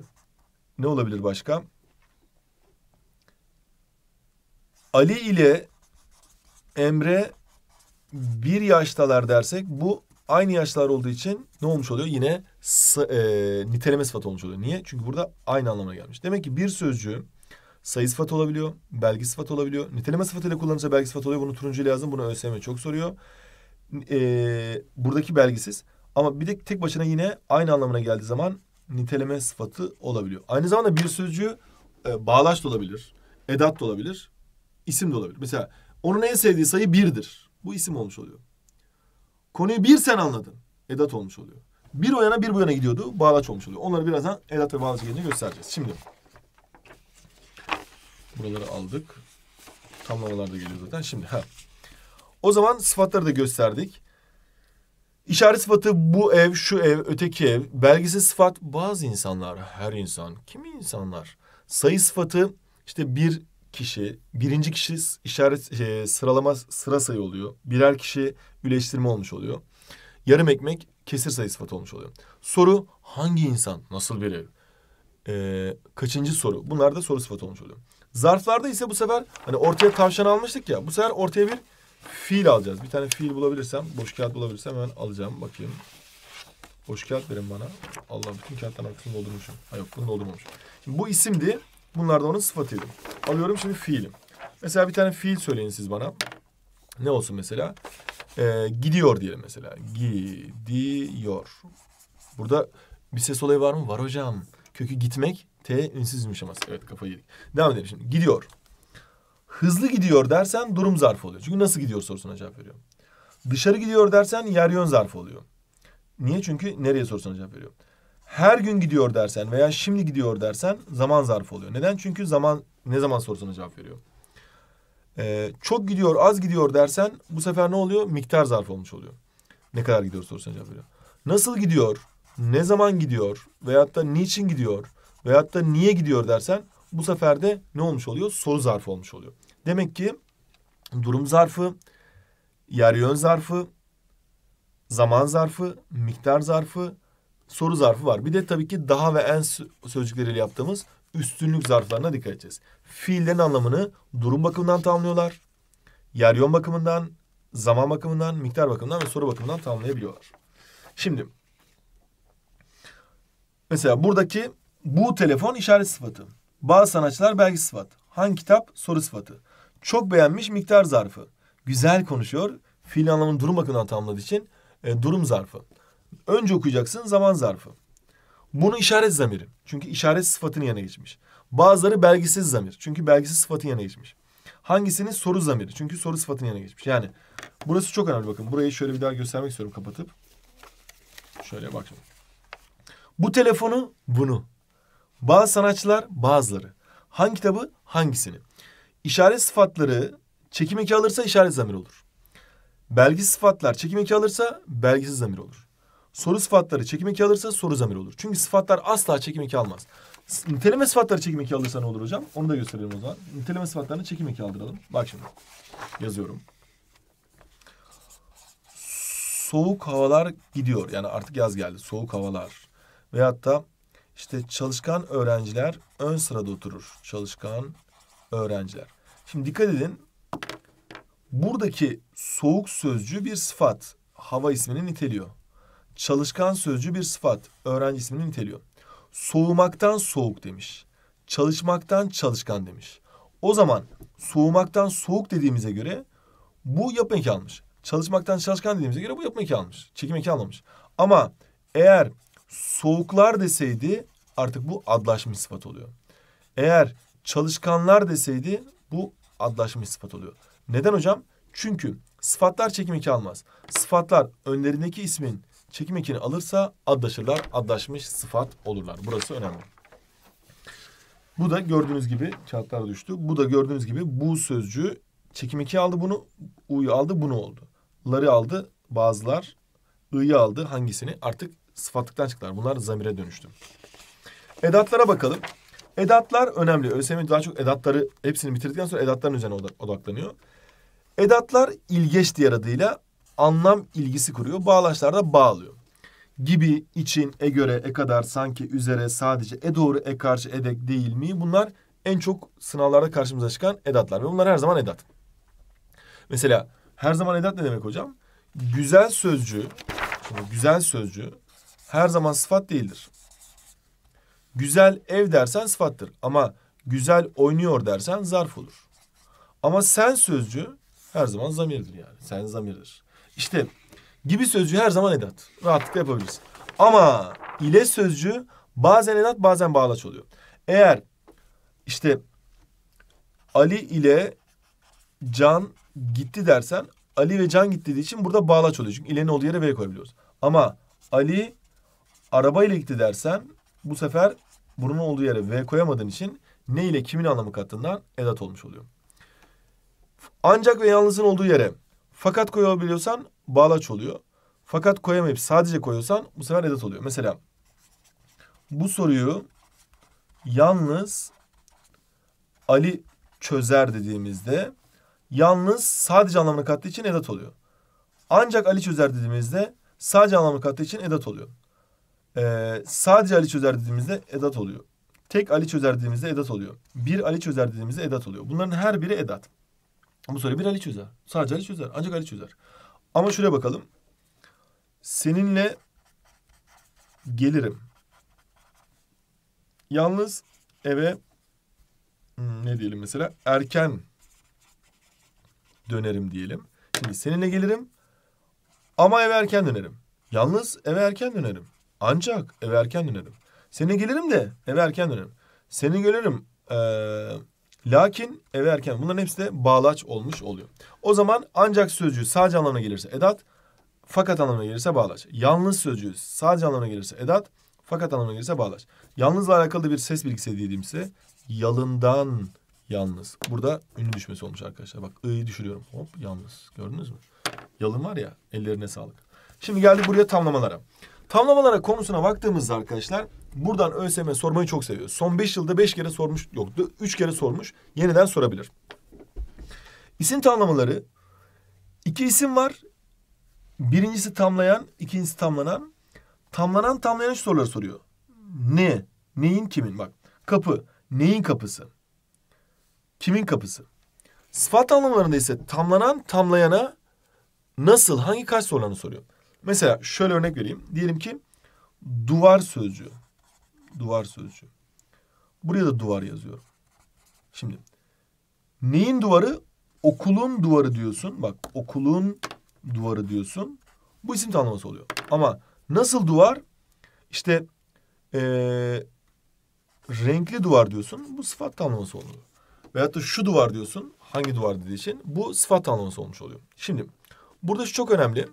ne olabilir başka? Ali ile Emre bir yaştalar dersek bu aynı yaşlar olduğu için ne olmuş oluyor? Yine e, niteleme sıfatı olmuş oluyor. Niye? Çünkü burada aynı anlamına gelmiş. Demek ki bir sözcü sayı sıfatı olabiliyor, belge sıfatı olabiliyor. Niteleme sıfatıyla kullanılırsa belge sıfatı oluyor. Bunu turuncu ile yazdım. Bunu ÖSYM çok soruyor e, buradaki belgisiz. Ama bir de tek başına yine aynı anlamına geldiği zaman niteleme sıfatı olabiliyor. Aynı zamanda bir sözcüğü e, bağlaç da olabilir, edat da olabilir, isim de olabilir. Mesela onun en sevdiği sayı birdir. Bu isim olmuş oluyor. Konuyu bir sen anladın. Edat olmuş oluyor. Bir o yana bir bu yana gidiyordu. Bağlaç olmuş oluyor. Onları birazdan edat ve bağlaç yerini göstereceğiz. Şimdi buraları aldık. Tamlamalar da geliyor zaten. Şimdi ha. O zaman sıfatları da gösterdik. İşaret sıfatı bu ev, şu ev, öteki ev. Belgisiz sıfat bazı insanlar, her insan, kimi insanlar. Sayı sıfatı işte bir kişi, birinci kişi işaret e, sıralama sıra sayı oluyor. Birer kişi üleştirme olmuş oluyor. Yarım ekmek kesir sayı sıfatı olmuş oluyor. Soru hangi insan, nasıl bir ev? E, kaçıncı soru? Bunlar da soru sıfatı olmuş oluyor. Zarflarda ise bu sefer hani ortaya tavşan almıştık ya. Bu sefer ortaya bir Fiil alacağız. Bir tane fiil bulabilirsem, boş kağıt bulabilirsem hemen alacağım. Bakayım. Boş kağıt verin bana. Allah bütün kağıtların arkasını doldurmuşum. Ha yok bunu doldurmamışım. Şimdi bu isimdi. Bunlar da onun sıfatıydı. Alıyorum şimdi fiilim. Mesela bir tane fiil söyleyin siz bana. Ne olsun mesela? Ee, gidiyor diyelim mesela. Gidiyor. Burada bir ses olayı var mı? Var hocam. Kökü gitmek. T ünsüzmüş ama. Evet kafayı yedik. Devam edelim şimdi. Gidiyor. Hızlı gidiyor dersen durum zarfı oluyor. Çünkü nasıl gidiyor sorusuna cevap veriyor. Dışarı gidiyor dersen yer yön zarfı oluyor. Niye? Çünkü nereye sorusuna cevap veriyor. Her gün gidiyor dersen veya şimdi gidiyor dersen zaman zarfı oluyor. Neden? Çünkü zaman ne zaman sorusuna cevap veriyor. Ee, çok gidiyor, az gidiyor dersen bu sefer ne oluyor? Miktar zarfı olmuş oluyor. Ne kadar gidiyor sorusuna cevap veriyor. Nasıl gidiyor? Ne zaman gidiyor? Veyahut da niçin gidiyor? Veyahut da niye gidiyor dersen bu sefer de ne olmuş oluyor? Soru zarfı olmuş oluyor. Demek ki durum zarfı, yer yön zarfı, zaman zarfı, miktar zarfı, soru zarfı var. Bir de tabii ki daha ve en sözcükleriyle yaptığımız üstünlük zarflarına dikkat edeceğiz. Fiillerin anlamını durum bakımından tamamlıyorlar. Yer yön bakımından, zaman bakımından, miktar bakımından ve soru bakımından tamamlayabiliyorlar. Şimdi mesela buradaki bu telefon işaret sıfatı. Bazı sanatçılar belge sıfat. Hangi kitap soru sıfatı. Çok beğenmiş miktar zarfı. Güzel konuşuyor. Fiil anlamını durum bakımından tamamladığı için e, durum zarfı. Önce okuyacaksın zaman zarfı. Bunu işaret zamiri. Çünkü işaret sıfatının yana geçmiş. Bazıları belgisiz zamir. Çünkü belgisiz sıfatın yana geçmiş. Hangisini soru zamiri. Çünkü soru sıfatının yana geçmiş. Yani burası çok önemli bakın. Burayı şöyle bir daha göstermek istiyorum kapatıp. Şöyle bakın. Bu telefonu bunu. Bazı sanatçılar bazıları. Hangi kitabı hangisini. İşaret sıfatları çekim eki alırsa işaret zamir olur. Belgisiz sıfatlar çekim eki alırsa belgisiz zamir olur. Soru sıfatları çekim eki alırsa soru zamir olur. Çünkü sıfatlar asla çekim eki almaz. Niteleme sıfatları çekim eki alırsa ne olur hocam? Onu da gösterelim o zaman. Niteleme sıfatlarını çekim eki aldıralım. Bak şimdi. Yazıyorum. Soğuk havalar gidiyor. Yani artık yaz geldi. Soğuk havalar. Veyahut da işte çalışkan öğrenciler ön sırada oturur. Çalışkan öğrenciler. Şimdi dikkat edin. Buradaki soğuk sözcüğü bir sıfat. Hava ismini niteliyor. Çalışkan sözcüğü bir sıfat. Öğrenci ismini niteliyor. Soğumaktan soğuk demiş. Çalışmaktan çalışkan demiş. O zaman soğumaktan soğuk dediğimize göre bu yapma eki almış. Çalışmaktan çalışkan dediğimize göre bu yapma eki almış. Çekim eki almamış. Ama eğer soğuklar deseydi artık bu adlaşmış sıfat oluyor. Eğer çalışkanlar deseydi bu adlaşmış sıfat oluyor. Neden hocam? Çünkü sıfatlar çekim eki almaz. Sıfatlar önlerindeki ismin çekim ekini alırsa adlaşırlar. Adlaşmış sıfat olurlar. Burası önemli. Bu da gördüğünüz gibi kağıtlara düştü. Bu da gördüğünüz gibi bu sözcüğü çekim eki aldı bunu, u'yu aldı bunu oldu. Ları aldı bazılar, iyi aldı hangisini artık sıfatlıktan çıktılar. Bunlar zamire dönüştü. Edatlara bakalım. Edatlar önemli. ÖSYM daha çok edatları hepsini bitirdikten sonra edatların üzerine odaklanıyor. Edatlar ilgeç diğer adıyla anlam ilgisi kuruyor. Bağlaçlarda bağlıyor. Gibi, için, e göre, e kadar, sanki, üzere, sadece, e doğru, e karşı, edek, değil mi? Bunlar en çok sınavlarda karşımıza çıkan edatlar. Ve bunlar her zaman edat. Mesela her zaman edat ne demek hocam? Güzel sözcü, güzel sözcü her zaman sıfat değildir. Güzel ev dersen sıfattır. Ama güzel oynuyor dersen zarf olur. Ama sen sözcü her zaman zamirdir yani. Sen zamirdir. İşte gibi sözcü her zaman edat. Rahatlıkla yapabilirsin. Ama ile sözcü bazen edat bazen bağlaç oluyor. Eğer işte Ali ile Can gitti dersen Ali ve Can gitti dediği için burada bağlaç oluyor. Çünkü ilenin olduğu yere V koyabiliyoruz. Ama Ali araba ile gitti dersen bu sefer bunun olduğu yere V koyamadığın için ne ile kimin anlamı kattığından edat olmuş oluyor. Ancak ve yalnızın olduğu yere fakat koyabiliyorsan bağlaç oluyor. Fakat koyamayıp sadece koyuyorsan bu sefer edat oluyor. Mesela bu soruyu yalnız Ali çözer dediğimizde yalnız sadece anlamını kattığı için edat oluyor. Ancak Ali çözer dediğimizde sadece anlamını kattığı için edat oluyor. Ee, sadece Ali çözer dediğimizde edat oluyor. Tek Ali çözer dediğimizde edat oluyor. Bir Ali çözer dediğimizde edat oluyor. Bunların her biri edat. Bu soru bir Ali çözer. Sadece Ali çözer. Ancak Ali çözer. Ama şuraya bakalım. Seninle gelirim. Yalnız eve hmm, ne diyelim mesela erken dönerim diyelim. Şimdi seninle gelirim ama eve erken dönerim. Yalnız eve erken dönerim. Ancak eve erken dönerim. Seni gelirim de eve erken dönerim. Seni gelirim. Ee, lakin eve erken. Bunların hepsi de bağlaç olmuş oluyor. O zaman ancak sözcüğü sadece anlamına gelirse edat. Fakat anlamına gelirse bağlaç. Yalnız sözcüğü sadece anlamına gelirse edat. Fakat anlamına gelirse bağlaç. Yalnızla alakalı bir ses bilgisi dediğimse yalından yalnız. Burada ünlü düşmesi olmuş arkadaşlar. Bak ı'yı düşürüyorum. Hop yalnız. Gördünüz mü? Yalın var ya ellerine sağlık. Şimdi geldik buraya tamlamalara. Tamlama konusuna baktığımızda arkadaşlar buradan ÖSYM sormayı çok seviyor. Son beş yılda beş kere sormuş yoktu. üç kere sormuş. Yeniden sorabilir. İsim tamlamaları iki isim var. Birincisi tamlayan, ikincisi tamlanan. Tamlanan tamlayan soruları soruyor. Ne? Neyin kimin? Bak kapı. Neyin kapısı? Kimin kapısı? Sıfat anlamlarında ise tamlanan tamlayana nasıl, hangi kaç sorularını soruyor. Mesela şöyle örnek vereyim. Diyelim ki duvar sözcüğü. Duvar sözcüğü. Buraya da duvar yazıyorum. Şimdi neyin duvarı? Okulun duvarı diyorsun. Bak okulun duvarı diyorsun. Bu isim tanımlaması oluyor. Ama nasıl duvar? İşte ee, renkli duvar diyorsun. Bu sıfat tanımlaması oluyor. Veyahut da şu duvar diyorsun. Hangi duvar dediği için. Bu sıfat tanımlaması olmuş oluyor. Şimdi burada şu çok önemli.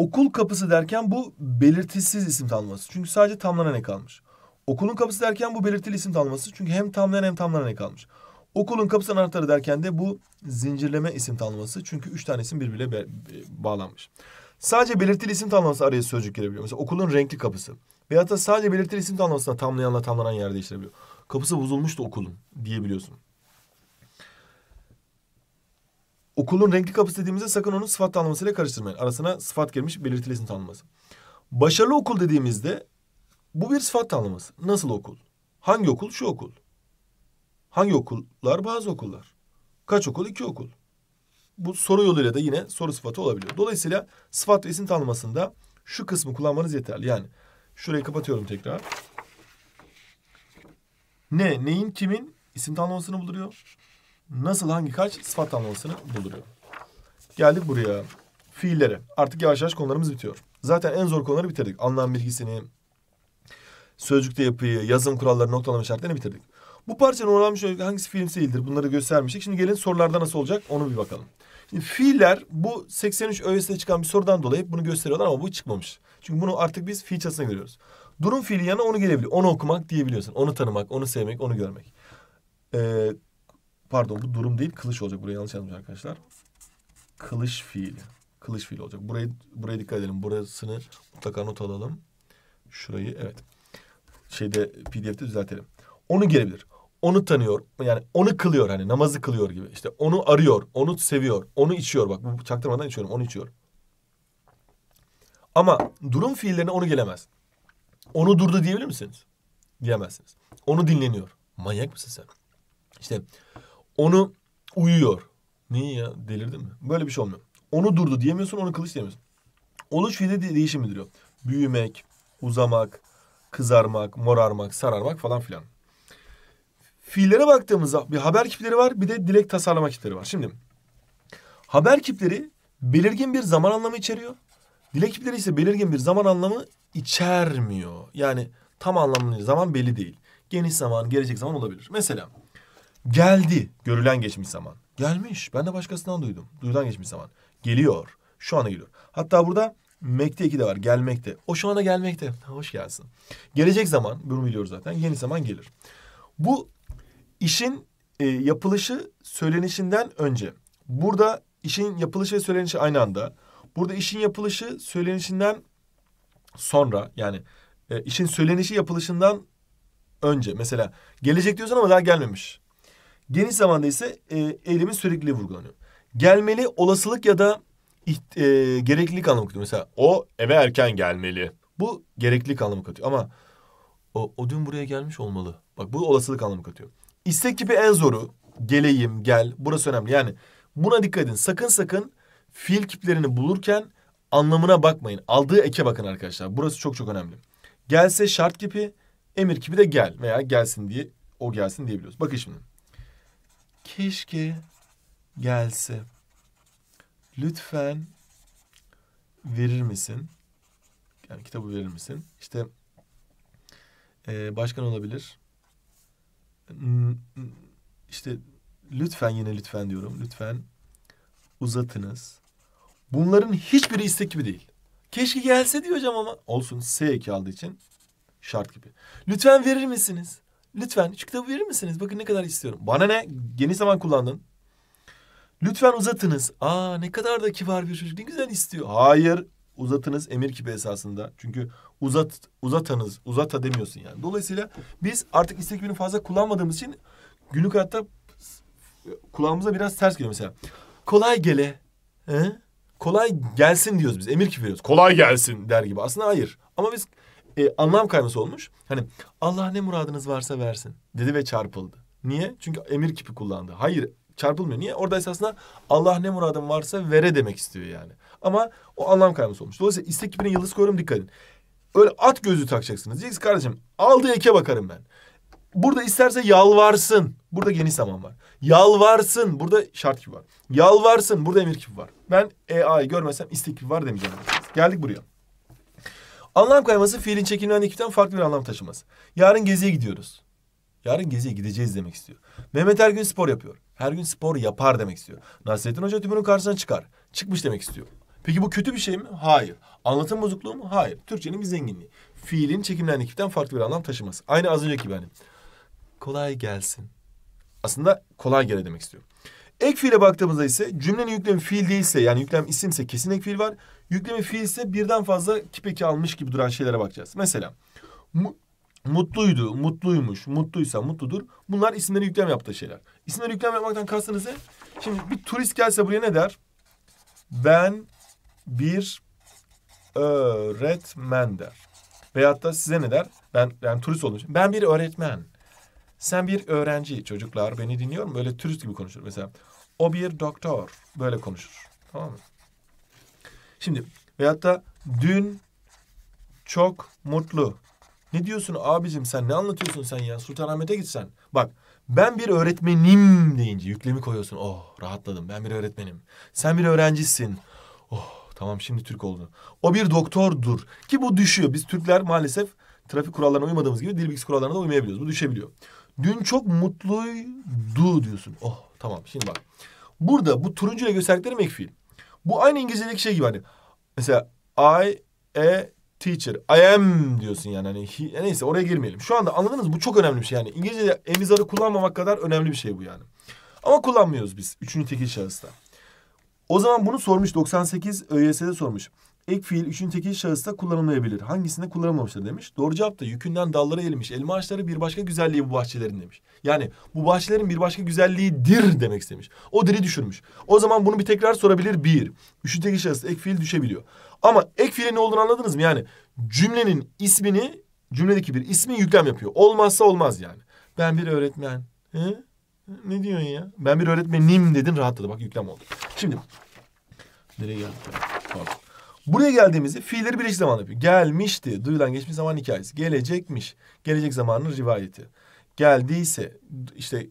Okul kapısı derken bu belirtisiz isim tanıması Çünkü sadece tamlanan ne kalmış. Okulun kapısı derken bu belirtili isim tanıması Çünkü hem tamlayan hem tamlanan ne kalmış. Okulun kapısı anahtarı derken de bu zincirleme isim tanıması Çünkü üç tane isim birbiriyle bağlanmış. Sadece belirtili isim tanıması araya sözcük girebiliyor. Mesela okulun renkli kapısı. Veyahut da sadece belirtili isim tanımlamasına tamlayanla tamlanan yer değiştirebiliyor. Kapısı bozulmuştu okulun diyebiliyorsun. Okulun renkli kapısı dediğimizde sakın onun sıfat tanımlamasıyla karıştırmayın. Arasına sıfat girmiş belirtili isim tanımlaması. Başarılı okul dediğimizde bu bir sıfat tanımlaması. Nasıl okul? Hangi okul? Şu okul. Hangi okullar? Bazı okullar. Kaç okul? İki okul. Bu soru yoluyla da yine soru sıfatı olabiliyor. Dolayısıyla sıfat ve isim tanımasında şu kısmı kullanmanız yeterli. Yani şurayı kapatıyorum tekrar. Ne, neyin, kimin İsim tanımlamasını bulduruyor nasıl hangi kaç sıfat tamlamasını bulduruyor. Geldik buraya. Fiillere. Artık yavaş yavaş konularımız bitiyor. Zaten en zor konuları bitirdik. Anlam bilgisini, sözcükte yapıyı, yazım kuralları, noktalama şartlarını bitirdik. Bu parçanın oranmış hangisi fiil değildir bunları göstermiştik. Şimdi gelin sorularda nasıl olacak onu bir bakalım. Şimdi fiiller bu 83 öğesine çıkan bir sorudan dolayı bunu gösteriyorlar ama bu çıkmamış. Çünkü bunu artık biz fiil çatısına görüyoruz. Durum fiili yanına onu gelebilir. Onu okumak diyebiliyorsun. Onu tanımak, onu sevmek, onu görmek. Ee, Pardon bu durum değil kılıç olacak. Burayı yanlış yazmış arkadaşlar. Kılıç fiili. Kılıç fiili olacak. Burayı, buraya dikkat edelim. Burasını mutlaka not alalım. Şurayı evet. Şeyde PDF'de düzeltelim. Onu gelebilir. Onu tanıyor. Yani onu kılıyor hani namazı kılıyor gibi. İşte onu arıyor. Onu seviyor. Onu içiyor. Bak bu çaktırmadan içiyorum. Onu içiyor. Ama durum fiillerine onu gelemez. Onu durdu diyebilir misiniz? Diyemezsiniz. Onu dinleniyor. Manyak mısın sen? İşte onu uyuyor. Niye ya? Delirdin mi? Böyle bir şey olmuyor. Onu durdu diyemiyorsun, onu kılıç diyemiyorsun. Oluş fiili de değişimi o. Büyümek, uzamak, kızarmak, morarmak, sararmak falan filan. Fiillere baktığımızda bir haber kipleri var, bir de dilek tasarlama kipleri var. Şimdi haber kipleri belirgin bir zaman anlamı içeriyor. Dilek kipleri ise belirgin bir zaman anlamı içermiyor. Yani tam anlamlı zaman belli değil. Geniş zaman, gelecek zaman olabilir. Mesela Geldi. Görülen geçmiş zaman. Gelmiş. Ben de başkasından duydum. Duyulan geçmiş zaman. Geliyor. Şu ana geliyor. Hatta burada mekte iki de var. Gelmekte. O şu ana gelmekte. Hoş gelsin. Gelecek zaman. Bunu biliyoruz zaten. Yeni zaman gelir. Bu işin e, yapılışı söylenişinden önce. Burada işin yapılışı ve söylenişi aynı anda. Burada işin yapılışı söylenişinden sonra yani e, işin söylenişi yapılışından önce. Mesela gelecek diyorsun ama daha gelmemiş. Geniş zamanda ise e, eylemin sürekliliği vurgulanıyor. Gelmeli olasılık ya da e, gereklilik anlamı katıyor. Mesela o eve erken gelmeli. Bu gereklilik anlamı katıyor ama o, o dün buraya gelmiş olmalı. Bak bu olasılık anlamı katıyor. İstek gibi en zoru geleyim, gel. Burası önemli. Yani buna dikkat edin. Sakın sakın fiil kiplerini bulurken anlamına bakmayın. Aldığı eke bakın arkadaşlar. Burası çok çok önemli. Gelse şart kipi, emir kipi de gel veya gelsin diye o gelsin diyebiliyoruz. Bakın şimdi keşke gelse. Lütfen verir misin? Yani kitabı verir misin? İşte e, başkan olabilir. İşte lütfen yine lütfen diyorum. Lütfen uzatınız. Bunların hiçbiri istek gibi değil. Keşke gelse diyor hocam ama olsun S eki aldığı için şart gibi. Lütfen verir misiniz? Lütfen şu kitabı verir misiniz? Bakın ne kadar istiyorum. Bana ne? Geniş zaman kullandın. Lütfen uzatınız. Aa ne kadar da kibar bir çocuk. Ne güzel istiyor. Hayır. Uzatınız emir gibi esasında. Çünkü uzat uzatanız, uzata demiyorsun yani. Dolayısıyla biz artık istek birini fazla kullanmadığımız için günlük hayatta kulağımıza biraz ters geliyor mesela. Kolay gele. He? Kolay gelsin diyoruz biz. Emir gibi veriyoruz. Kolay gelsin der gibi. Aslında hayır. Ama biz e, anlam kayması olmuş. Hani Allah ne muradınız varsa versin dedi ve çarpıldı. Niye? Çünkü emir kipi kullandı. Hayır çarpılmıyor. Niye? Orada esasında Allah ne muradın varsa vere demek istiyor yani. Ama o anlam kayması olmuş. Dolayısıyla istek kipine yıldız koyuyorum dikkat edin. Öyle at gözü takacaksınız. Diyeceğiz kardeşim aldığı eke bakarım ben. Burada isterse yalvarsın. Burada geniş zaman var. Yalvarsın. Burada şart gibi var. Yalvarsın. Burada emir gibi var. Ben EA'yı görmesem istek gibi var demeyeceğim. Geldik buraya. Anlam kayması fiilin çekimlerinden ekipten farklı bir anlam taşıması. Yarın geziye gidiyoruz. Yarın geziye gideceğiz demek istiyor. Mehmet her gün spor yapıyor. Her gün spor yapar demek istiyor. Nasrettin Hoca tümünün karşısına çıkar. Çıkmış demek istiyor. Peki bu kötü bir şey mi? Hayır. Anlatım bozukluğu mu? Hayır. Türkçenin bir zenginliği. Fiilin çekimlerinden ekipten farklı bir anlam taşıması. Aynı az önceki benim. Kolay gelsin. Aslında kolay gele demek istiyor. Ek fiile baktığımızda ise cümlenin yüklemi fiil değilse yani yüklem isimse kesin ek fiil var. Yüklemi fiil ise birden fazla kipeki almış gibi duran şeylere bakacağız. Mesela mu, mutluydu, mutluymuş, mutluysa mutludur. Bunlar isimlere yüklem yaptığı şeyler. İsimlere yüklem yapmaktan kastınız ne? Şimdi bir turist gelse buraya ne der? Ben bir öğretmen der. Veyahut da size ne der? Ben ben turist olmuş. Ben bir öğretmen. Sen bir öğrenci. Çocuklar beni dinliyor mu? Böyle turist gibi konuşur mesela. O bir doktor. Böyle konuşur. Tamam mı? Şimdi veyahut da dün çok mutlu. Ne diyorsun abicim sen ne anlatıyorsun sen ya Sultanahmet'e gitsen. Bak ben bir öğretmenim deyince yüklemi koyuyorsun. Oh rahatladım ben bir öğretmenim. Sen bir öğrencisin. Oh tamam şimdi Türk oldun. O bir doktordur ki bu düşüyor. Biz Türkler maalesef trafik kurallarına uymadığımız gibi dil bilgisi kurallarına da uymayabiliyoruz. Bu düşebiliyor. Dün çok mutluydu diyorsun. Oh Tamam şimdi bak. Burada bu turuncuyla gösterdiklerim ek fiil. Bu aynı İngilizce'deki şey gibi hani. Mesela I a e, teacher. I am diyorsun yani. Hani, he, neyse oraya girmeyelim. Şu anda anladınız mı? Bu çok önemli bir şey yani. İngilizce'de emizarı kullanmamak kadar önemli bir şey bu yani. Ama kullanmıyoruz biz. Üçüncü tekil şahısta. O zaman bunu sormuş. 98 ÖYS'de sormuş ek fiil üçün tekil şahısta kullanılmayabilir. Hangisinde kullanılmamıştır demiş. Doğru cevap da yükünden dallara elmiş. Elma ağaçları bir başka güzelliği bu bahçelerin demiş. Yani bu bahçelerin bir başka güzelliğidir demek istemiş. O diri düşürmüş. O zaman bunu bir tekrar sorabilir bir. Üçün tekil şahısta ek fiil düşebiliyor. Ama ek fiilin ne olduğunu anladınız mı? Yani cümlenin ismini cümledeki bir ismi yüklem yapıyor. Olmazsa olmaz yani. Ben bir öğretmen. Hı? Ne diyorsun ya? Ben bir öğretmenim dedin rahatladı. Bak yüklem oldu. Şimdi nereye geldik? Pardon. Buraya geldiğimizde fiilleri birleşik zaman yapıyor. Gelmişti. Duyulan geçmiş zaman hikayesi. Gelecekmiş. Gelecek zamanın rivayeti. Geldiyse işte e,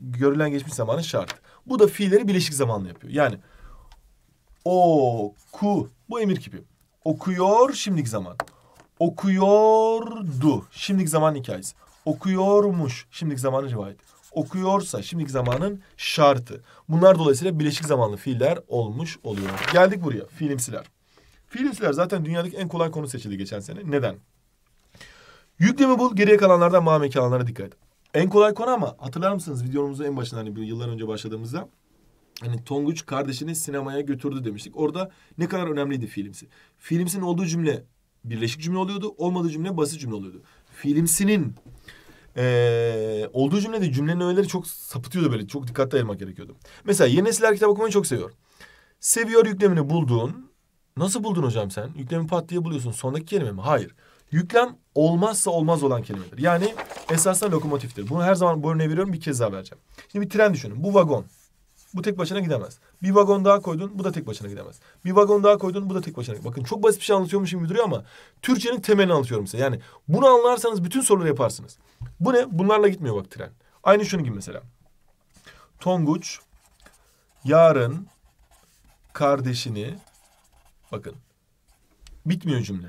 görülen geçmiş zamanın şartı. Bu da fiilleri birleşik zamanla yapıyor. Yani oku bu emir gibi. Okuyor şimdiki zaman. Okuyordu şimdiki zaman hikayesi. Okuyormuş şimdiki zamanın rivayeti. Okuyorsa şimdiki zamanın şartı. Bunlar dolayısıyla birleşik zamanlı fiiller olmuş oluyor. Geldik buraya fiilimsiler. Fiilisiler zaten dünyadaki en kolay konu seçildi geçen sene. Neden? Yükleme bul, geriye kalanlardan mağame kalanlara dikkat et. En kolay konu ama hatırlar mısınız videomuzun en başında hani bir yıllar önce başladığımızda hani Tonguç kardeşini sinemaya götürdü demiştik. Orada ne kadar önemliydi filmsi. Filmsin olduğu cümle birleşik cümle oluyordu, olmadığı cümle basit cümle oluyordu. filmsinin ee, olduğu cümlede cümlenin öğeleri çok sapıtıyordu böyle. Çok dikkatli ayırmak gerekiyordu. Mesela yeni nesiller kitap okumayı çok seviyor. Seviyor yüklemini bulduğun Nasıl buldun hocam sen? Yüklemi pat diye buluyorsun. Sondaki kelime mi? Hayır. Yüklem olmazsa olmaz olan kelimedir. Yani esasında lokomotiftir. Bunu her zaman bu örneği veriyorum bir kez daha vereceğim. Şimdi bir tren düşünün. Bu vagon. Bu tek başına gidemez. Bir vagon daha koydun bu da tek başına gidemez. Bir vagon daha koydun bu da tek başına Bakın çok basit bir şey anlatıyormuşum gibi duruyor ama Türkçenin temelini anlatıyorum size. Yani bunu anlarsanız bütün soruları yaparsınız. Bu ne? Bunlarla gitmiyor bak tren. Aynı şunun gibi mesela. Tonguç yarın kardeşini Bakın. Bitmiyor cümle.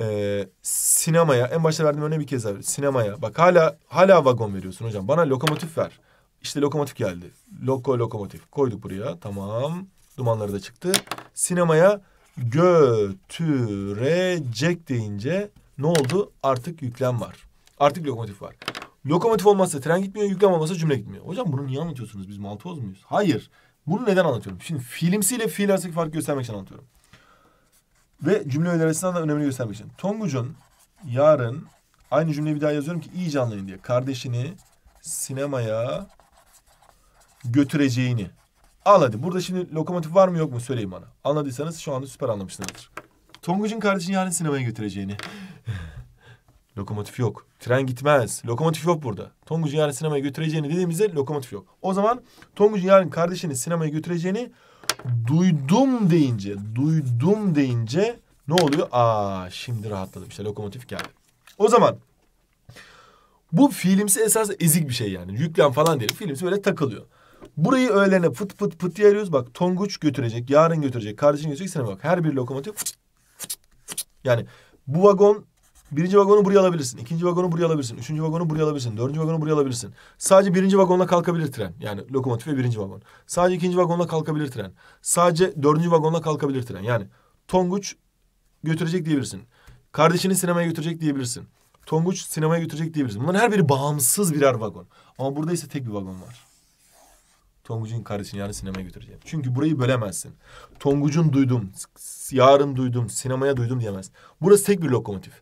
Ee, sinemaya en başta verdiğim örneği bir kez daha sinemaya bak hala hala vagon veriyorsun hocam bana lokomotif ver İşte lokomotif geldi loko lokomotif koyduk buraya tamam dumanları da çıktı sinemaya götürecek deyince ne oldu artık yüklem var artık lokomotif var Lokomotif olmazsa tren gitmiyor, yüklem olmazsa cümle gitmiyor. Hocam bunu niye anlatıyorsunuz? Biz maltoz muyuz? Hayır. Bunu neden anlatıyorum? Şimdi filmsiyle fiil arasındaki farkı göstermek için anlatıyorum. Ve cümle önerisinde de önemli göstermek için. Tonguç'un yarın aynı cümleyi bir daha yazıyorum ki iyi canlayın diye. Kardeşini sinemaya götüreceğini. Al hadi. Burada şimdi lokomotif var mı yok mu söyleyin bana. Anladıysanız şu anda süper anlamışsınızdır. Tonguç'un kardeşini yarın sinemaya götüreceğini. (laughs) lokomotif yok. Tren gitmez. Lokomotif yok burada. Tonguç'un yarın sinemaya götüreceğini dediğimizde lokomotif yok. O zaman Tonguç'un yarın kardeşini sinemaya götüreceğini duydum deyince, duydum deyince ne oluyor? Aa şimdi rahatladım işte lokomotif geldi. O zaman bu fiilimsi esas ezik bir şey yani. Yüklen falan değil. Fiilimsi böyle takılıyor. Burayı öğlene fıt fıt fıt diye arıyoruz. Bak Tonguç götürecek, yarın götürecek, kardeşin götürecek. Sana bak her bir lokomotif fıt fıt fıt. Yani bu vagon Birinci vagonu buraya alabilirsin. ikinci vagonu buraya alabilirsin. Üçüncü vagonu buraya alabilirsin. Dördüncü vagonu buraya alabilirsin. Sadece birinci vagonla kalkabilir tren. Yani lokomotif ve birinci vagon. Sadece ikinci vagonla kalkabilir tren. Sadece dördüncü vagonla kalkabilir tren. Yani Tonguç götürecek diyebilirsin. Kardeşini sinemaya götürecek diyebilirsin. Tonguç sinemaya götürecek diyebilirsin. Bunların her biri bağımsız birer vagon. Ama burada ise tek bir vagon var. Tonguç'un kardeşini yarın sinemaya götüreceğim. Çünkü burayı bölemezsin. Tonguç'un duydum, yarın duydum, sinemaya duydum diyemez. Burası tek bir lokomotif.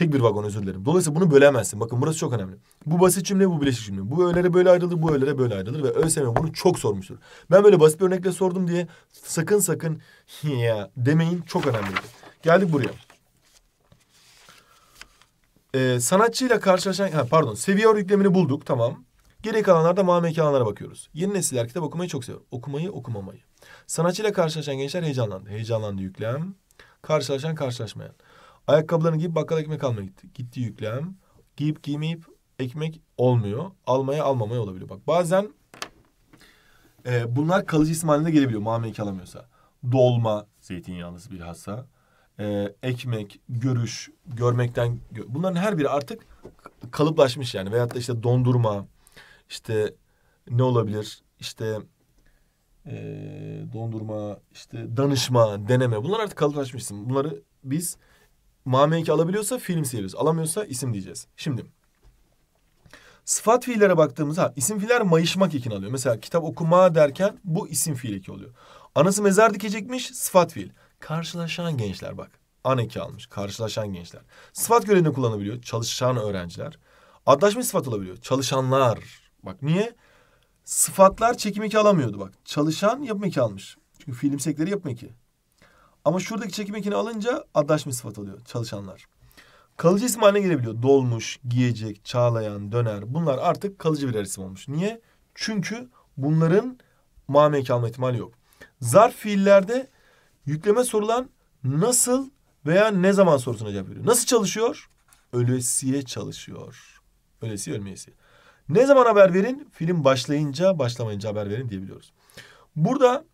Tek bir vagon özür dilerim. Dolayısıyla bunu bölemezsin. Bakın burası çok önemli. Bu basit cümle, bu bileşik cümle. Bu öğelere böyle ayrılır, bu öğelere böyle ayrılır. Ve ÖSYM bunu çok sormuştur. Ben böyle basit bir örnekle sordum diye sakın sakın (laughs) ya demeyin çok önemli. Geldik buraya. Ee, sanatçıyla karşılaşan... Ha, pardon, Seviyor yüklemini bulduk, tamam. Geri kalanlarda mavi alanlara bakıyoruz. Yeni nesiller kitap okumayı çok seviyor. Okumayı, okumamayı. Sanatçıyla karşılaşan gençler heyecanlandı. Heyecanlandı yüklem. Karşılaşan, karşılaşmayan. Ayakkabılarını giyip bakkal ekmek almaya gitti. Gitti yüklem. Giyip giymeyip ekmek olmuyor. Almaya almamaya olabiliyor. Bak bazen e, bunlar kalıcı isim haline gelebiliyor. Mame alamıyorsa. Dolma zeytinyağlısı bilhassa. E, ekmek, görüş, görmekten... Gö Bunların her biri artık kalıplaşmış yani. Veyahut da işte dondurma, işte ne olabilir? İşte e, dondurma, işte danışma, deneme. Bunlar artık kalıplaşmışsın. Bunları biz mamenki alabiliyorsa film seviyoruz, Alamıyorsa isim diyeceğiz. Şimdi sıfat fiillere baktığımızda isim fiiller mayışmak ekini alıyor. Mesela kitap okuma derken bu isim fiil eki oluyor. Anası mezar dikecekmiş sıfat fiil. Karşılaşan gençler bak. An eki almış. Karşılaşan gençler. Sıfat görevini kullanabiliyor. Çalışan öğrenciler. Adlaşmış sıfat olabiliyor. Çalışanlar. Bak niye? Sıfatlar çekim eki alamıyordu bak. Çalışan yapım eki almış. Çünkü fiilimsekleri yapım eki. Ama şuradaki çekim ekini alınca adlaşmış sıfat alıyor çalışanlar. Kalıcı isim haline gelebiliyor. Dolmuş, giyecek, çağlayan, döner. Bunlar artık kalıcı birer isim olmuş. Niye? Çünkü bunların mame kalma ihtimali yok. Zarf fiillerde yükleme sorulan nasıl veya ne zaman sorusuna cevap veriyor. Nasıl çalışıyor? Ölesiye çalışıyor. Ölesiye ölmeyesiye. Ne zaman haber verin? Film başlayınca başlamayınca haber verin diyebiliyoruz. Burada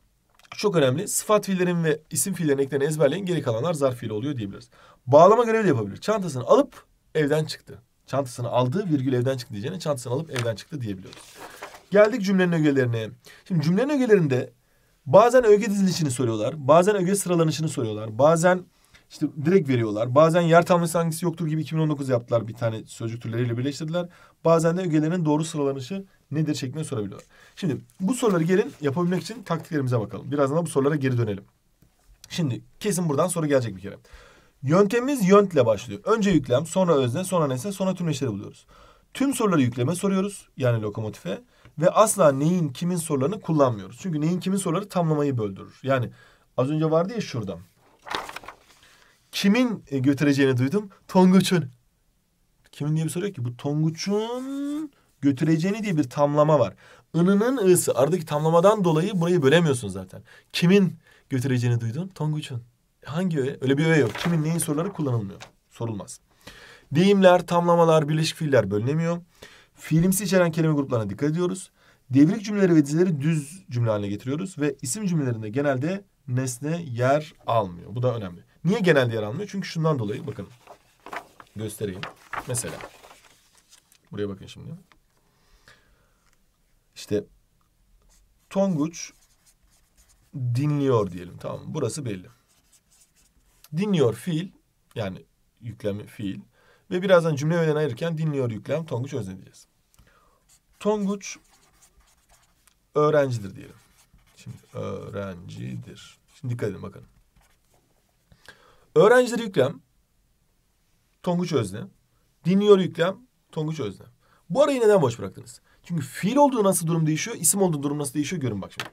çok önemli. Sıfat fiillerin ve isim fiillerin eklerini ezberleyin. Geri kalanlar zarf fiil oluyor diyebiliriz. Bağlama görevi de yapabilir. Çantasını alıp evden çıktı. Çantasını aldı virgül evden çıktı diyeceğine çantasını alıp evden çıktı diyebiliyoruz. Geldik cümlenin ögelerine. Şimdi cümlenin ögelerinde bazen öge dizilişini soruyorlar. Bazen öge sıralanışını soruyorlar. Bazen işte direkt veriyorlar. Bazen yer tanımlısı hangisi yoktur gibi 2019 yaptılar bir tane sözcük türleriyle birleştirdiler. Bazen de ögelerin doğru sıralanışı nedir şeklinde sorabiliyorlar. Şimdi bu soruları gelin yapabilmek için taktiklerimize bakalım. Birazdan da bu sorulara geri dönelim. Şimdi kesin buradan soru gelecek bir kere. Yöntemimiz yöntle başlıyor. Önce yüklem, sonra özne, sonra nesne, sonra tümleşleri buluyoruz. Tüm soruları yükleme soruyoruz yani lokomotife ve asla neyin kimin sorularını kullanmıyoruz. Çünkü neyin kimin soruları tamlamayı böldürür. Yani az önce vardı ya şurada. Kimin e, götüreceğini duydum? Tonguç'un. Kimin diye bir soru yok ki. Bu Tonguç'un götüreceğini diye bir tamlama var. Inının ısı aradaki tamlamadan dolayı burayı bölemiyorsun zaten. Kimin götüreceğini duydun? Tonguç'un. E, hangi öğe? Öyle bir öğe yok. Kimin neyin soruları kullanılmıyor. Sorulmaz. Deyimler, tamlamalar, birleşik fiiller bölünemiyor. Fiilimsi içeren kelime gruplarına dikkat ediyoruz. Devrik cümleleri ve dizileri düz cümle haline getiriyoruz ve isim cümlelerinde genelde nesne yer almıyor. Bu da önemli. Niye genelde yer almıyor? Çünkü şundan dolayı bakın göstereyim. Mesela buraya bakın şimdi. İşte Tonguç dinliyor diyelim tamam mı? Burası belli. Dinliyor fiil yani yüklemi fiil ve birazdan cümle öğlen ayırırken dinliyor yüklem Tonguç özne diyeceğiz. Tonguç öğrencidir diyelim. Şimdi öğrencidir. Şimdi dikkat edin bakın. Öğrencidir yüklem Tonguç özne. Dinliyor yüklem Tonguç özne. Bu arayı neden boş bıraktınız? Çünkü fiil olduğu nasıl durum değişiyor, isim olduğu durum nasıl değişiyor görün bak şimdi.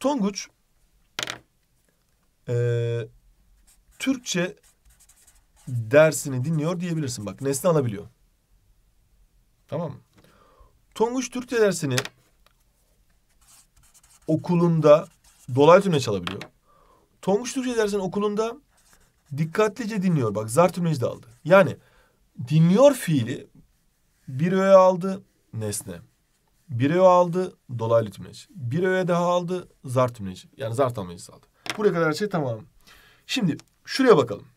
Tonguç e, Türkçe dersini dinliyor diyebilirsin bak. Nesne alabiliyor. Tamam mı? Tonguç Türkçe dersini okulunda dolaylı tümleç alabiliyor. Tonguç Türkçe dersini okulunda dikkatlice dinliyor. Bak zar tümleci de aldı. Yani dinliyor fiili bir öğe aldı nesne. Bir öğe aldı dolaylı tümleç. Bir öğe daha aldı zar tümleci. Yani zar tamlayıcısı aldı. Buraya kadar şey tamam. Şimdi şuraya bakalım.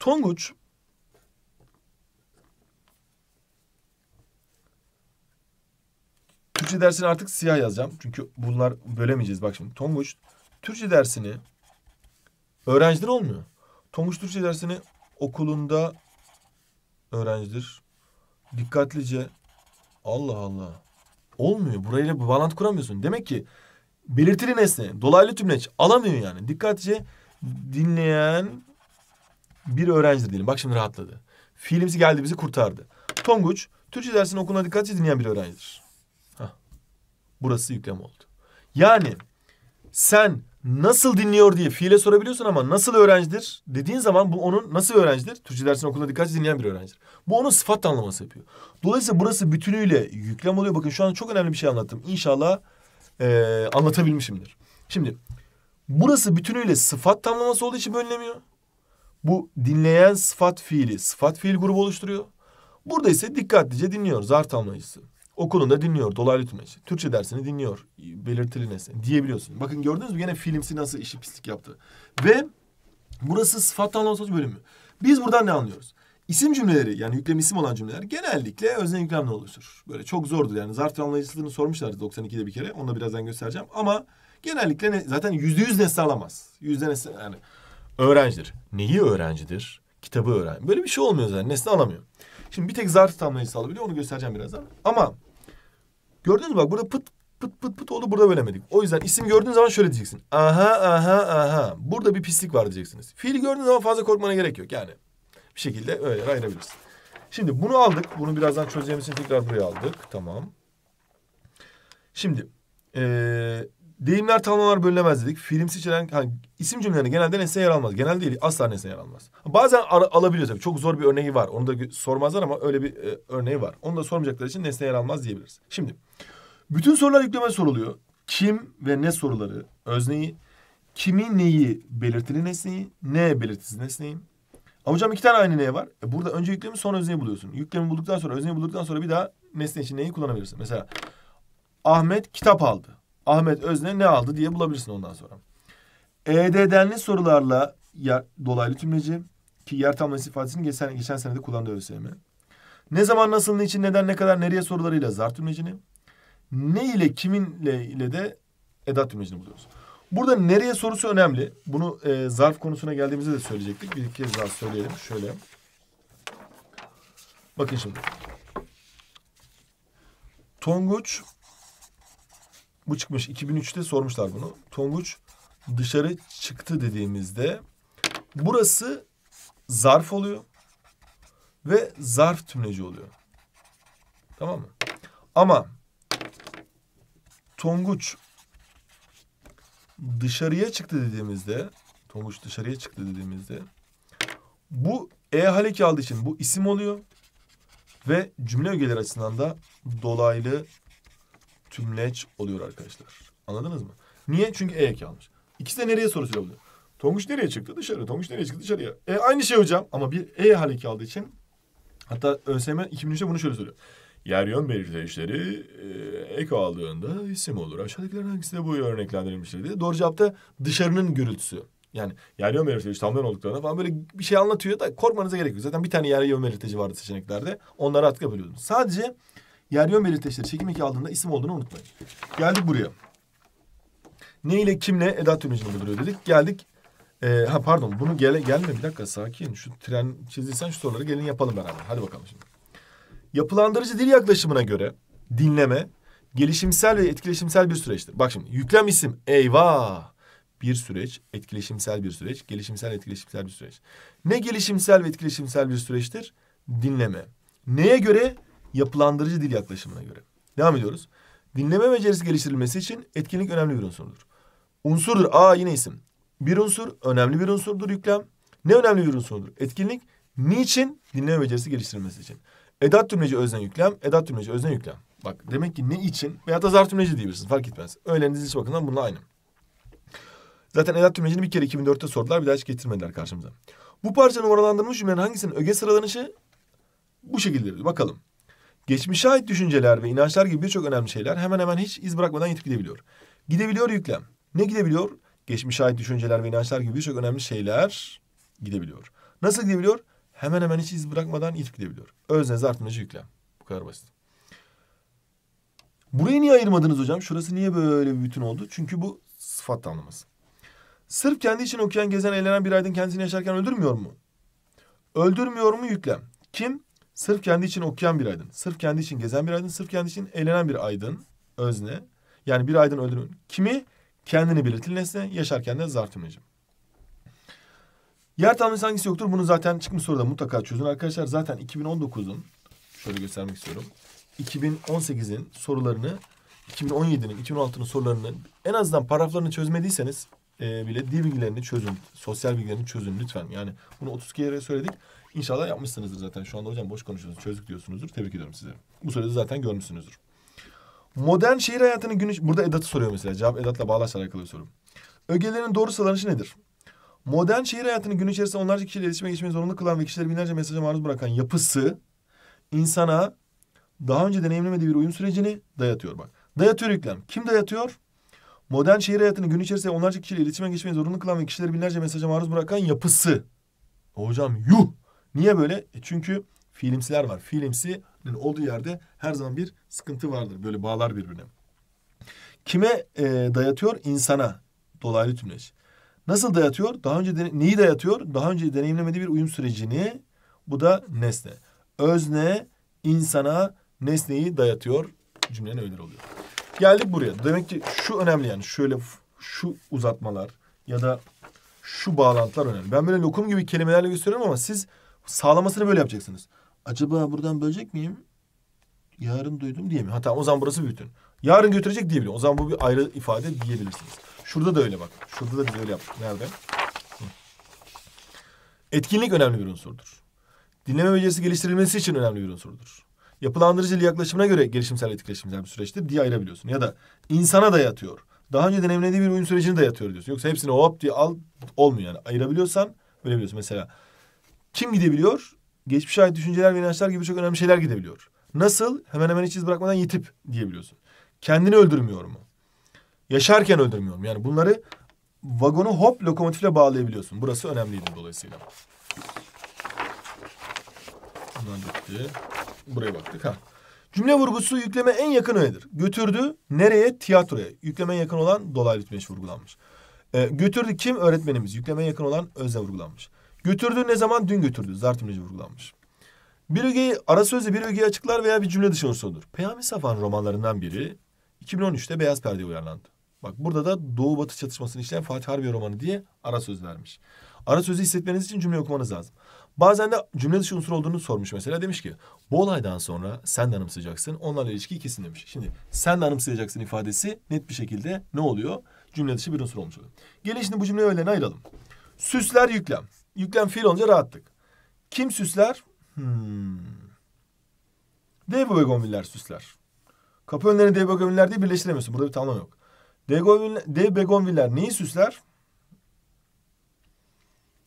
Tonguç Türkçe dersini artık siyah yazacağım. Çünkü bunlar bölemeyeceğiz. Bak şimdi Tonguç Türkçe dersini öğrenciler olmuyor. Tonguç Türkçe dersini okulunda öğrencidir. Dikkatlice Allah Allah. Olmuyor. Burayla bir bağlantı kuramıyorsun. Demek ki belirtili nesne, dolaylı tümleç alamıyor yani. Dikkatlice dinleyen bir öğrencidir diyelim. Bak şimdi rahatladı. Fiilimiz geldi bizi kurtardı. Tonguç Türkçe dersini okuluna dikkatlice dinleyen bir öğrencidir. Hah. Burası yüklem oldu. Yani sen nasıl dinliyor diye fiile sorabiliyorsun ama nasıl öğrencidir dediğin zaman bu onun nasıl öğrencidir? Türkçe dersin okulda dikkatli dinleyen bir öğrencidir. Bu onun sıfat tanımlaması yapıyor. Dolayısıyla burası bütünüyle yüklem oluyor. Bakın şu an çok önemli bir şey anlattım. İnşallah e, anlatabilmişimdir. Şimdi burası bütünüyle sıfat tanımlaması olduğu için önlemiyor. Bu dinleyen sıfat fiili sıfat fiil grubu oluşturuyor. Burada ise dikkatlice dinliyoruz. Zar tamlayıcısı okulunda dinliyor dolaylı tümeç. Türkçe dersini dinliyor e, belirtili nesne diyebiliyorsun. Bakın gördünüz mü yine filmsi nasıl işi pislik yaptı. Ve burası sıfat anlamsız bölümü. Biz buradan ne anlıyoruz? İsim cümleleri yani yüklem isim olan cümleler genellikle özne yüklemle oluşur. Böyle çok zordu yani zarf anlayıcılığını sormuşlardı 92'de bir kere. Onu da birazdan göstereceğim ama genellikle ne, zaten yüzde yüz nesne alamaz. Yüzde nesne yani öğrencidir. Neyi öğrencidir? Kitabı öğren. Böyle bir şey olmuyor zaten nesne alamıyor. Şimdi bir tek zarf tamlayıcısı alabiliyor onu göstereceğim birazdan. Ama Gördünüz mü bak burada pıt pıt pıt pıt oldu burada bölemedik. O yüzden isim gördüğün zaman şöyle diyeceksin. Aha aha aha burada bir pislik var diyeceksiniz. Fiil gördüğün zaman fazla korkmana gerek yok yani. Bir şekilde öyle ayırabilirsin. Şimdi bunu aldık. Bunu birazdan çözeceğimiz için tekrar buraya aldık. Tamam. Şimdi ee, Deyimler tanımlar bölünemez dedik. Filimsi içeren hani isim cümlelerinde genelde nesne yer almaz. Genelde değil asla nesne yer almaz. Bazen ara, alabiliyor tabii. Çok zor bir örneği var. Onu da sormazlar ama öyle bir e, örneği var. Onu da sormayacakları için nesne yer almaz diyebiliriz. Şimdi bütün sorular yükleme soruluyor. Kim ve ne soruları, özneyi, kimi neyi belirtili nesneyi, ne belirtisiz nesneyi. Ama hocam iki tane aynı ne var. E burada önce yüklemi sonra özneyi buluyorsun. Yüklemi bulduktan sonra özneyi bulduktan sonra bir daha nesne için neyi kullanabilirsin. Mesela Ahmet kitap aldı. Ahmet Özne ne aldı diye bulabilirsin ondan sonra. EDD'denli sorularla yer, dolaylı tümleci ki yer tamlaması ifadesini geçen, geçen senede kullandı ÖSYM. Ne zaman nasıl niçin neden ne kadar nereye sorularıyla zar tümlecini. Ne ile kiminle ile de edat tümlecini buluyoruz. Burada nereye sorusu önemli. Bunu e, zarf konusuna geldiğimizde de söyleyecektik. Bir kez daha söyleyelim. Şöyle. Bakın şimdi. Tonguç bu çıkmış. 2003'te sormuşlar bunu. Tonguç dışarı çıktı dediğimizde burası zarf oluyor ve zarf tümleci oluyor. Tamam mı? Ama Tonguç dışarıya çıktı dediğimizde Tonguç dışarıya çıktı dediğimizde bu e haleki aldığı için bu isim oluyor ve cümle ögeleri açısından da dolaylı tümleç oluyor arkadaşlar. Anladınız mı? Niye? Çünkü E eki almış. İkisi de nereye sorusu soruluyor? Tonguç nereye çıktı? Dışarı. Tonguç nereye çıktı? Dışarıya. E aynı şey hocam. Ama bir E haleki aldığı için hatta ÖSYM 2003'te bunu şöyle söylüyor. Yer yön belirteçleri e, ek aldığında isim olur. Aşağıdakilerin hangisi de bu örneklendirilmiştir diye. Doğru cevap da dışarının gürültüsü. Yani yer yön belirteci tamamen olduklarına falan böyle bir şey anlatıyor da korkmanıza gerek yok. Zaten bir tane yer yön belirteci vardı seçeneklerde. Onları artık yapıyordunuz. Sadece Yer yön belirteçleri çekim eki aldığında isim olduğunu unutmayın. Geldik buraya. Ne ile kimle edat yöneticiliğinde duruyor dedik. Geldik. E, ha pardon bunu gele, gelme bir dakika sakin. Şu tren çizilsen şu soruları gelin yapalım beraber. Hadi bakalım şimdi. Yapılandırıcı dil yaklaşımına göre dinleme gelişimsel ve etkileşimsel bir süreçtir. Bak şimdi yüklem isim eyvah bir süreç, etkileşimsel bir süreç, gelişimsel etkileşimsel bir süreç. Ne gelişimsel ve etkileşimsel bir süreçtir? Dinleme. Neye göre? yapılandırıcı dil yaklaşımına göre. Devam ediyoruz. Dinleme becerisi geliştirilmesi için etkinlik önemli bir unsurdur. Unsurdur. Aa yine isim. Bir unsur önemli bir unsurdur yüklem. Ne önemli bir unsurdur? Etkinlik niçin? Dinleme becerisi geliştirilmesi için. Edat tümleci özne yüklem, edat tümleci özne yüklem. Bak demek ki ne için veya da zarf tümleci diyebilirsiniz fark etmez. Öğrendiğiniz iş bakımından bununla aynı. Zaten edat tümlecini bir kere 2004'te sordular bir daha hiç getirmediler karşımıza. Bu parça numaralandırılmış cümlenin hangisinin öge sıralanışı bu şekilde. Bakalım. Geçmişe ait düşünceler ve inançlar gibi birçok önemli şeyler hemen hemen hiç iz bırakmadan yitip gidebiliyor. Gidebiliyor yüklem. Ne gidebiliyor? Geçmişe ait düşünceler ve inançlar gibi birçok önemli şeyler gidebiliyor. Nasıl gidebiliyor? Hemen hemen hiç iz bırakmadan yitip gidebiliyor. Özne zartmacı yüklem. Bu kadar basit. Burayı niye ayırmadınız hocam? Şurası niye böyle bir bütün oldu? Çünkü bu sıfat tanımlaması. Sırf kendi için okuyan, gezen, eğlenen bir aydın kendisini yaşarken öldürmüyor mu? Öldürmüyor mu yüklem? Kim? Sırf kendi için okuyan bir aydın, sırf kendi için gezen bir aydın, sırf kendi için eğlenen bir aydın özne. Yani bir aydın öldürün. Kimi? Kendini belirtil nesne, yaşarken de zar tümleyeceğim. Yer tanrısı hangisi yoktur? Bunu zaten çıkmış soruda mutlaka çözün arkadaşlar. Zaten 2019'un, şöyle göstermek istiyorum. 2018'in sorularını, 2017'nin, 2016'nın sorularını en azından paraflarını çözmediyseniz e, bile dil bilgilerini çözün. Sosyal bilgilerini çözün lütfen. Yani bunu 30 yere söyledik. İnşallah yapmışsınızdır zaten. Şu anda hocam boş konuşuyorsunuz. Çözdük diyorsunuzdur. Tebrik ediyorum size. Bu soruyu zaten görmüşsünüzdür. Modern şehir hayatının günü... Burada Edat'ı soruyor mesela. Cevap Edat'la bağlaçla alakalı sorum. Ögelerin doğru sıralanışı nedir? Modern şehir hayatının gün içerisinde onlarca kişiyle iletişime geçmeyi zorunlu kılan ve kişileri binlerce mesaja maruz bırakan yapısı insana daha önce deneyimlemediği bir uyum sürecini dayatıyor bak. Dayatıyor yüklem. Kim dayatıyor? Modern şehir hayatını gün içerisinde onlarca kişiyle iletişime geçmeyi zorunlu kılan ve kişileri binlerce mesaja maruz bırakan yapısı. Hocam yuh Niye böyle? E çünkü fiilimsiler var. Fiilimsinin olduğu yerde her zaman bir sıkıntı vardır. Böyle bağlar birbirine. Kime e, dayatıyor? İnsana. Dolaylı tümleş. Nasıl dayatıyor? Daha önce de, neyi dayatıyor? Daha önce deneyimlemediği bir uyum sürecini. Bu da nesne. Özne insana nesneyi dayatıyor. Cümlenin öyle oluyor. Geldik buraya. Demek ki şu önemli yani. Şöyle şu uzatmalar ya da şu bağlantılar önemli. Ben böyle lokum gibi kelimelerle gösteriyorum ama siz sağlamasını böyle yapacaksınız. Acaba buradan bölecek miyim? Yarın duydum diye mi? Hatta o zaman burası bütün. Yarın götürecek diyebilirim. O zaman bu bir ayrı ifade diyebilirsiniz. Şurada da öyle bak. Şurada da biz öyle yaptık. Nerede? Etkinlik önemli bir unsurdur. Dinleme becerisi geliştirilmesi için önemli bir unsurdur. Yapılandırıcı yaklaşımına göre gelişimsel etkileşimsel bir süreçtir diye ayırabiliyorsun. Ya da insana dayatıyor. Daha önce deneyimlediği bir oyun sürecini dayatıyor diyorsun. Yoksa hepsini hop diye al olmuyor yani. Ayırabiliyorsan böyle biliyorsun. Mesela kim gidebiliyor? Geçmişe ait düşünceler ve inançlar gibi çok önemli şeyler gidebiliyor. Nasıl? Hemen hemen hiç iz bırakmadan yitip diyebiliyorsun. Kendini öldürmüyor mu? Yaşarken öldürmüyor mu? Yani bunları vagonu hop lokomotifle bağlayabiliyorsun. Burası önemliydi dolayısıyla. Bundan bitti. Buraya baktık ha. Cümle vurgusu yükleme en yakın öğedir. Götürdü nereye? Tiyatroya. Yükleme yakın olan dolaylı bitmeş vurgulanmış. E, ee, götürdü kim? Öğretmenimiz. Yükleme yakın olan özne vurgulanmış. Götürdü ne zaman? Dün götürdü. Zart cümleci vurgulanmış. Bir ögeyi ara sözü, bir ögeyi açıklar veya bir cümle dışı unsurdur. Peyami Safan romanlarından biri 2013'te Beyaz Perde uyarlandı. Bak burada da Doğu Batı çatışmasını işleyen Fatih Harbi romanı diye ara söz vermiş. Ara sözü hissetmeniz için cümle okumanız lazım. Bazen de cümle dışı unsur olduğunu sormuş mesela. Demiş ki bu olaydan sonra sen de anımsayacaksın. Onlarla ilişki kesin demiş. Şimdi sen de anımsayacaksın ifadesi net bir şekilde ne oluyor? Cümle dışı bir unsur olmuş oluyor. Gelin şimdi bu cümle öğlen ayıralım. Süsler yüklem yüklem fiil olunca rahattık. Kim süsler? Hmm. Debegovinler süsler. Kapı önlerini Debegovinler diye birleştiremiyorsun. Burada bir tamam yok. begonviller neyi süsler?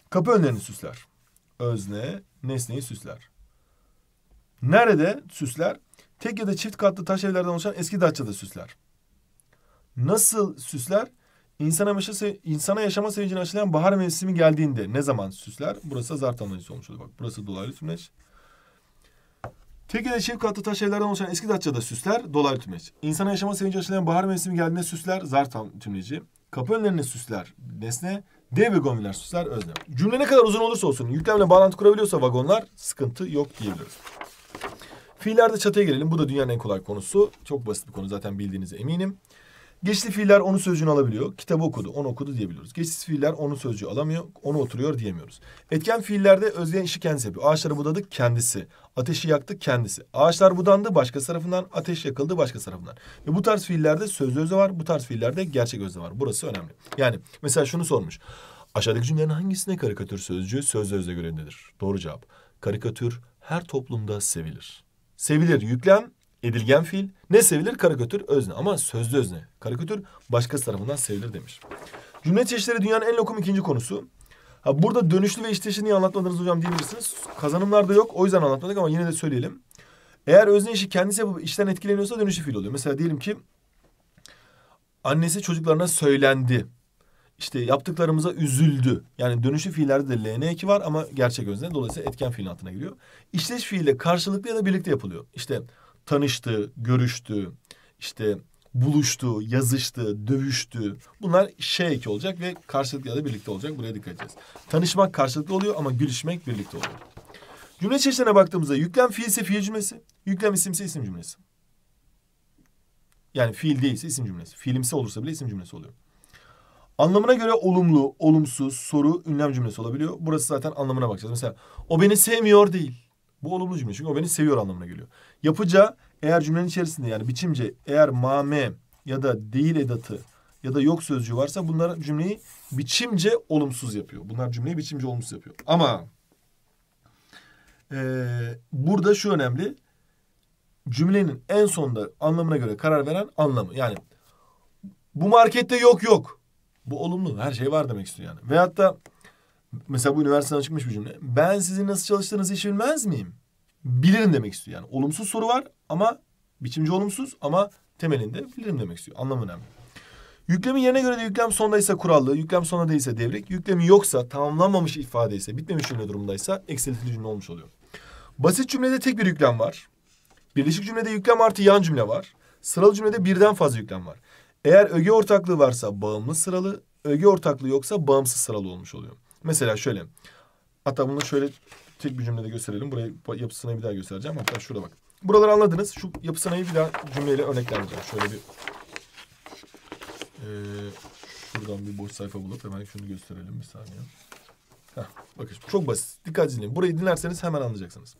Kapı önlerini süsler. Özne, nesneyi süsler. Nerede süsler? Tek ya da çift katlı taş evlerden oluşan eski Datça'da süsler. Nasıl süsler? İnsana, yaşa, insana yaşama sevincini aşılayan bahar mevsimi geldiğinde ne zaman süsler? Burası azar tanrıçası olmuş oluyor. Bak burası dolaylı tümleç. Tekile çift katlı taş evlerden oluşan eski Datça'da süsler dolaylı tümleç. İnsana yaşama sevinci aşılayan bahar mevsimi geldiğinde süsler zar tümleci. Kapı önlerinde süsler nesne. D ve süsler özne. Cümle ne kadar uzun olursa olsun yüklemle bağlantı kurabiliyorsa vagonlar sıkıntı yok diyebiliriz. Fiillerde çatıya gelelim. Bu da dünyanın en kolay konusu. Çok basit bir konu zaten bildiğinize eminim. Geçti fiiller onu sözcüğünü alabiliyor. Kitabı okudu, onu okudu diyebiliyoruz. Geçsiz fiiller onu sözcüğü alamıyor, onu oturuyor diyemiyoruz. Etken fiillerde özdeğen işi kendisi yapıyor. Ağaçları budadı kendisi. Ateşi yaktı kendisi. Ağaçlar budandı başka tarafından, ateş yakıldı başka tarafından. Ve bu tarz fiillerde sözlü özde var, bu tarz fiillerde gerçek özde var. Burası önemli. Yani mesela şunu sormuş. Aşağıdaki cümlelerin hangisine karikatür sözcüğü sözlü özle görevlidir? Doğru cevap. Karikatür her toplumda sevilir. Sevilir yüklem edilgen fiil. Ne sevilir? Karikatür özne ama sözlü özne. Karikatür başkası tarafından sevilir demiş. Cümle çeşitleri dünyanın en lokum ikinci konusu. Ha burada dönüşlü ve işteşi niye anlatmadınız hocam diyebilirsiniz. da yok o yüzden anlatmadık ama yine de söyleyelim. Eğer özne işi kendisi yapıp işten etkileniyorsa dönüşlü fiil oluyor. Mesela diyelim ki annesi çocuklarına söylendi. İşte yaptıklarımıza üzüldü. Yani dönüşü fiillerde de LN eki var ama gerçek özne. Dolayısıyla etken fiilin altına giriyor. İşleş fiille karşılıklı ya da birlikte yapılıyor. İşte tanıştı, görüştü, işte buluştu, yazıştı, dövüştü. Bunlar şevk olacak ve karşılıklı ya da birlikte olacak. Buraya dikkat edeceğiz. Tanışmak karşılıklı oluyor ama gülüşmek birlikte oluyor. Cümle çeşitlerine baktığımızda yüklem fiilse fiil cümlesi, yüklem isimse isim cümlesi. Yani fiil değilse isim cümlesi. Fiilimsi olursa bile isim cümlesi oluyor. Anlamına göre olumlu, olumsuz, soru, ünlem cümlesi olabiliyor. Burası zaten anlamına bakacağız. Mesela o beni sevmiyor değil. Bu olumlu cümle çünkü o beni seviyor anlamına geliyor. Yapıca eğer cümlenin içerisinde yani biçimce eğer mame ya da değil edatı ya da yok sözcüğü varsa bunlar cümleyi biçimce olumsuz yapıyor. Bunlar cümleyi biçimce olumsuz yapıyor. Ama e, burada şu önemli. Cümlenin en sonda anlamına göre karar veren anlamı. Yani bu markette yok yok. Bu olumlu. Her şey var demek istiyor yani. Veyahut da Mesela bu üniversiteden çıkmış bir cümle. Ben sizin nasıl çalıştığınızı hiç bilmez miyim? Bilirim demek istiyor yani. Olumsuz soru var ama biçimci olumsuz ama temelinde bilirim demek istiyor. Anlam önemli. Yüklemin yerine göre de yüklem sondaysa kurallı, yüklem sonda değilse devrik, yüklemi yoksa tamamlanmamış ifade ise bitmemiş cümle durumdaysa eksiltici cümle olmuş oluyor. Basit cümlede tek bir yüklem var. Birleşik cümlede yüklem artı yan cümle var. Sıralı cümlede birden fazla yüklem var. Eğer öge ortaklığı varsa bağımlı sıralı, öge ortaklığı yoksa bağımsız sıralı olmuş oluyor. Mesela şöyle. Hatta bunu şöyle tek bir cümlede gösterelim. Burayı yapısını bir daha göstereceğim. Hatta şurada bak. Buraları anladınız. Şu yapısını bir daha cümleyle örneklendireceğim. Şöyle bir ee, şuradan bir boş sayfa bulup hemen şunu gösterelim bir saniye. Heh, bakın çok basit. Dikkat dinleyin. Burayı dinlerseniz hemen anlayacaksınız.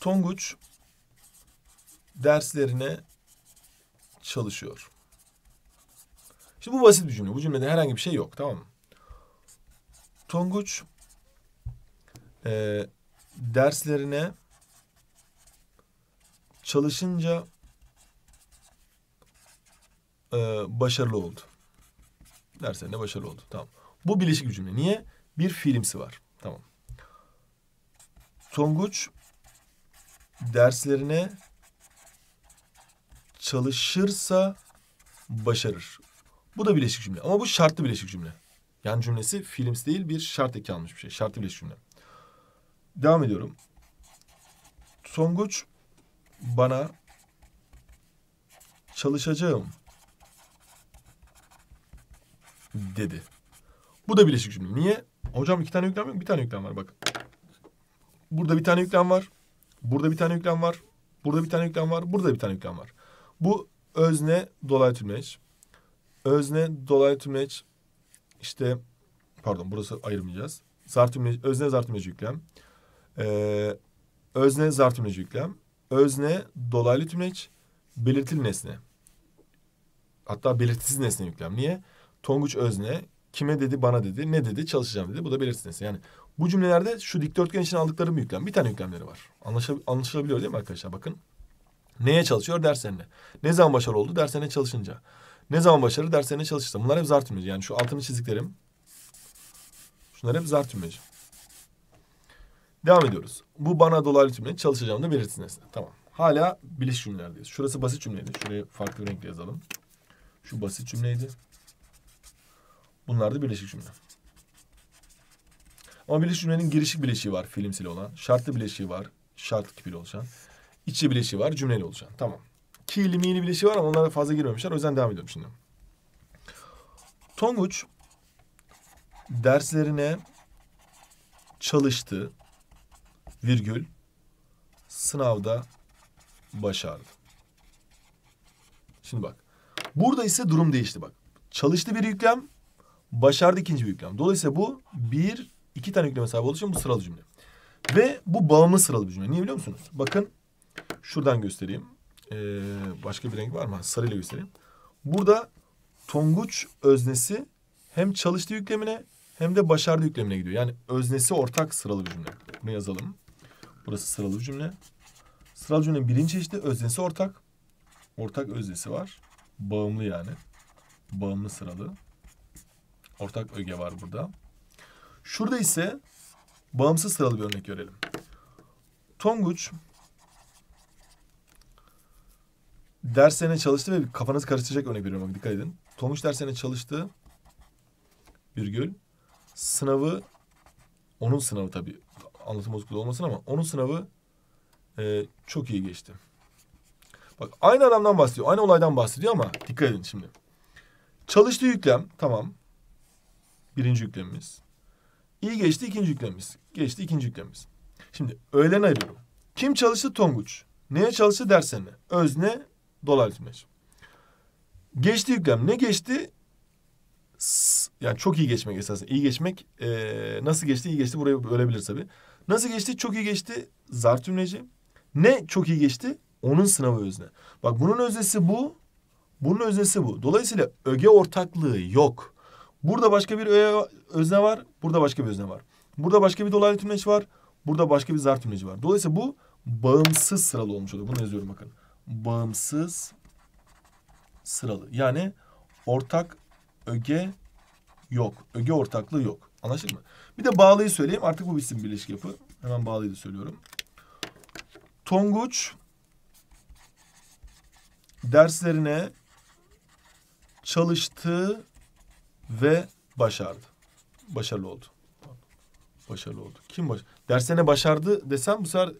Tonguç derslerine çalışıyor. Şimdi bu basit bir cümle. Bu cümlede herhangi bir şey yok tamam mı? Tonguç e, derslerine çalışınca e, başarılı oldu. Derslerinde başarılı oldu. Tamam. Bu bileşik bir cümle. Niye? Bir fiilimsi var. Tamam. Tonguç derslerine çalışırsa başarır. Bu da bileşik cümle. Ama bu şartlı bileşik cümle. Yani cümlesi films değil bir şart eki almış bir şey. Şartlı bileşik cümle. Devam ediyorum. Songuç bana çalışacağım dedi. Bu da bileşik cümle. Niye? Hocam iki tane yüklem yok. Bir tane yüklem var Bakın, Burada bir tane yüklem var. Burada bir tane yüklem var. Burada bir tane yüklem var. Burada bir tane yüklem var. Bu özne dolaylı tümleç. Özne, dolaylı tümleç, işte pardon burası ayırmayacağız. Zar tümleç, özne zar yüklem. Ee, özne zar yüklem. Özne, dolaylı tümleç, belirtili nesne. Hatta belirtisiz nesne yüklem. Niye? Tonguç özne, kime dedi, bana dedi, ne dedi, çalışacağım dedi. Bu da belirtisiz nesne. Yani bu cümlelerde şu dikdörtgen için aldıkları yüklem. Bir tane yüklemleri var. Anlaşa, anlaşılabiliyor değil mi arkadaşlar? Bakın. Neye çalışıyor dersenle. Ne zaman başarılı oldu dersenle çalışınca. Ne zaman başarılı Derslerine çalışırsam, Bunlar hep zart tümleci. Yani şu altını çizdiklerim. bunlar hep zart tümleci. Devam ediyoruz. Bu bana dolaylı cümle çalışacağım da belirtsin nesne. Tamam. Hala biliş cümlelerdeyiz. Şurası basit cümleydi. Şuraya farklı bir renkle yazalım. Şu basit cümleydi. Bunlar da birleşik cümle. Ama birleşik cümlenin girişik bileşiği var filimsili olan. Şartlı bileşiği var. şartlı kipili oluşan. İçi bileşiği var cümleli oluşan. Tamam. Ki'li mi'li bir ilişki var ama onlara fazla girmemişler. O yüzden devam ediyorum şimdi. Tonguç derslerine çalıştı virgül sınavda başardı. Şimdi bak. Burada ise durum değişti bak. Çalıştı bir yüklem, başardı ikinci bir yüklem. Dolayısıyla bu bir, iki tane yükleme sahip olduğu için bu sıralı cümle. Ve bu bağımlı sıralı bir cümle. Niye biliyor musunuz? Bakın şuradan göstereyim. Ee, başka bir renk var mı? Sarıyla göstereyim. Burada tonguç öznesi hem çalıştı yüklemine hem de başardı yüklemine gidiyor. Yani öznesi ortak sıralı bir cümle. Bunu yazalım. Burası sıralı bir cümle. Sıralı cümlenin birinci çeşidi öznesi ortak. Ortak öznesi var. Bağımlı yani. Bağımlı sıralı. Ortak öge var burada. Şurada ise bağımsız sıralı bir örnek görelim. Tonguç derslerine çalıştı ve kafanız karıştıracak örnek veriyorum bak dikkat edin. Tomuş derslerine çalıştı virgül sınavı onun sınavı tabii anlatım bozukluğu olmasın ama onun sınavı e, çok iyi geçti. Bak aynı adamdan bahsediyor. Aynı olaydan bahsediyor ama dikkat edin şimdi. çalıştı yüklem tamam. Birinci yüklemimiz. İyi geçti ikinci yüklemimiz. Geçti ikinci yüklemimiz. Şimdi öğlen ayırıyorum. Kim çalıştı Tonguç? Neye çalıştı derslerine? Özne dolar hizmet. Geçti yüklem. Ne geçti? Yani çok iyi geçmek esasında. İyi geçmek e, nasıl geçti? İyi geçti. Buraya ölebilir tabii. Nasıl geçti? Çok iyi geçti. Zar tümleci. Ne çok iyi geçti? Onun sınavı özne. Bak bunun öznesi bu. Bunun öznesi bu. Dolayısıyla öge ortaklığı yok. Burada başka bir öge, özne var. Burada başka bir özne var. Burada başka bir dolaylı tümleç var. Burada başka bir zar tümleci var. Dolayısıyla bu bağımsız sıralı olmuş oluyor. Bunu yazıyorum bakın bağımsız sıralı. Yani ortak öge yok. Öge ortaklığı yok. Anlaşıldı mı? Bir de bağlıyı söyleyeyim. Artık bu bitsin birleşik yapı. Hemen bağlıyı da söylüyorum. Tonguç derslerine çalıştı ve başardı. Başarılı oldu. Başarılı oldu. Kim baş? Derslerine başardı desem bu sefer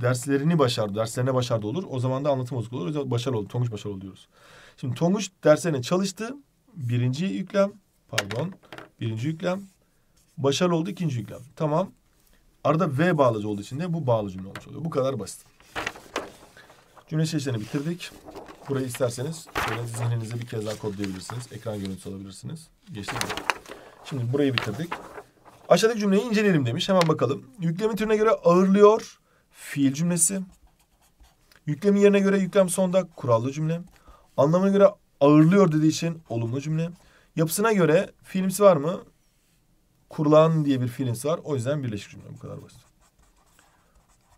derslerini başardı, derslerine başardı olur. O zaman da anlatım bozukluğu olur. başarılı oldu, Tonguç başarılı oluyoruz Şimdi Tonguç derslerine çalıştı. Birinci yüklem, pardon, birinci yüklem. Başarılı oldu ikinci yüklem. Tamam. Arada V bağlacı olduğu için de bu bağlı cümle olmuş oluyor. Bu kadar basit. Cümle seçeneğini bitirdik. Burayı isterseniz şöyle zihninize bir kez daha kodlayabilirsiniz. Ekran görüntüsü alabilirsiniz. Geçtik Şimdi burayı bitirdik. Aşağıdaki cümleyi inceleyelim demiş. Hemen bakalım. Yüklemi türüne göre ağırlıyor, fiil cümlesi. Yüklemin yerine göre yüklem sonda kurallı cümle. Anlamına göre ağırlıyor dediği için olumlu cümle. Yapısına göre fiilimsi var mı? Kurulan diye bir fiilimsi var. O yüzden birleşik cümle bu kadar basit.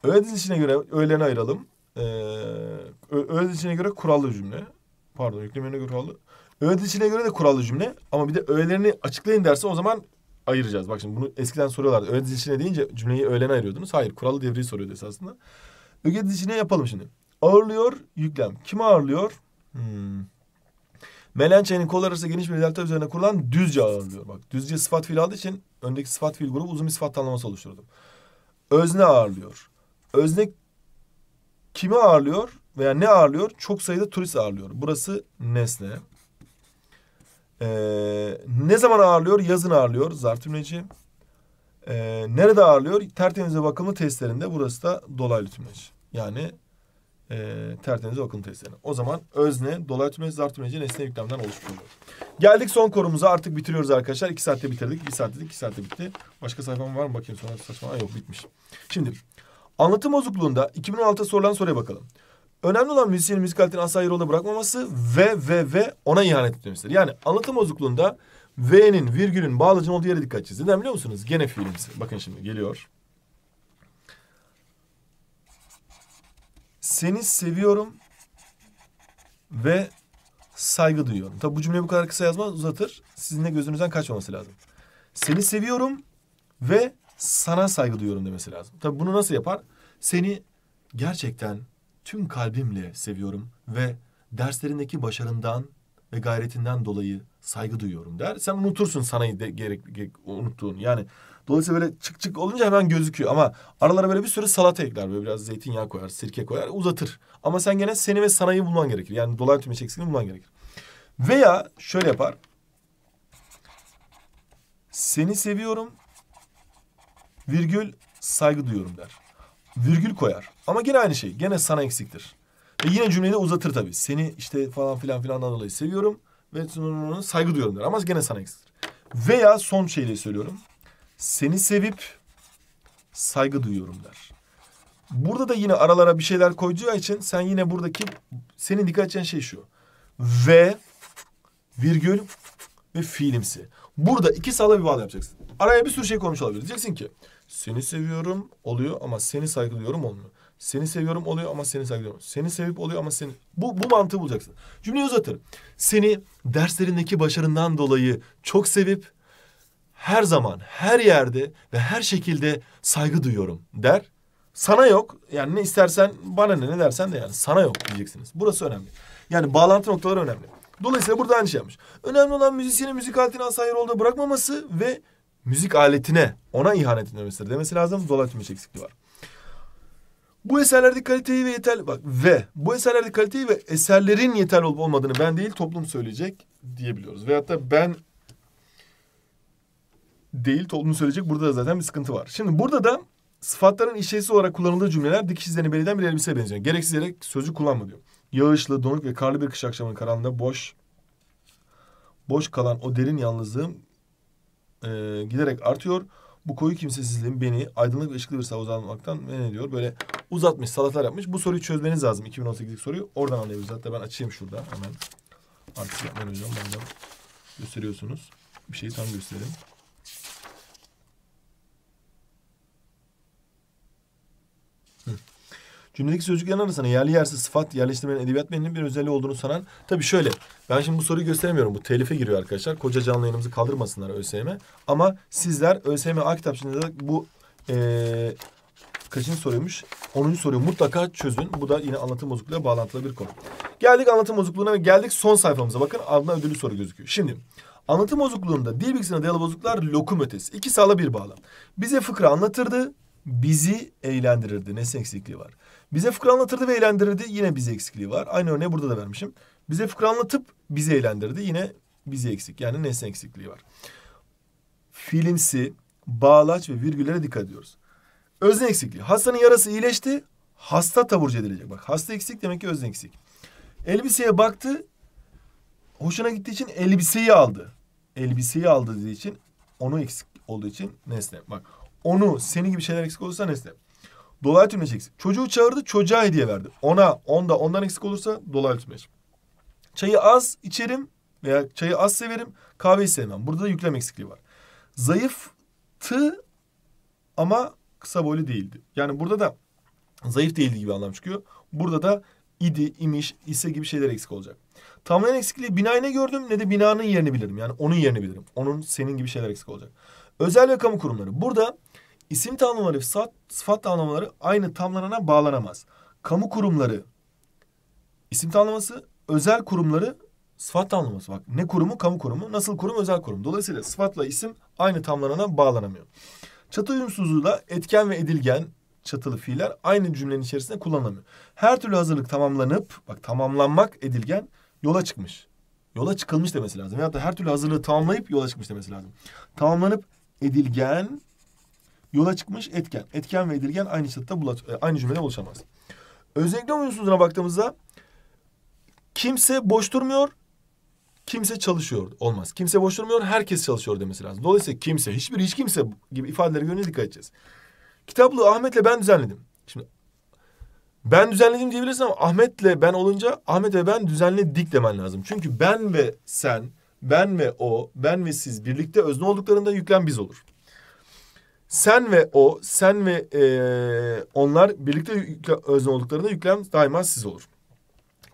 Öğe dizilişine göre öğlene ayıralım. Ee, öğe dizilişine göre kurallı cümle. Pardon yüklemine göre kurallı. Öğe dizilişine göre de kurallı cümle. Ama bir de öğelerini açıklayın derse o zaman ayıracağız. Bak şimdi bunu eskiden soruyorlardı. Öğe dizilişine deyince cümleyi öğlene ayırıyordunuz. Hayır Kurallı devreyi soruyordu esasında. Öge dizilişine yapalım şimdi. Ağırlıyor yüklem. Kim ağırlıyor? Hmm. Melençe'nin kol arası geniş bir delta üzerine kurulan düzce ağırlıyor. Bak düzce sıfat fiil aldığı için öndeki sıfat fiil grubu uzun bir sıfat tanımlaması oluşturdum. Özne ağırlıyor. Özne kimi ağırlıyor veya ne ağırlıyor? Çok sayıda turist ağırlıyor. Burası nesne. Ee, ne zaman ağırlıyor? Yazın ağırlıyor zartümleci. Ee, nerede ağırlıyor? Tertemiz ve bakımlı testlerinde. Burası da dolaylı tümleci. Yani e, tertemiz ve bakımlı testlerinde. O zaman özne, dolaylı tümleci, zartümleci nesne yüklemden oluşmuş Geldik son korumuza Artık bitiriyoruz arkadaşlar. İki saatte bitirdik. Bir saat dedik, iki saatte bitti. Başka sayfam var mı? Bakayım sonra saçma. Yok bitmiş. Şimdi anlatım bozukluğunda 2016'da sorulan soruya bakalım. Önemli olan müziğin müzikalitenin asla yolda bırakmaması ve ve ve ona ihanet etmesidir. Yani anlatım bozukluğunda V'nin, virgülün, bağlacın olduğu yere dikkat çiz. Neden biliyor musunuz? Gene fiilimiz. Bakın şimdi geliyor. Seni seviyorum ve saygı duyuyorum. Tabi bu cümleyi bu kadar kısa yazmaz uzatır. Sizin de gözünüzden kaçmaması lazım. Seni seviyorum ve sana saygı duyuyorum demesi lazım. Tabi bunu nasıl yapar? Seni gerçekten tüm kalbimle seviyorum ve derslerindeki başarından ve gayretinden dolayı saygı duyuyorum der. Sen unutursun sanayı de, gerek, gerek unuttuğun. Yani dolayısıyla böyle çık çık olunca hemen gözüküyor ama aralara böyle bir sürü salata ekler. Böyle biraz zeytinyağı koyar, sirke koyar, uzatır. Ama sen gene seni ve sanayı bulman gerekir. Yani dolan tümeç eksikliğini bulman gerekir. Veya şöyle yapar. Seni seviyorum virgül saygı duyuyorum der virgül koyar. Ama gene aynı şey. Gene sana eksiktir. Ve yine cümleyi de uzatır tabii. Seni işte falan filan filan dolayı seviyorum ve saygı duyuyorum der. Ama gene sana eksiktir. Veya son şeyle söylüyorum. Seni sevip saygı duyuyorum der. Burada da yine aralara bir şeyler koyduğu için sen yine buradaki senin dikkat edeceğin şey şu. Ve virgül ve fiilimsi. Burada iki sağla bir bağlı yapacaksın. Araya bir sürü şey koymuş olabilir. Diyeceksin ki seni seviyorum oluyor ama seni saygılıyorum olmuyor. Seni seviyorum oluyor ama seni saygılıyorum. Seni sevip oluyor ama seni... Bu, bu mantığı bulacaksın. Cümleyi uzatırım. Seni derslerindeki başarından dolayı çok sevip her zaman, her yerde ve her şekilde saygı duyuyorum der. Sana yok. Yani ne istersen bana ne ne dersen de yani sana yok diyeceksiniz. Burası önemli. Yani bağlantı noktaları önemli. Dolayısıyla burada aynı şey yapmış. Önemli olan müzisyenin müzik aletini asayir olduğu bırakmaması ve müzik aletine ona ihanet etmemesidir demesi lazım. Dolaşmış eksikliği var. Bu eserlerde kaliteyi ve yeterli bak ve bu eserlerde kaliteyi ve eserlerin yeterli olup olmadığını ben değil toplum söyleyecek diyebiliyoruz. Veyahut da ben değil toplum söyleyecek burada da zaten bir sıkıntı var. Şimdi burada da sıfatların işlevsiz olarak kullanıldığı cümleler dikiş izlerini belirten bir elbiseye benziyor. Gereksiz yere sözcük kullanma diyor. Yağışlı, donuk ve karlı bir kış akşamının karanlığında boş boş kalan o derin yalnızlığım e, giderek artıyor. Bu koyu kimsesizliğin beni aydınlık ve ışıklı bir savuza almaktan men ediyor. Böyle uzatmış, salatalar yapmış. Bu soruyu çözmeniz lazım. 2018'lik soruyu oradan alıyoruz. Hatta ben açayım şurada hemen. Artık yapmayacağım. hocam. Benden gösteriyorsunuz. Bir şeyi tam göstereyim. Cümledeki sözcüklerin arasına yerli yersiz sıfat yerleştirmenin edebiyat menininin bir özelliği olduğunu sanan... Tabii şöyle, ben şimdi bu soruyu gösteremiyorum. Bu telife giriyor arkadaşlar. Koca canlı yayınımızı kaldırmasınlar ÖSYM'e Ama sizler ÖSYM A kitapçığında bu... Ee, kaçıncı soruymuş? 10. soruyu mutlaka çözün. Bu da yine anlatım bozukluğuyla bağlantılı bir konu. Geldik anlatım bozukluğuna ve geldik son sayfamıza. Bakın ardına ödüllü soru gözüküyor. Şimdi anlatım bozukluğunda dil bilgisine dayalı bozukluklar lokum ötesi. İki sağla bir bağlam. Bize fıkra anlatırdı. Bizi eğlendirirdi. Nesne eksikliği var. Bize fıkra anlatırdı ve eğlendirirdi. Yine bize eksikliği var. Aynı örneği burada da vermişim. Bize fıkra anlatıp bizi eğlendirdi. Yine bize eksik. Yani nesne eksikliği var. Fiilimsi, bağlaç ve virgüllere dikkat ediyoruz. Özne eksikliği. Hastanın yarası iyileşti. Hasta taburcu edilecek. Bak hasta eksik demek ki özne eksik. Elbiseye baktı. Hoşuna gittiği için elbiseyi aldı. Elbiseyi aldı dediği için onu eksik olduğu için nesne. Bak onu seni gibi şeyler eksik olursa nesne dolaylı tümleç x. Çocuğu çağırdı çocuğa hediye verdi. Ona, onda, ondan eksik olursa dolaylı tümleç. Çayı az içerim veya çayı az severim. Kahveyi sevmem. Burada da yüklem eksikliği var. Zayıftı ama kısa boylu değildi. Yani burada da zayıf değildi gibi anlam çıkıyor. Burada da idi, imiş, ise gibi şeyler eksik olacak. Tamamen eksikliği binayı ne gördüm ne de binanın yerini bilirim. Yani onun yerini bilirim. Onun senin gibi şeyler eksik olacak. Özel ve kamu kurumları. Burada İsim tanımları, sıfat, sıfat tanımları aynı tamlarına bağlanamaz. Kamu kurumları isim tanımlaması, özel kurumları sıfat tanımlaması. Bak ne kurumu? Kamu kurumu. Nasıl kurum? Özel kurum. Dolayısıyla sıfatla isim aynı tamlarına bağlanamıyor. Çatı uyumsuzluğuyla etken ve edilgen çatılı fiiller aynı cümlenin içerisinde kullanılamıyor. Her türlü hazırlık tamamlanıp, bak tamamlanmak edilgen yola çıkmış. Yola çıkılmış demesi lazım. Ya da her türlü hazırlığı tamamlayıp yola çıkmış demesi lazım. Tamamlanıp edilgen yola çıkmış etken. Etken ve edilgen aynı şartta bulat, e, aynı cümlede oluşamaz. Özellikle uyumsuzluğuna baktığımızda kimse boş durmuyor, kimse çalışıyor olmaz. Kimse boş durmuyor, herkes çalışıyor demesi lazım. Dolayısıyla kimse, hiçbir hiç kimse gibi ifadeleri görünce dikkat edeceğiz. Kitaplığı Ahmet'le ben düzenledim. Şimdi ben düzenledim diyebilirsin ama Ahmet'le ben olunca Ahmet ve ben düzenledik demen lazım. Çünkü ben ve sen, ben ve o, ben ve siz birlikte özne olduklarında yüklen biz olur. Sen ve o, sen ve e, onlar birlikte yükle, özne olduklarında yüklem daima siz olur.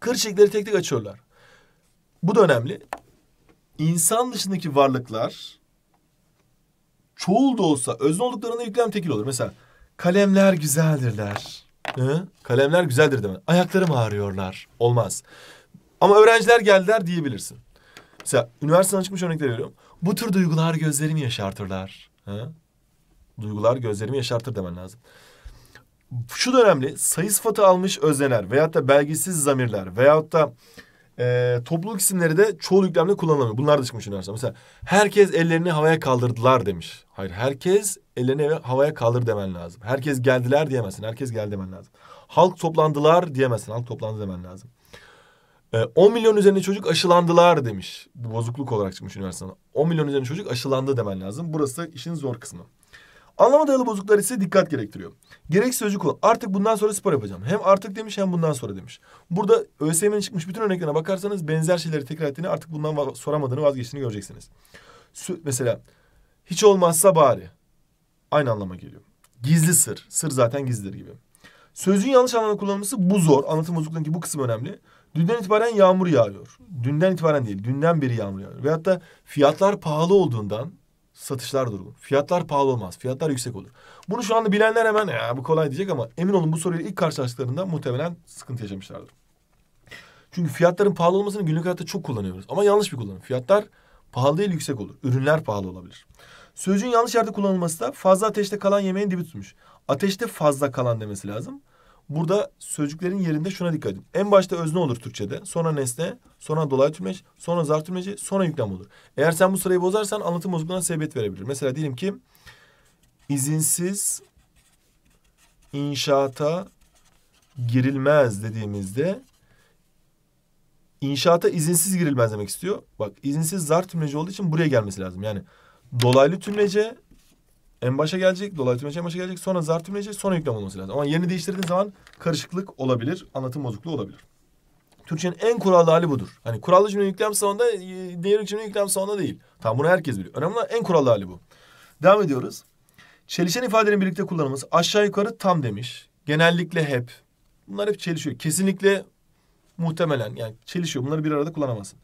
çiçekleri tek tek açıyorlar. Bu da önemli. İnsan dışındaki varlıklar çoğul da olsa özne olduklarında yüklem tekil olur. Mesela kalemler güzeldirler. Hı? Kalemler güzeldir deme. Ayaklarım ağrıyorlar. Olmaz. Ama öğrenciler geldiler diyebilirsin. Mesela üniversiteden çıkmış örnekler veriyorum. Bu tür duygular gözlerimi yaşartırlar. Ha? duygular gözlerimi yaşartır demen lazım. Şu dönemli sayı sıfatı almış özneler veyahut da belgisiz zamirler veyahut da e, topluluk isimleri de çoğu yüklemle kullanılamıyor. Bunlar da çıkmış üniversite. Mesela herkes ellerini havaya kaldırdılar demiş. Hayır herkes ellerini havaya kaldır demen lazım. Herkes geldiler diyemezsin. Herkes geldi demen lazım. Halk toplandılar diyemezsin. Halk toplandı demen lazım. 10 e, milyon üzerinde çocuk aşılandılar demiş. Bu Bozukluk olarak çıkmış üniversiteden. 10 milyon üzerinde çocuk aşılandı demen lazım. Burası işin zor kısmı. Anlama dayalı bozukluklar ise dikkat gerektiriyor. Gerek sözcük kullan. Artık bundan sonra spor yapacağım. Hem artık demiş hem bundan sonra demiş. Burada ÖSYM'nin çıkmış bütün örneklerine bakarsanız benzer şeyleri tekrar ettiğini artık bundan soramadığını vazgeçtiğini göreceksiniz. Sü mesela hiç olmazsa bari. Aynı anlama geliyor. Gizli sır. Sır zaten gizlidir gibi. Sözün yanlış anlamda kullanılması bu zor. Anlatım bozukluğundaki bu kısım önemli. Dünden itibaren yağmur yağıyor. Dünden itibaren değil, dünden beri yağmur yağıyor. Ve hatta fiyatlar pahalı olduğundan satışlar durgun. Fiyatlar pahalı olmaz. Fiyatlar yüksek olur. Bunu şu anda bilenler hemen ya bu kolay diyecek ama emin olun bu soruyla ilk karşılaştıklarında muhtemelen sıkıntı yaşamışlardır. Çünkü fiyatların pahalı olmasını günlük hayatta çok kullanıyoruz. Ama yanlış bir kullanım. Fiyatlar pahalı değil yüksek olur. Ürünler pahalı olabilir. Sözcüğün yanlış yerde kullanılması da fazla ateşte kalan yemeğin dibi tutmuş. Ateşte fazla kalan demesi lazım. Burada sözcüklerin yerinde şuna dikkat edin. En başta özne olur Türkçe'de. Sonra nesne, sonra dolaylı tümleç, sonra zarf tümleci, sonra yüklem olur. Eğer sen bu sırayı bozarsan anlatım bozukluğuna sebebiyet verebilir. Mesela diyelim ki izinsiz inşaata girilmez dediğimizde inşaata izinsiz girilmez demek istiyor. Bak izinsiz zarf tümleci olduğu için buraya gelmesi lazım. Yani dolaylı tümlece en başa gelecek, dolaylı tümleç en başa gelecek, sonra zar tümleci, sonra yüklem olması lazım. Ama yerini değiştirdiğin zaman karışıklık olabilir, anlatım bozukluğu olabilir. Türkçenin en kurallı hali budur. Hani kurallı cümle yüklem sonunda, e, diğer cümle yüklem sonunda değil. Tam bunu herkes biliyor. Önemli olan en kurallı hali bu. Devam ediyoruz. Çelişen ifadelerin birlikte kullanılması aşağı yukarı tam demiş. Genellikle hep. Bunlar hep çelişiyor. Kesinlikle muhtemelen yani çelişiyor. Bunları bir arada kullanamazsın.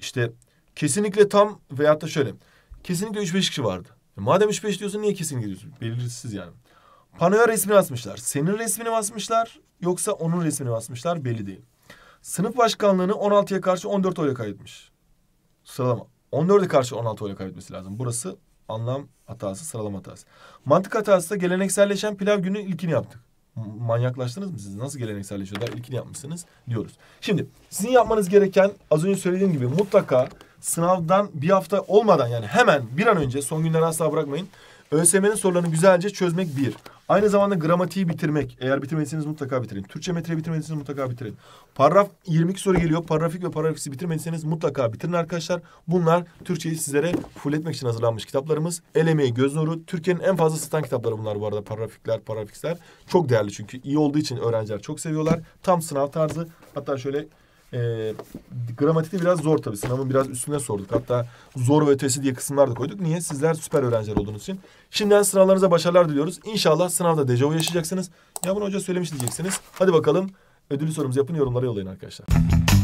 İşte kesinlikle tam veyahut da şöyle. Kesinlikle üç beş kişi vardı. E, madem 3-5 diyorsun niye kesin gidiyorsun? Belirsiz yani. Panoya resmini asmışlar. Senin resmini basmışlar yoksa onun resmini basmışlar belli değil. Sınıf başkanlığını 16'ya karşı 14 oyla kaybetmiş. Sıralama. 14'e karşı 16 oyla kaybetmesi lazım. Burası anlam hatası, sıralama hatası. Mantık hatası da gelenekselleşen pilav günü ilkini yaptık. Manyaklaştınız mı siz? Nasıl gelenekselleşiyorlar? İlkini yapmışsınız diyoruz. Şimdi sizin yapmanız gereken az önce söylediğim gibi mutlaka sınavdan bir hafta olmadan yani hemen bir an önce son günleri asla bırakmayın. ÖSYM'nin sorularını güzelce çözmek bir. Aynı zamanda gramatiği bitirmek. Eğer bitirmediyseniz mutlaka bitirin. Türkçe metreyi bitirmediyseniz mutlaka bitirin. Paragraf 22 soru geliyor. Paragrafik ve paragrafiksi bitirmediyseniz mutlaka bitirin arkadaşlar. Bunlar Türkçeyi sizlere full etmek için hazırlanmış kitaplarımız. El emeği, göz nuru. Türkiye'nin en fazla satan kitapları bunlar bu arada. Paragrafikler, paragrafiksler. Çok değerli çünkü. iyi olduğu için öğrenciler çok seviyorlar. Tam sınav tarzı. Hatta şöyle e, ee, gramatikte biraz zor tabii. Sınavın biraz üstüne sorduk. Hatta zor ve ötesi diye kısımlar da koyduk. Niye? Sizler süper öğrenciler olduğunuz için. Şimdiden sınavlarınıza başarılar diliyoruz. İnşallah sınavda dejavu yaşayacaksınız. Ya bunu hoca söylemiş diyeceksiniz. Hadi bakalım ödülü sorumuzu yapın yorumlara yollayın arkadaşlar.